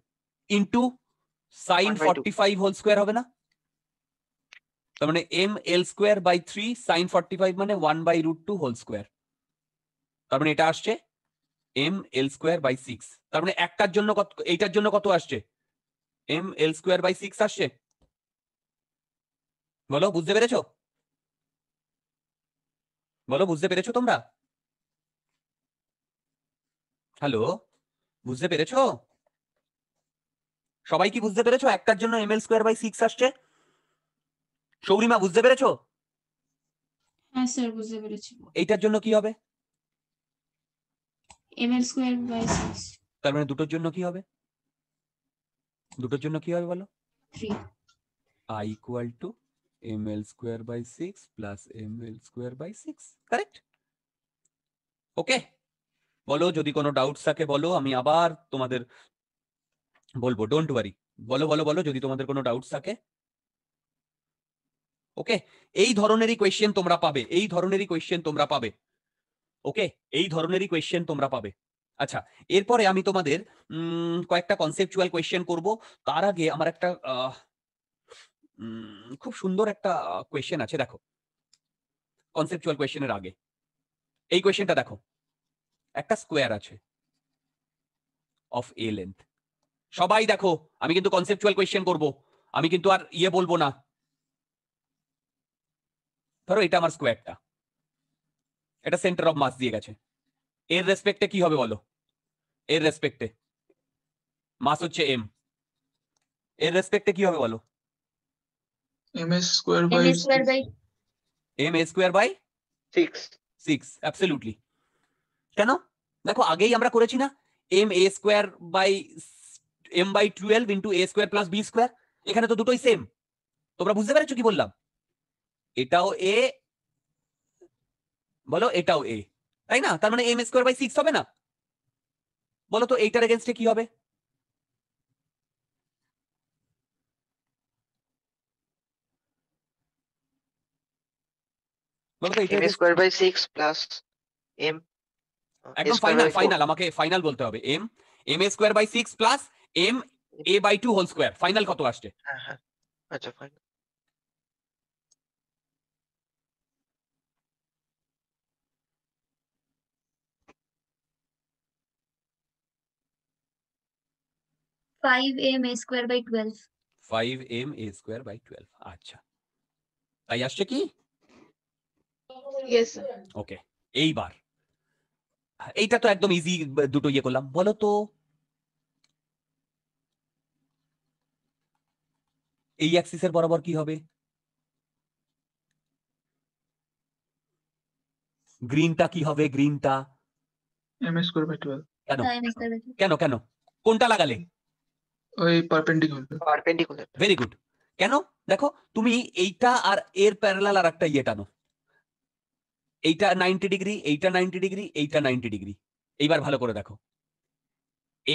ইনটু সাইন 45 হোল স্কোয়ার হবে না তার মানে m L square by three sine forty five মানে one by root two whole square তার মানে এটা আসছে m L square by six তার মানে একটার জন্য কত এইটার জন্য কত আসছে m L square by six আসছে বলো বুঝতে পেরেছো বলো বুঝতে পেরেছো তোমরা হ্যালো বুঝতে পেরেছো সবাই কি বুঝতে পেরেছো একটার জন্য m L square by six আসছে সৌরিমা বুঝতে পেরেছো হ্যাঁ স্যার বুঝতে পেরেছি এইটার জন্য কি হবে M L square by six তার মানে দুটোর জন্য কি হবে দুটোর জন্য কি হবে বলো three I equal to ml square by 6 plus ml square by 6 correct okay বলো যদি কোনো ডাউটস থাকে বলো আমি আবার তোমাদের বলবো ডোন্ট ওয়ারি বলো বলো বলো যদি তোমাদের কোনো ডাউটস থাকে ওকে এই ধরনেরই কোয়েশ্চেন তোমরা পাবে এই ধরনেরই কোয়েশ্চেন তোমরা পাবে ওকে এই ধরনেরই কোয়েশ্চেন তোমরা পাবে আচ্ছা এরপরে আমি তোমাদের কয়েকটা কনসেপচুয়াল কোয়েশ্চেন করব তার আগে আমার একটা আহ খুব সুন্দর একটা কোয়েশ্চেন আছে দেখো কনসেপচুয়াল কোয়েশ্চেনের আগে এই কোয়েশ্চেনটা দেখো একটা স্কোয়ার আছে অফ এ লেন্থ সবাই দেখো আমি কিন্তু কনসেপচুয়াল কোয়েশ্চেন করব আমি কিন্তু আর ইয়ে বলবো না ধরো এটা আমার স্কোয়ারটা এটা সেন্টার অফ মাস দিয়ে গেছে এর রেসপেক্টে কি হবে বলো এর রেসপেক্টে মাস হচ্ছে এম এর রেসপেক্টে কি হবে বলো m square by m square by m square by 6 6 absolutely কেন দেখো আগেই আমরা করেছি না m A square by m by twelve into a square plus B square এখানে তো দুটোই সেম তোমরা বুঝতে পেরেছো কি বললাম এটাও এ বলো এটাও এ তাই না তার মানে এম স্কোয়ার বাই সিক্স হবে না বলো তো এইটার এগেনস্টে কি হবে মানে তো এটা m by 6 plus m final ah, আমাকে ফাইনাল বলতে হবে m m square by six plus m a by two whole square final কত আসছে five m A square by twelve five m A square by twelve আচ্ছা তাই আসছে কি ওকে এইবার এইটা তো একদম ইজি দুটো ইয়ে করলাম বলো তো এই অ্যাক্সিসের বরাবর কি হবে গ্রিনটা কি হবে গ্রিনটা এমএস করবে 12 কেন কেন কেন কোনটা লাগালে ওই পারপেন্ডিকুলার পারপেন্ডিকুলার ভেরি গুড কেন দেখো তুমি এইটা আর এর প্যারালাল আর একটা ইয়ে টানো এইটা নাইনটি ডিগ্রি এইটা নাইনটি ডিগ্রি এইটা নাইনটি ডিগ্রি এইবার ভালো করে দেখো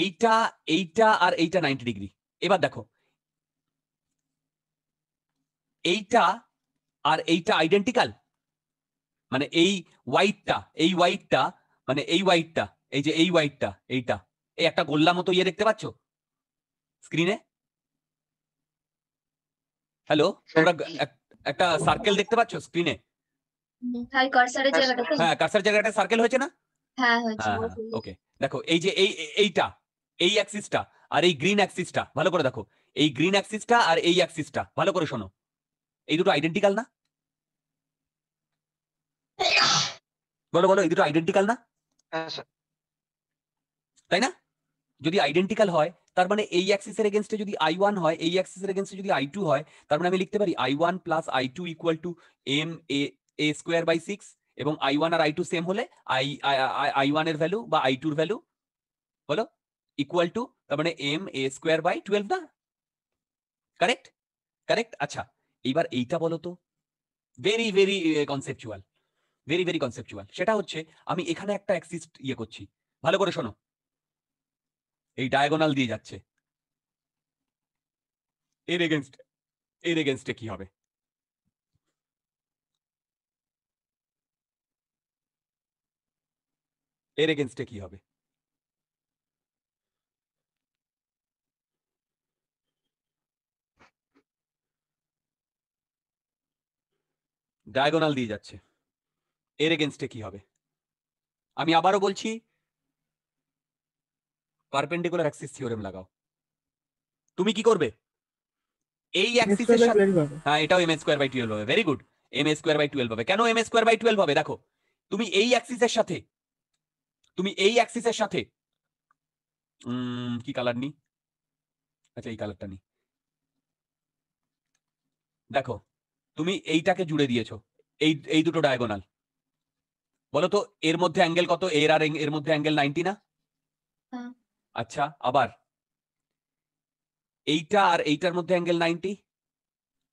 এইটা এইটা আর এইটা নাইনটি ডিগ্রি এবার দেখো এইটা আর এইটা আইডেন্টিক্যাল মানে এই হোয়াইটটা এই হোয়াইটটা মানে এই হোয়াইটটা এই যে এই হোয়াইটটা এইটা এই একটা গোল্লা মতো ইয়ে দেখতে পাচ্ছ স্ক্রিনে হ্যালো তোমরা একটা সার্কেল দেখতে পাচ্ছ স্ক্রিনে ভাই হ্যাঁ, এই হ্যাঁ, হ্যাঁ, এই ভালো করে দেখো এই গ্রিন আর এই ভালো করে শোনো এই দুটো না বলো বলো এই দুটো না তাই না যদি আইডেন্টিক্যাল হয় তার মানে এই অ্যাক্সিসের এগেনস্টে যদি আই ওয়ান হয় এই অ্যাক্সিসের এগেনস্টে যদি আই টু হয় তার মানে আমি লিখতে পারি I one plus I two equal to m a a square by six এবং আই ওয়ান আর আই টু সেম হলে আই আই ওয়ান এর ভ্যালু বা আই টুর ভ্যালু বলো ইকুয়াল টু তার মানে m A square by twelve না কারেক্ট কারেক্ট আচ্ছা এইবার এইটা বলো তো very very conceptual very very conceptual সেটা হচ্ছে আমি এখানে একটা অ্যাক্সিস ইয়ে করছি ভালো করে শোনো এই ডায়াগোনাল দিয়ে যাচ্ছে এর এগেনস্ট এর এগেনস্টে কি হবে এর এগেনস্টে কি হবে ডায়াগোনাল দিয়ে যাচ্ছে এর এগেনস্টে কি হবে আমি আবারও বলছি পারপেন্ডিকুলার অ্যাক্সিস থিওরেম লাগাও তুমি কি করবে এই অ্যাক্সিসের সাথে হ্যাঁ এটাও এম স্কোয়ার বাই টুয়েলভ হবে very good m square by twelve হবে কেন এম স্কোয়ার বাই টুয়েলভ হবে দেখো তুমি এই অ্যাক্সিসের সাথে তুমি এই অ্যাক্সিসের সাথে কি কালার নি আচ্ছা এই কালারটা নি দেখো তুমি এইটাকে জুড়ে দিয়েছো এই এই দুটো ডায়াগোনাল বলো তো এর মধ্যে অ্যাঙ্গেল কত এর আর এর মধ্যে অ্যাঙ্গেল নাইনটি না হ্যাঁ। আচ্ছা আবার এইটা আর এইটার মধ্যে অ্যাঙ্গেল নাইনটি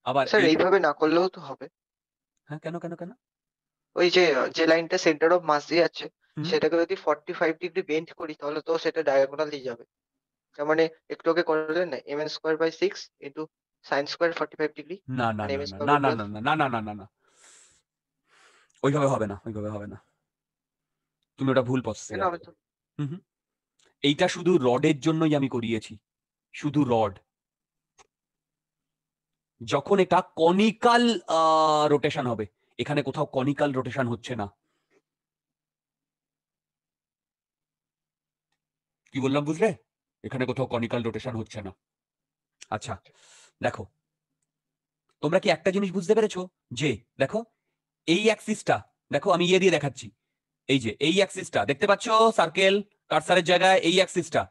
আবার স্যার এইভাবে না করলেও তো হবে হ্যাঁ কেন কেন কেন ওই যে যে লাইনটা সেন্টার অফ মাস দিয়ে আছে সেটাকে যদি ফর্টি ফাইভ ডিগ্রি বেন্ড করি তাহলে তো সেটা ডায়াগোনালি যাবে তার মানে একটু আগে করলেন না m n square by six into sine square forty five degree না না মানে না না না না না না না না ওইভাবে হবে না ওইভাবে হবে না তুমি ওটা ভুল হুম এইটা শুধু রডের জন্যই আমি করিয়েছি শুধু রড যখন এটা কনিকাল রোটেশন হবে এখানে কোথাও কনিকাল রোটেশন হচ্ছে না কি বললাম বুঝলে এখানে কোথাও কনিকাল রোটেশন হচ্ছে না আচ্ছা দেখো তোমরা কি একটা জিনিস বুঝতে পেরেছো যে দেখো এই অ্যাক্সিসটা দেখো আমি ইয়ে দিয়ে দেখাচ্ছি এই যে এই অ্যাক্সিসটা দেখতে পাচ্ছ সার্কেল কারসারের জায়গায় এই অ্যাক্সিসটা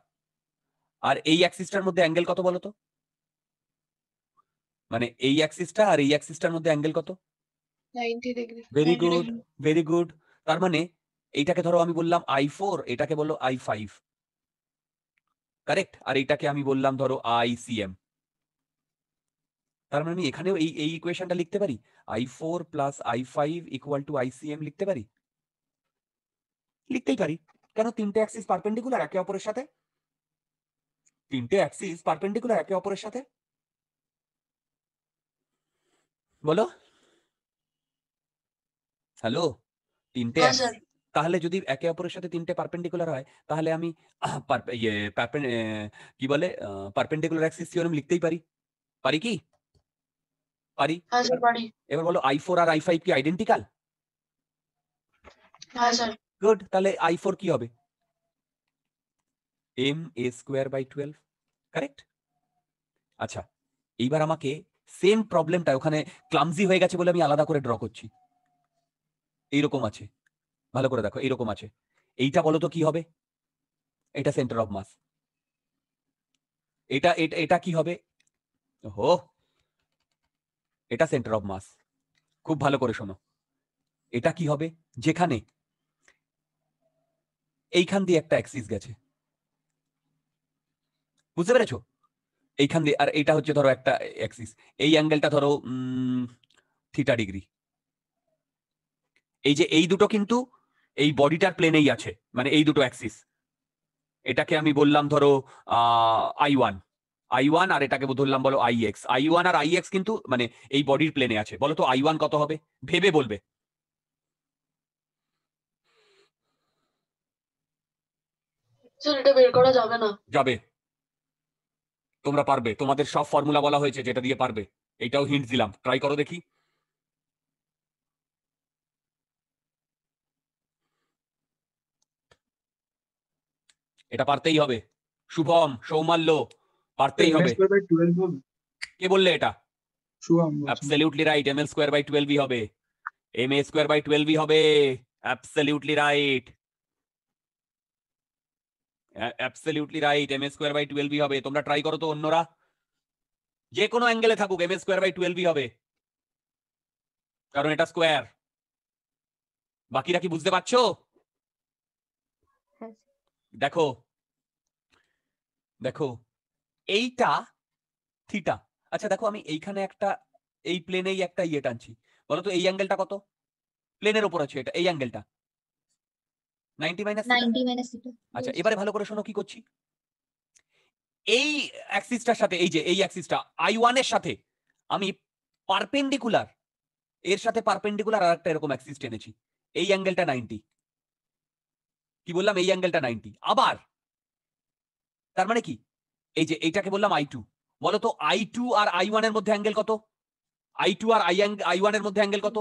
আর এই অ্যাক্সিসটার মধ্যে অ্যাঙ্গেল কত বলো তো মানে এই অ্যাক্সিসটা আর এই অ্যাক্সিসটার মধ্যে অ্যাঙ্গেল কত ভেরি গুড ভেরি গুড তার মানে এইটাকে ধরো আমি বললাম আই ফোর এটাকে বললো আই ফাইভ কারেক্ট আর এটাকে আমি বললাম ধরো আইসিএম তার মানে আমি এখানেও এই এই ইকুয়েশনটা লিখতে পারি I four plus I five equal to ICM লিখতে পারি লিখতেই পারি কেন তিনটে অ্যাক্সিস পারপেন্ডিকুলার একে অপরের সাথে তিনটে অ্যাক্সিস পারপেন্ডিকুলার একে অপরের সাথে বলো হ্যালো তিনটে হ্যাঁ, তাহলে যদি একে অপরের সাথে তিনটে পারপেন্ডিকুলার হয় তাহলে আমি ইয়ে, কি বলে পারপেন্ডিকুলার অ্যাক্সিস থিওরেম লিখতেই পারি পারি কি পারি হ্যাঁ এবার বলো আই ফোর আর আই ফাইভ কি আইডেন্টিক্যাল গুড তাহলে আই ফোর কি হবে m A square by twelve correct আচ্ছা এইবার আমাকে সেম প্রবলেমটা ওখানে ক্লামজি হয়ে গেছে বলে আমি আলাদা করে ড্র করছি এইরকম আছে ভালো করে দেখো এরকম আছে এইটা বলো তো কি হবে এটা সেন্টার অফ মাস এটা এটা কি হবে হো এটা সেন্টার অফ মাস খুব ভালো করে শোনো এটা কি হবে যেখানে এইখান দিয়ে একটা অ্যাক্সিস গেছে বুঝতে পেরেছো এইখান দিয়ে আর এটা হচ্ছে ধরো একটা অ্যাক্সিস এই অ্যাঙ্গেলটা ধরো থিটা ডিগ্রি এই যে এই দুটো কিন্তু এই বডিটার প্লেনেই আছে মানে এই দুটো অ্যাক্সিস এটাকে আমি বললাম ধরো আই ওয়ান আই ওয়ান আর এটাকে ধরলাম বলো আই এক্স আই ওয়ান আর আই এক্স কিন্তু মানে এই বডির প্লেনে আছে বলো তো আই ওয়ান কত হবে ভেবে বলবে বের করা যাবে না যাবে তোমরা পারবে তোমাদের সব ফর্মুলা বলা হয়েছে যেটা দিয়ে পারবে এইটাও হিন্ট দিলাম ট্রাই করো দেখি এটা পারতেই হবে শুভম সৌমাল্য পারতেই হবে কে বললে এটা absolutely right m L square by টুয়েলভই হবে এম এ স্কোয়ার বাই টুয়েলভই হবে absolutely right absolutely right m A square by টুয়েলভই হবে তোমরা ট্রাই করো তো অন্যরা যে কোনো অ্যাঙ্গেলে থাকুক এম এ স্কোয়ার বাই টুয়েলভই হবে কারণ এটা স্কোয়ার বাকিরা কি বুঝতে পারছো দেখো দেখো এইটা থিটা আচ্ছা দেখো আমি এইখানে একটা এই প্লেনেই একটা ইয়ে টানছি বলতো এই অ্যাঙ্গেলটা কত প্লেনের ওপর আছে এটা এই অ্যাঙ্গেলটা নাইনটি মাইনাস আচ্ছা এবারে ভালো করে শোনো কি করছি এই অ্যাক্সিসটার সাথে এই যে এই অ্যাক্সিসটা আই ওয়ান এর সাথে আমি পারপেন্ডিকুলার এর সাথে পারপেন্ডিকুলার আর একটা এরকম অ্যাক্সিস টেনেছি এই অ্যাঙ্গেলটা নাইনটি কি বললাম এই অ্যাঙ্গেলটা নাইনটি আবার তার মানে কি এই যে এইটাকে বললাম আই টু বলতো আই টু আর আই ওয়ান এর মধ্যে অ্যাঙ্গেল কত আই টু আর আই আই ওয়ান এর মধ্যে অ্যাঙ্গেল কত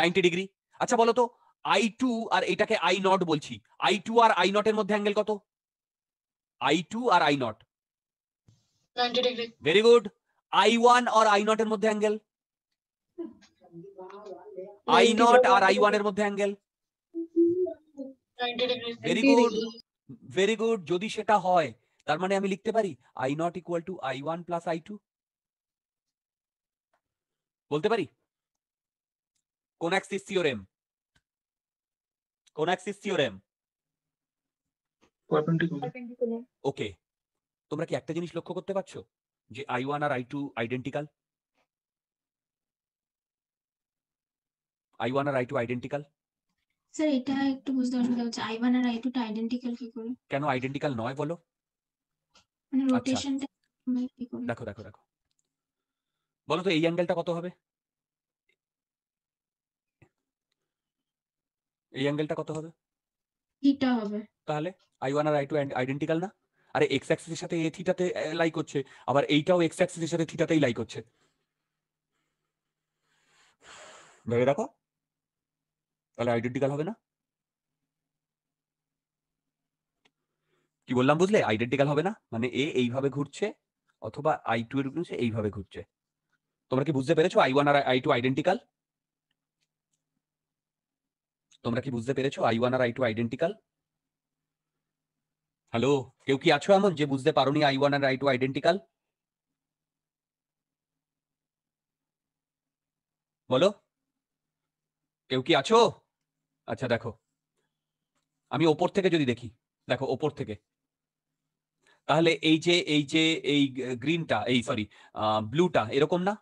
নাইনটি ডিগ্রি আচ্ছা বলতো আই টু আর এটাকে আই নট বলছি আই টু আর আই নট এর মধ্যে অ্যাঙ্গেল কত আই টু আর I naught very good I one আর আই নট এর মধ্যে অ্যাঙ্গেল আই নট আর আই ওয়ান এর মধ্যে angle very good very good যদি সেটা হয় তার মানে আমি লিখতে পারি I naught equal to I one plus I two বলতে পারি কোন অ্যাক্সিস এম কোন অ্যাক্সিস এম ওকে তোমরা কি একটা জিনিস লক্ষ্য করতে পারছো যে আই ওয়ান আর I two identical I one আর আই টু আইডেন্টিক্যাল স্যার এটা একটু বুঝতে অসুবিধা হচ্ছে আই ওয়ান আর আই টুটা আইডেন্টিক্যাল কি করে কেন আইডেন্টিক্যাল নয় বলো মানে রোটেশনটা আচ্ছা। মানে দেখো দেখো দেখো বলো তো এই অ্যাঙ্গেলটা কত হবে এই অ্যাঙ্গেলটা কত হবে থিটা হবে তাহলে আই ওয়ান আর আই টু আইডেন্টিক্যাল না আরে এক্স অ্যাক্সিস এর সাথে এ থিটাতে লাই করছে আবার এইটাও এক্স অ্যাক্সিস সাথে থিটাতেই লাই করছে ভেবে দেখো তাহলে আইডেন্টিক্যাল হবে না কি বললাম বুঝলে আইডেন্টিক্যাল হবে না মানে এ এইভাবে ঘুরছে অথবা আই টু এর ঘুরছে এইভাবে ঘুরছে তোমরা কি বুঝতে পেরেছো আই ওয়ান আর আই টু আইডেন্টিক্যাল তোমরা কি বুঝতে পেরেছো আই ওয়ান আর আই টু আইডেন্টিক্যাল হ্যালো কেউ কি আছো এমন যে বুঝতে পারো নি আই ওয়ান আর আই টু আইডেন্টিক্যাল বলো কেউ কি আছো আচ্ছা দেখো আমি ওপর থেকে যদি দেখি দেখো ওপর থেকে তাহলে এই যে এই যে এই গ্রিনটা এই সরি ব্লুটা এরকম না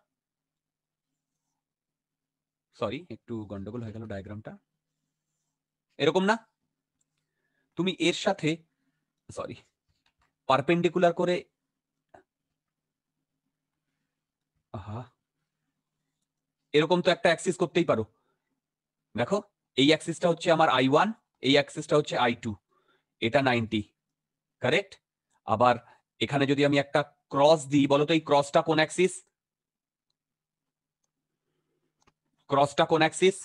সরি একটু গন্ডগোল হয়ে গেল ডায়াগ্রামটা এরকম না তুমি এর সাথে সরি পারপেন্ডিকুলার করে আহা এরকম তো একটা অ্যাক্সিস করতেই পারো দেখো এই অ্যাক্সিসটা হচ্ছে আমার আই ওয়ান এই অ্যাক্সিসটা হচ্ছে আই টু এটা নাইনটি কারেক্ট আবার এখানে যদি আমি একটা ক্রস দিই বলতো এই ক্রসটা কোন অ্যাক্সিস ক্রসটা কোন axis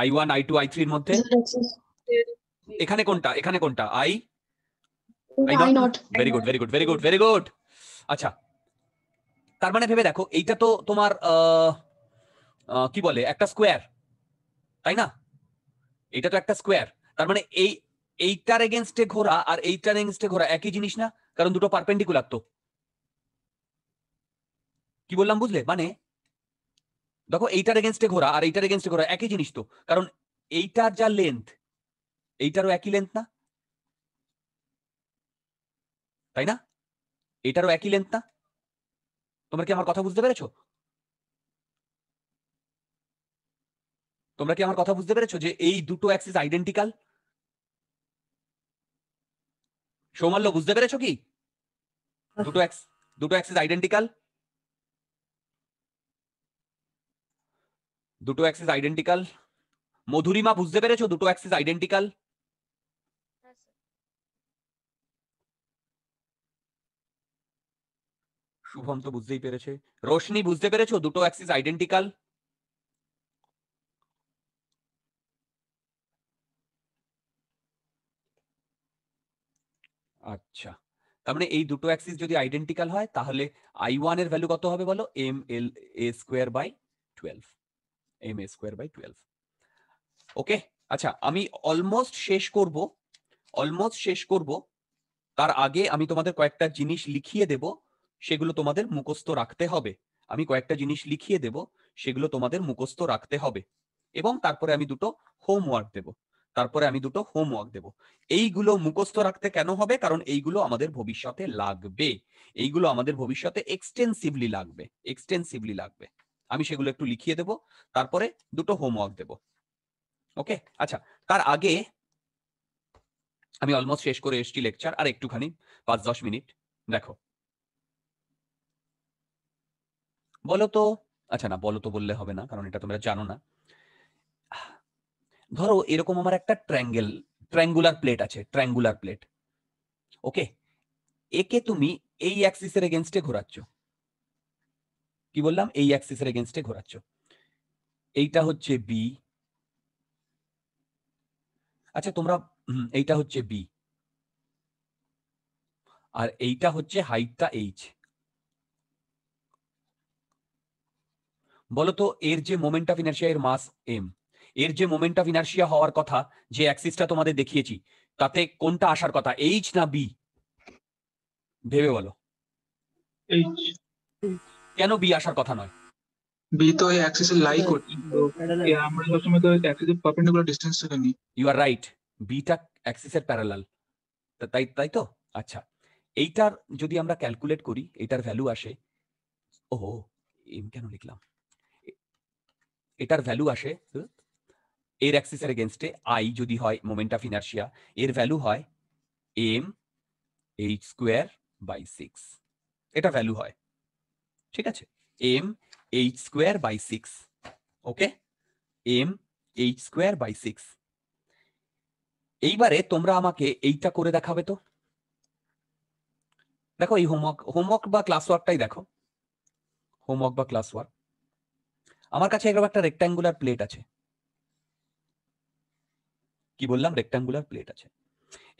I one I two I থ্রির মধ্যে এখানে কোনটা এখানে কোনটা I I naught very good very good very good very good আচ্ছা তার মানে ভেবে দেখো এইটা তো তোমার আহ কি বলে একটা স্কোয়ার তাই না এটা তো একটা স্কোয়ার তার মানে এই এইটার এগেনস্টে ঘোরা আর এইটার এগেনস্টে ঘোরা একই জিনিস না কারণ দুটো পারপেন্ডিকুলার তো কি বললাম বুঝলে মানে দেখো এইটার এগেনস্টে ঘোরা আর এইটার এগেনস্টে ঘোরা একই জিনিস তো কারণ এইটার যা লেন্থ এইটারও একই লেন্থ না তাই না এটারও একই লেন্থ না তোমরা কি আমার কথা বুঝতে পেরেছো তোমরা কি আমার কথা বুঝতে পেরেছো যে এই দুটো অ্যাক্সিস আইডেন্টিক্যাল সৌমাল্য বুঝতে পেরেছো কি দুটো দুটো অ্যাক্সিস আইডেন্টিক্যাল দুটো অ্যাক্সিস আইডেন্টিক্যাল মধুরিমা বুঝতে পেরেছো দুটো অ্যাক্সিস আইডেন্টিক্যাল শুভম তো বুঝতেই পেরেছে রোশনি বুঝতে পেরেছো দুটো অ্যাক্সিস আইডেন্টিক্যাল আচ্ছা তার মানে এই দুটো অ্যাক্সিস যদি আইডেন্টিক্যাল হয় তাহলে আই ওয়ান এর ভ্যালু কত হবে বলো m l a square by twelve m A square by twelve okay আচ্ছা আমি অলমোস্ট শেষ করব অলমোস্ট শেষ করব তার আগে আমি তোমাদের কয়েকটা জিনিস লিখিয়ে দেব সেগুলো তোমাদের মুখস্ত রাখতে হবে আমি কয়েকটা জিনিস লিখিয়ে দেব সেগুলো তোমাদের মুখস্থ রাখতে হবে এবং তারপরে আমি দুটো হোমওয়ার্ক দেবো তারপরে আমি দুটো হোমওয়ার্ক দেব এইগুলো মুখস্থ রাখতে কেন হবে কারণ এইগুলো আমাদের ভবিষ্যতে লাগবে এইগুলো আমাদের ভবিষ্যতে এক্সটেন্সিভলি লাগবে এক্সটেন্সিভলি লাগবে আমি সেগুলো একটু লিখিয়ে দেব তারপরে দুটো হোমওয়ার্ক দেব ওকে আচ্ছা তার আগে আমি অলমোস্ট শেষ করে এসছি লেকচার আর একটুখানি পাঁচ দশ মিনিট দেখো বলো তো আচ্ছা না বলো তো বললে হবে না কারণ এটা তোমরা জানো না ধরো এরকম আমার একটা ট্র্যাঙ্গেল ট্র্যাঙ্গুলার প্লেট আছে ট্র্যাঙ্গুলার প্লেট ওকে একে তুমি এই অ্যাক্সিসের এগেনস্টে ঘোরাচ্ছ কি বললাম এই অ্যাক্সিসের এগেনস্টে ঘোরাচ্ছ এইটা হচ্ছে বি আচ্ছা তোমরা এইটা হচ্ছে বি আর এইটা হচ্ছে হাইটটা এইচ বলতো এর যে মোমেন্ট অফ ইনার্শিয়া এর মাস এম এর যে মোমেন্ট অফ ইনার্শিয়া হওয়ার কথা যে অ্যাক্সিসটা তোমাদের দেখিয়েছি তাতে কোনটা আসার কথা এইচ না বি ভেবে বলো কেন বি আসার কথা নয় বি তো এই অ্যাক্সিসে লাই করছে আমরা সবসময় তো অ্যাক্সিসের পারপেন্ডিকুলার ডিসটেন্সটা নিই ইউ আর রাইট বিটা অ্যাক্সিসের প্যারালাল তাই তাই তো আচ্ছা এইটার যদি আমরা ক্যালকুলেট করি এটার ভ্যালু আসে ওহ এম কেন লিখলাম এটার ভ্যালু আসে এর অ্যাক্সিসের এগেনস্টে আই যদি হয় মোমেন্ট অফ ইনার্শিয়া এর ভ্যালু হয় m h square by six এটা ভ্যালু হয় ঠিক আছে m h square by six okay m h square by six এইবারে তোমরা আমাকে এইটা করে দেখাবে তো দেখো এই হোমওয়ার্ক হোমওয়ার্ক বা ক্লাস ওয়ার্কটাই দেখো হোমওয়ার্ক বা ক্লাস ওয়ার্ক আমার কাছে এরকম একটা রেক্ট্যাঙ্গুলার প্লেট আছে কি বললাম রেক্টাঙ্গুলার প্লেট আছে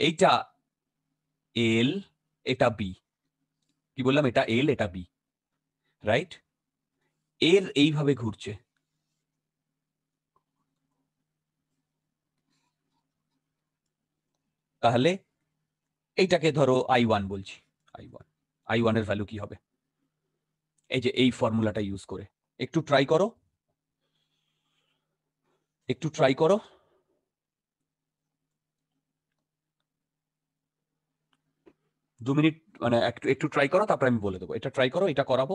এইটা এল এটা বি কি বললাম এটা এল এটা বি রাইট এর এইভাবে ঘুরছে তাহলে এইটাকে ধরো আই ওয়ান বলছি আই ওয়ান আই ওয়ানের ভ্যালু কি হবে এই যে এই ফর্মুলাটা ইউজ করে একটু ট্রাই করো একটু ট্রাই করো দু মিনিট মানে একটু একটু ট্রাই করো তারপরে আমি বলে দেবো এটা ট্রাই করো এটা করাবো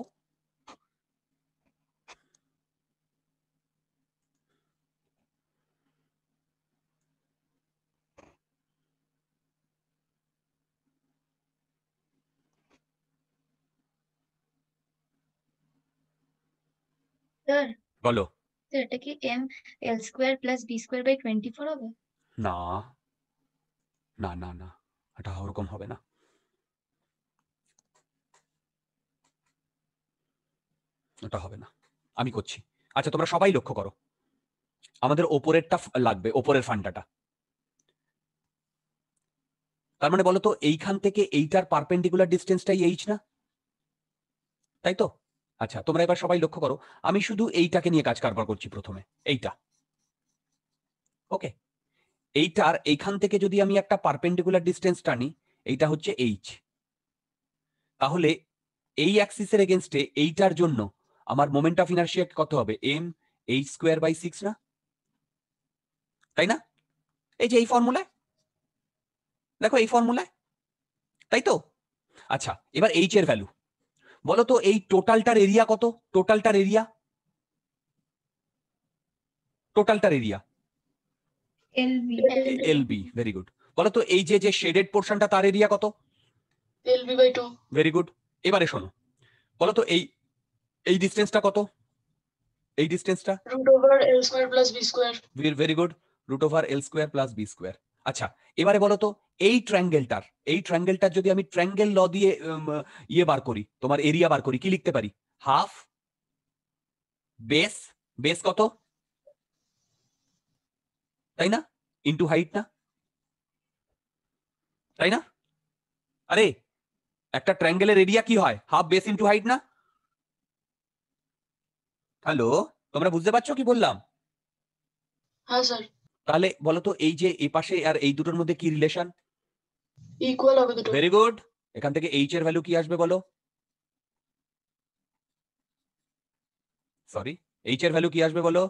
স্যার বলো এটা কি m L square plus B square by twenty four হবে না না না না এটা ওরকম হবে না ওটা হবে না আমি করছি আচ্ছা তোমরা সবাই লক্ষ্য করো আমাদের ওপরেরটা লাগবে ওপরের ফান্ডাটা তার মানে বলতো এইখান থেকে এইটার পারপেন্ডিকুলার ডিস্টেন্সটাই এইচ না তাই তো আচ্ছা তোমরা এবার সবাই লক্ষ্য করো আমি শুধু এইটাকে নিয়ে কাজ কারবার করছি প্রথমে এইটা ওকে এইটার এইখান থেকে যদি আমি একটা পারপেন্ডিকুলার ডিস্টেন্স টানি এইটা হচ্ছে এইচ তাহলে এই অ্যাক্সিসের এগেনস্টে এইটার জন্য আমার মোমেন্ট অফ ইনার্শিয়া কত হবে m h square by six না তাই না এই যে এই ফর্মুলায় দেখো এই ফর্মুলায় তাই তো আচ্ছা এবার এইচ এর ভ্যালু বলো তো এই টোটালটার এরিয়া কত টোটালটার এরিয়া টোটালটার area lb b very good বলো তো এই যে যে শেডেড পোর্শনটা তার এরিয়া কত lb by two very good এবারে শোনো বলো তো এই এই ডিসটেন্সটা কত এই ডিসটেন্সটা root over very good root over l plus b আচ্ছা এবারে বলো তো এই ট্রায়াঙ্গেলটার এই ট্রায়াঙ্গেলটার যদি আমি ট্রায়াঙ্গেল ল দিয়ে ইয়ে বার করি তোমার এরিয়া বার করি কি লিখতে পারি হাফ বেস বেস কত তাই না ইনটু হাইট না তাই না আরে একটা ট্রায়াঙ্গেলের এরিয়া কি হয় হাফ বেস ইনটু হাইট না হ্যালো তোমরা বুঝতে পারছো কি বললাম হ্যাঁ স্যার তাহলে বলো তো এই যে এই পাশে আর এই দুটোর মধ্যে কি রিলেশন ইকুয়াল হবে দুটো ভেরি গুড এখান থেকে এইচ এর ভ্যালু কি আসবে বলো সরি এইচ এর ভ্যালু কি আসবে বলো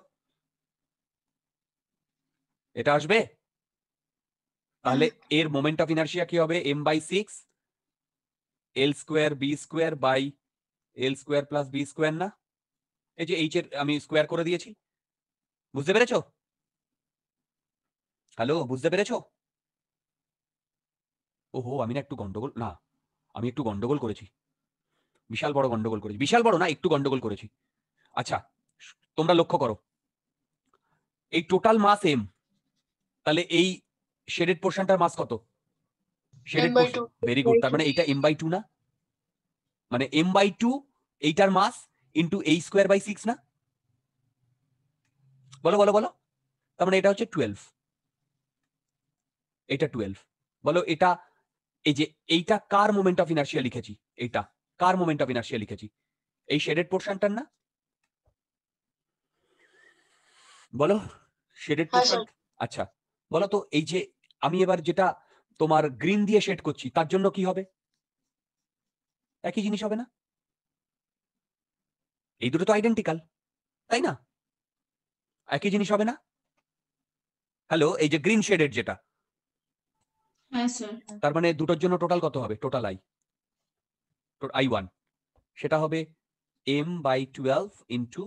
এটা আসবে তাহলে হ্যাঁ। এর মোমেন্ট অফ ইনার্শিয়া কি হবে m by six l square B square by l square plus B square না এই যে এইচ এর আমি স্কোয়ার করে দিয়েছি বুঝতে পেরেছো হ্যালো বুঝতে পেরেছো ওহো আমি না একটু গন্ডগোল না আমি একটু গন্ডগোল করেছি বিশাল বড় গন্ডগোল করেছি বিশাল বড় না একটু গন্ডগোল করেছি আচ্ছা তোমরা লক্ষ্য করো এই টোটাল মাস এম তাহলে এই শেডেড পোর্শনটার মাস কত শেডেড ভেরি গুড তার মানে এটা এম বাই টু না মানে এম বাই টু এইটার মাস ইন্টু এই স্কোয়ার বাই সিক্স না বলো বলো বলো তার মানে এটা হচ্ছে টুয়েলভ এটা টুয়েলভ বলো এটা এই যে এইটা কার মোমেন্ট অফ ইনার্শিয়া লিখেছি এইটা কার মোমেন্ট অফ ইনার্শিয়া লিখেছি এই শেডেড পোর্শনটার না বলো শেডেড পোর্শন হ্যাঁ, আচ্ছা বলো তো এই যে আমি এবার যেটা তোমার গ্রিন দিয়ে শেড করছি তার জন্য কি হবে একই জিনিস হবে না এই দুটো তো আইডেন্টিক্যাল তাই না একই জিনিস হবে না হ্যালো এই যে গ্রিন শেডের যেটা হ্যাঁ, তার মানে দুটোর জন্য টোটাল কত হবে টোটাল আই আই ওয়ান সেটা হবে m by twelve into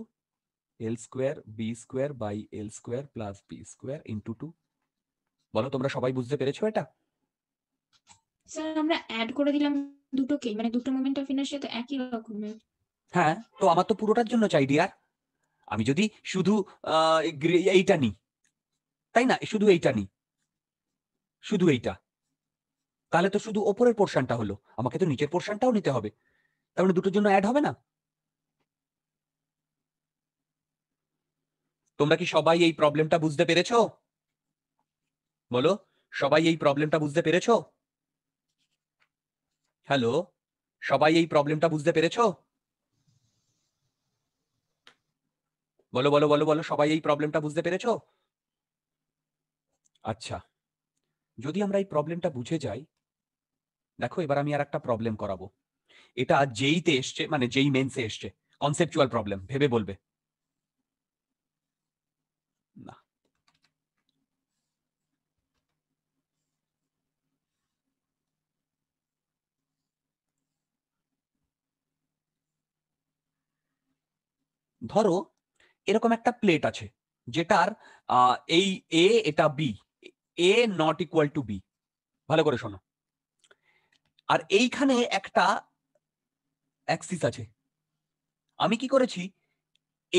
l square B square by l square plus B square into two বলো তোমরা সবাই বুঝতে পেরেছো এটা স্যার আমরা অ্যাড করে দিলাম দুটোকে মানে দুটো মোমেন্ট অফ ইনার্শিয়া তো একই রকমের হ্যাঁ তো আমার তো পুরোটার জন্য চাই ডিয়ার আমি যদি শুধু এইটা নিই তাই না শুধু এইটা নিই শুধু এইটা তাহলে তো শুধু ওপরের পোর্শনটা হলো আমাকে তো নিচের পোর্শনটাও নিতে হবে তার মানে দুটোর জন্য অ্যাড হবে না তোমরা কি সবাই এই প্রবলেমটা বুঝতে পেরেছ বলো সবাই এই প্রবলেমটা বুঝতে পেরেছ হ্যালো সবাই এই প্রবলেমটা বুঝতে পেরেছো বলো বলো বলো বলো সবাই এই প্রবলেমটা বুঝতে পেরেছো আচ্ছা যদি আমরা এই প্রবলেমটা বুঝে যাই দেখো এবার আমি আর একটা প্রবলেম করাবো এটা যেইতে এসছে মানে যেই মেন্সে এসছে কনসেপচুয়াল প্রবলেম ভেবে বলবে না ধরো এরকম একটা প্লেট আছে যেটার এই এ এটা b a not equal to b ভালো করে শোনো আর এইখানে একটা অ্যাক্সিস আছে আমি কি করেছি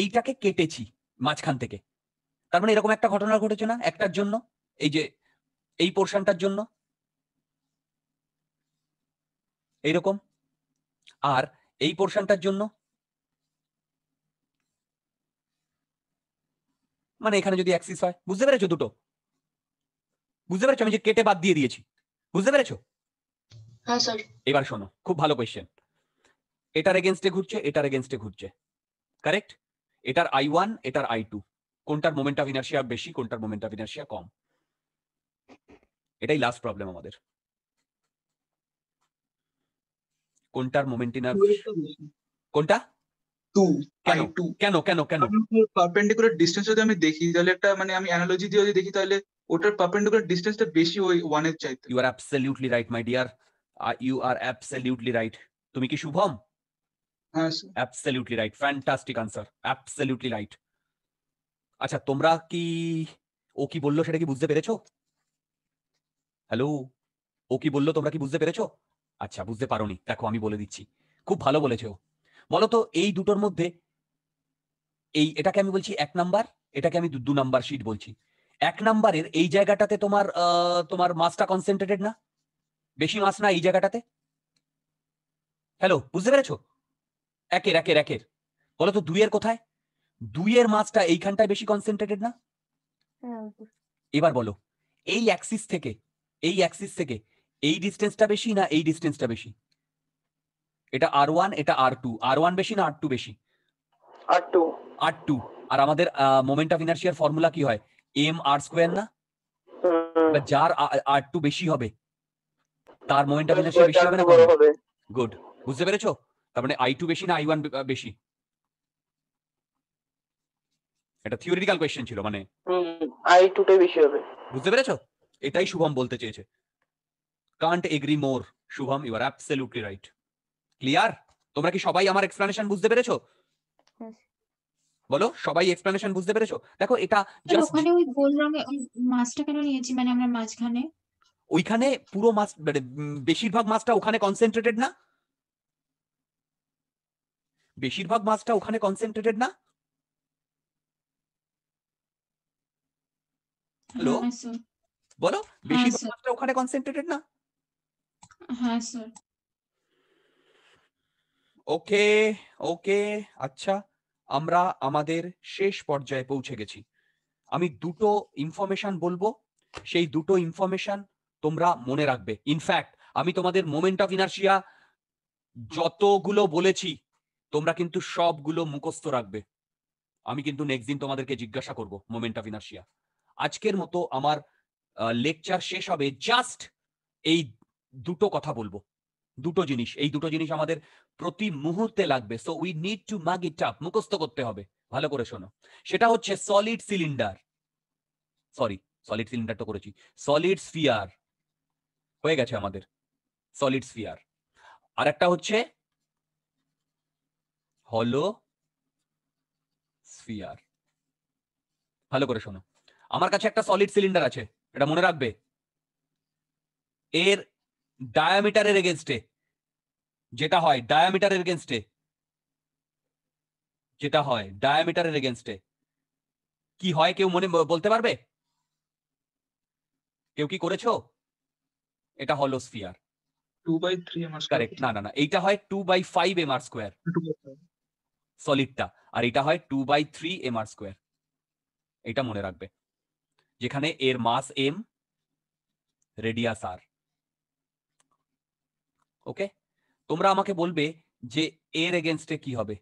এইটাকে কেটেছি মাঝখান থেকে তার মানে এরকম একটা ঘটনা ঘটেছে না একটার জন্য এই যে এই পোর্শনটার জন্য এইরকম আর এই পোর্শনটার জন্য মানে এখানে যদি অ্যাক্সিস হয় বুঝতে পেরেছো দুটো বুঝতে পেরেছো আমি যে কেটে বাদ দিয়ে দিয়েছি বুঝতে পেরেছো হ্যাঁ স্যার এবার শোনো খুব ভালো কোয়েশ্চেন এটার এগেনস্টে ঘুরছে এটার এগেনস্টে ঘুরছে কারেক্ট এটার আই ওয়ান এটার আই টু কোনটার মোমেন্ট অফ ইনার্শিয়া বেশি কোনটার মোমেন্ট অফ ইনার্শিয়া কম এটাই লাস্ট প্রবলেম আমাদের কোনটার মোমেন্ট ইনার কোনটা টু বাই টু কেন কেন কেন পারপেন্ডিকুলার ডিস্টেন্স যদি আমি দেখি তাহলে একটা মানে আমি অ্যানালজি দিয়ে যদি দেখি তাহলে ওটার পারপেন্ডিকুলার ডিস্টেন্সটা বেশি ওই ওয়ান এর চাইতে you are absolutely right my dear you are absolutely right তুমি কি শুভম হ্যাঁ absolutely right fantastic answer absolutely right আচ্ছা তোমরা কি ও কি বললো সেটা কি বুঝতে পেরেছো হ্যালো ও কি বললো তোমরা কি বুঝতে পেরেছো আচ্ছা বুঝতে পারোনি দেখো আমি বলে দিচ্ছি খুব ভালো বলেছে ও বলতো এই দুটোর মধ্যে এই এটাকে আমি বলছি এক নাম্বার এটাকে আমি দু নাম্বার শীট বলছি এক নাম্বারের এই জায়গাটাতে তোমার তোমার মাসটা কনসেন্ট্রেটেড না বেশি মাস না এই জায়গাটাতে হ্যালো বুঝতে পেরেছ একের একের একের বলো তো দুইয়ের কোথায় দুইয়ের মাছটা এইখানটায় বেশি কনসেন্ট্রেটেড না হ্যাঁ, এবার বলো এই অ্যাক্সিস থেকে এই অ্যাক্সিস থেকে এই ডিস্টেন্সটা বেশি না এই ডিস্টেন্সটা বেশি এটা আর ওয়ান এটা আর টু আর ওয়ান বেশি না আর টু বেশি আর টু আর টু আর আমাদের মোমেন্ট অফ ইনার্শিয়ার ফর্মুলা কি হয় এম আর স্কোয়ার না যার আর টু বেশি হবে তার মোমেন্ট অফ ইনার্শিয়া বেশি হবে না গুড বুঝতে পেরেছো তার মানে আই টু বেশি না আই ওয়ান বেশি এটা থিওরিটিক্যাল কোয়েশ্চেন ছিল মানে আই টুটাই বেশি হবে বুঝতে পেরেছো এটাই শুভম বলতে চেয়েছে can't agree more Shubham you are absolutely right clear তোমরা কি সবাই আমার এক্সপ্লানেশন বুঝতে পেরেছো বলো সবাই এক্সপ্লানেশন বুঝতে পেরেছো দেখো এটা ওখানে ওই গোল রঙে মাছটা কেন নিয়েছি মানে আমরা মাঝখানে ওইখানে পুরো মাছ মানে বেশিরভাগ মাছটা ওখানে কনসেন্ট্রেটেড না বেশিরভাগ মাছটা ওখানে কনসেন্ট্রেটেড না হ্যালো বলো বেশিরভাগ মাছটা ওখানে কনসেন্ট্রেটেড না হ্যাঁ স্যার ওকে ওকে আচ্ছা আমরা আমাদের শেষ পর্যায়ে পৌঁছে গেছি আমি দুটো ইনফরমেশন বলবো সেই দুটো ইনফরমেশন তোমরা মনে রাখবে ইনফ্যাক্ট আমি তোমাদের মোমেন্ট অফ ইনার্শিয়া যতগুলো বলেছি তোমরা কিন্তু সবগুলো মুখস্থ রাখবে আমি কিন্তু নেক্সট দিন তোমাদেরকে জিজ্ঞাসা করব মোমেন্ট অফ ইনার্শিয়া আজকের মতো আমার লেকচার শেষ হবে জাস্ট এই দুটো কথা বলবো দুটো জিনিস এই দুটো জিনিস আমাদের প্রতি মুহূর্তে লাগবে সো উই নিড টু মাগ ইট আপ মুখস্থ করতে হবে ভালো করে শোনো সেটা হচ্ছে solid cylinder sorry solid cylinder তো করেছি সলিড স্ফিয়ার হয়ে গেছে আমাদের সলিড স্ফিয়ার আর একটা হচ্ছে হলো স্ফিয়ার ভালো করে শোনো আমার কাছে একটা সলিড সিলিন্ডার আছে এটা মনে রাখবে এর ডায়ামিটারের এগেনস্টে যেটা হয় ডায়ামিটারের এগেনস্টে যেটা হয় ডায়ামিটারের এগেনস্টে কি হয় কেউ মনে বলতে পারবে কেউ কি করেছো এটা হলো sphere two by three mr correct না না না এইটা হয় two by five mr square সলিডটা আর এটা হয় two by three mr square এটা মনে রাখবে যেখানে এর মাস এম রেডিয়াস আর ওকে তোমরা আমাকে বলবে যে এর এগেনস্টে কি হবে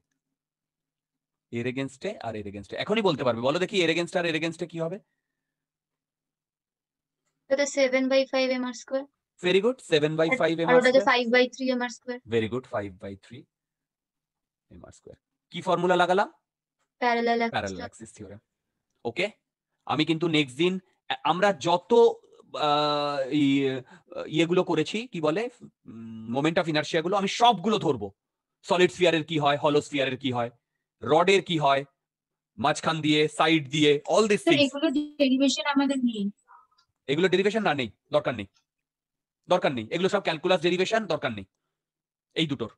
এর এগেনস্টে আর এর এগেনস্টে এখনই বলতে পারবে বলো দেখি এর এগেনস্ট আর এর এগেনস্টে কি হবে very good seven by five m square by very good five by 3 কি ফর্মুলা লাগালাম প্যারালাল ওকে আমি কিন্তু নেক্সট দিন আমরা যত ইয়েগুলো করেছি কি বলে মোমেন্ট অফ ইনার্সিয়া গুলো আমি সবগুলো ধরবো সলিড স্পিয়ারের কি হয় হলো স্পিয়ারের কি হয় রডের কি হয় মাঝখান দিয়ে সাইড দিয়ে অল দিস এগুলো ডেরিভেশন আমাদের নেই এগুলো ডেরিভেশন না নেই দরকার নেই দরকার নেই এগুলো সব ক্যালকুলাস ডেরিভেশন দরকার নেই এই দুটোর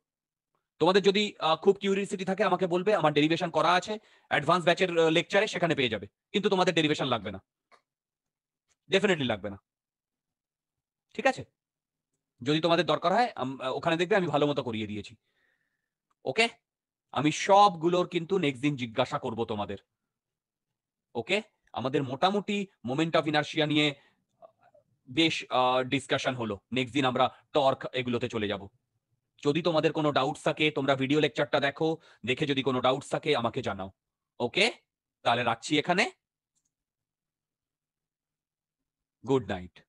তোমাদের যদি খুব কিউরিয়াসিটি থাকে আমাকে বলবে আমার ডেরিভেশন করা আছে অ্যাডভান্স ব্যাচের লেকচারে সেখানে পেয়ে যাবে কিন্তু তোমাদের ডেরিভেশন লাগবে না ডেফিনেটলি লাগবে না ঠিক আছে যদি তোমাদের দরকার হয় ওখানে দেখবে আমি ভালো মতো করিয়ে দিয়েছি ওকে আমি সবগুলোর কিন্তু নেক্সট দিন জিজ্ঞাসা করব তোমাদের ওকে আমাদের মোটামুটি মোমেন্ট অফ ইনার্শিয়া নিয়ে বেশ ডিসকাশন হলো নেক্সট দিন আমরা টর্ক এগুলোতে চলে যাব যদি তোমাদের কোনো ডাউটস থাকে তোমরা ভিডিও লেকচারটা দেখো দেখে যদি কোনো ডাউটস থাকে আমাকে জানাও ওকে তাহলে রাখছি এখানে Good night.